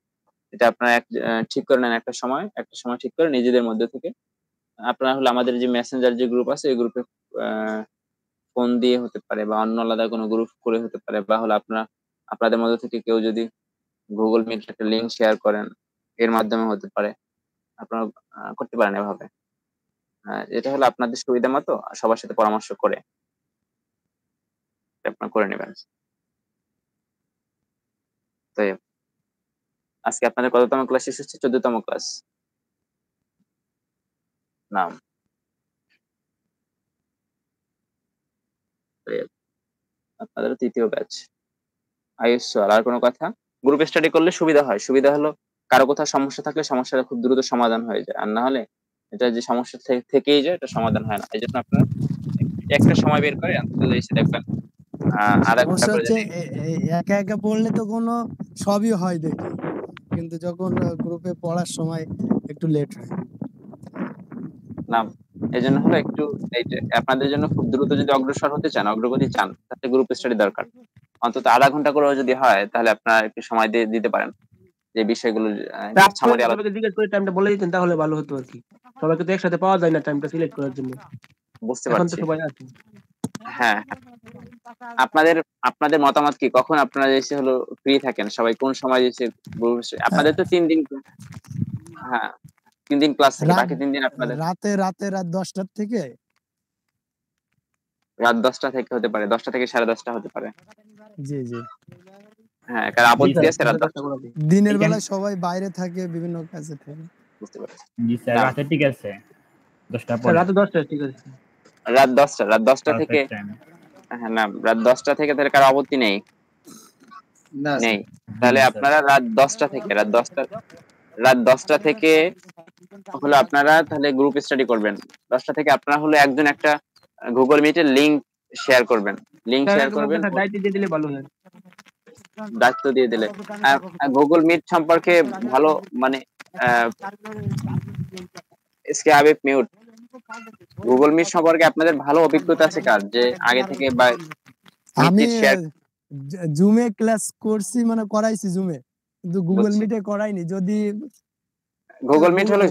এটা আপনারা এক ঠিক করে নেন একটা সময় একটা সময় ঠিক করে নিজেদের মধ্যে থেকে আপনারা হলো আমাদের যে মেসেঞ্জার যে গ্রুপ আছে এই গ্রুপে ফোন দিয়ে হতে পারে বা অন্য আলাদা কোনো গ্রুপ করে হতে পারে বা হলো আপনারা আপনাদের মধ্যে থেকে কেউ যদি গুগল মিট একটা লিঙ্ক শেয়ার করেন এর মাধ্যমে হতে পারে আপনারা করতে পারেন এভাবে এটা হলো আপনাদের সুবিধা মতো সবার সাথে পরামর্শ করে আপনারা করে নেবেন আজকে আপনাদের কততম ক্লাস শেষ হচ্ছে চোদ্দতম ক্লাস নাম আপনাদের তৃতীয় ব্যাচ আয়ুষ আর কোনো কথা গ্রুপ স্টাডি করলে সুবিধা হয় সুবিধা হলো কারো কোথাও সমস্যা থাকলে সমস্যাটা খুব দ্রুত সমাধান হয়ে যায় আর না হলে এটা যে সমস্যা থেকেই যায় এটা সমাধান হয় না এই জন্য আপনার একটা সময় বের করে তাহলে এসে দেখবেন একা একা পড়লে তো কোনো সবই হয় দেখি কিন্তু যখন গ্রুপে পড়ার সময় একটু লেট হয় না এজন্য হলো একটু আপনাদের জন্য খুব দ্রুত যদি অগ্রসর হতে চান অগ্রগতি চান তাহলে গ্রুপ স্টাডি দরকার অন্তত আধা ঘন্টা করে যদি হয় তাহলে আপনারা একটু সময় দিয়ে দিতে পারেন যে বিষয়গুলো জিজ্ঞেস করে টাইমটা বলে দিতেন তাহলে ভালো হতো আর কি সবাইকে তো একসাথে পাওয়া যায় না টাইমটা সিলেক্ট করার জন্য বুঝতে পারছি হ্যাঁ, হ্যাঁ। আপনাদের আপনাদের মতামত কি কখন আপনারা এসে হলো ফ্রি থাকেন সবাই কোন সময় এসে আপনাদের তো তিন দিন হ্যাঁ তিন দিন ক্লাস থাকে বাকি তিন দিন আপনাদের রাতে রাতে রাত দশটার থেকে রাত দশটা থেকে হতে পারে দশটা থেকে সাড়ে দশটা হতে পারে জি জি হ্যাঁ কারণ আপত্তি আছে রাত দশটা দিনের বেলা সবাই বাইরে থাকে বিভিন্ন কাজে থাকে বুঝতে পারছি জি স্যার রাতে ঠিক আছে দশটা পরে রাতে দশটা ঠিক আছে রাত দশটা রাত দশটা থেকে হ্যাঁ না রাত দশটা থেকে তাহলে কারো আপত্তি নেই নেই তাহলে আপনারা রাত দশটা থেকে রাত দশটা রাত দশটা থেকে হলো আপনারা তাহলে গ্রুপ স্টাডি করবেন দশটা থেকে আপনারা হলো একজন একটা গুগল মিটের লিংক শেয়ার করবেন লিংক শেয়ার করবেন দায়িত্ব দিয়ে দিলে ভালো হয় দায়িত্ব দিয়ে দিলে গুগল মিট সম্পর্কে ভালো মানে इसके आप গুগল মিট সম্পর্কে আপনাদের ভালো অভিজ্ঞতা আছে কার যে আগে থেকে বা আমি জুমে ক্লাস করছি মানে করাইছি জুমে কিন্তু গুগল মিটে করাইনি যদি গুগল মিট হলো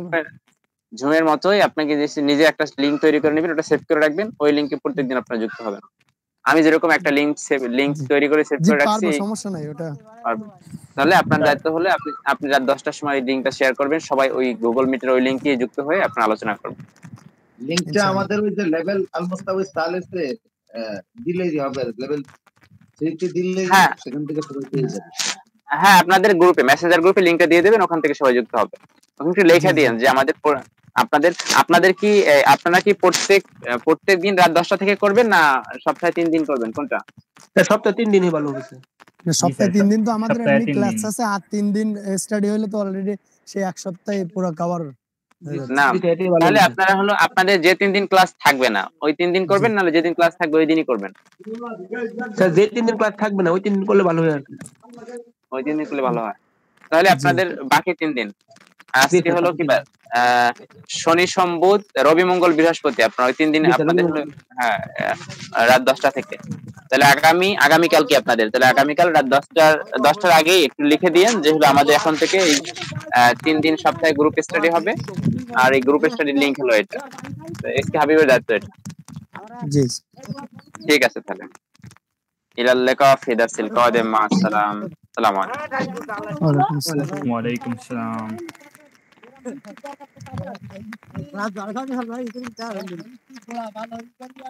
জুমের মতোই আপনাকে নিজে একটা লিংক তৈরি করে নেবেন ওটা সেভ করে রাখবেন ওই লিংকে প্রত্যেকদিন আপনারা যুক্ত হবেন আমি যেরকম একটা লিংক লিংক তৈরি করে সেভ করে রাখছি সমস্যা নাই ওটা তাহলে আপনার দায়িত্ব হলে আপনি আপনি রাত 10টার সময় লিংকটা শেয়ার করবেন সবাই ওই গুগল মিটের ওই লিংকে যুক্ত হয়ে আপনি আলোচনা করবেন লিঙ্কটা আমাদের ওই যে লেভেল অলমোস্ট ওই দিলেই হবে লেভেল থ্রিতে দিলে সেখান থেকে যাবে হ্যাঁ আপনাদের গ্রুপে মেসেঞ্জার গ্রুপে লিংকটা দিয়ে দেবেন ওখান থেকে সবাই যুক্ত হবে ওখানে একটু লেখা দিয়েন যে আমাদের আপনাদের আপনাদের কি আপনারা কি প্রত্যেক প্রত্যেক দিন রাত দশটা থেকে করবেন না সপ্তাহে তিন দিন করবেন কোনটা সপ্তাহে তিন দিনই ভালো সপ্তাহে তিন দিন তো আমাদের ক্লাস আছে আর তিন দিন স্টাডি হলে তো অলরেডি সেই এক সপ্তাহে পুরো কভার না তাহলে আপনারা হলো আপনাদের যে তিন দিন ক্লাস থাকবে না ওই তিন দিন করবেন নাহলে যেদিন ক্লাস থাকবে ওই দিনই করবেন স্যার যে তিন দিন ক্লাস থাকবে না ওই তিন দিন করলে ভালো হয় ওই তিন দিন করলে ভালো হয় তাহলে আপনাদের বাকি তিন দিন আজকে হলো কি শনি সম্বুধ রবি মঙ্গল বৃহস্পতি আপনার তিন দিন আচ্ছা, আপনাদের হলো হ্যাঁ রাত দশটা থেকে তাহলে আগামী আগামীকাল কি আপনাদের তাহলে আগামীকাল রাত দশটার দশটার আগেই একটু লিখে দিয়েন যে হলো আমাদের এখন থেকে এই তিন দিন সপ্তাহে গ্রুপ স্টাডি হবে আর এই গ্রুপ স্টাডির লিঙ্ক হলো এটা এসকে কে হাবিবের দায়িত্ব এটা জি ঠিক আছে তাহলে ইলাল اللقاء في درس القادم مع আসসালাম السلام عليكم وعليكم السلام আসসালাম रात बारह का भी हम लोग इतनी चार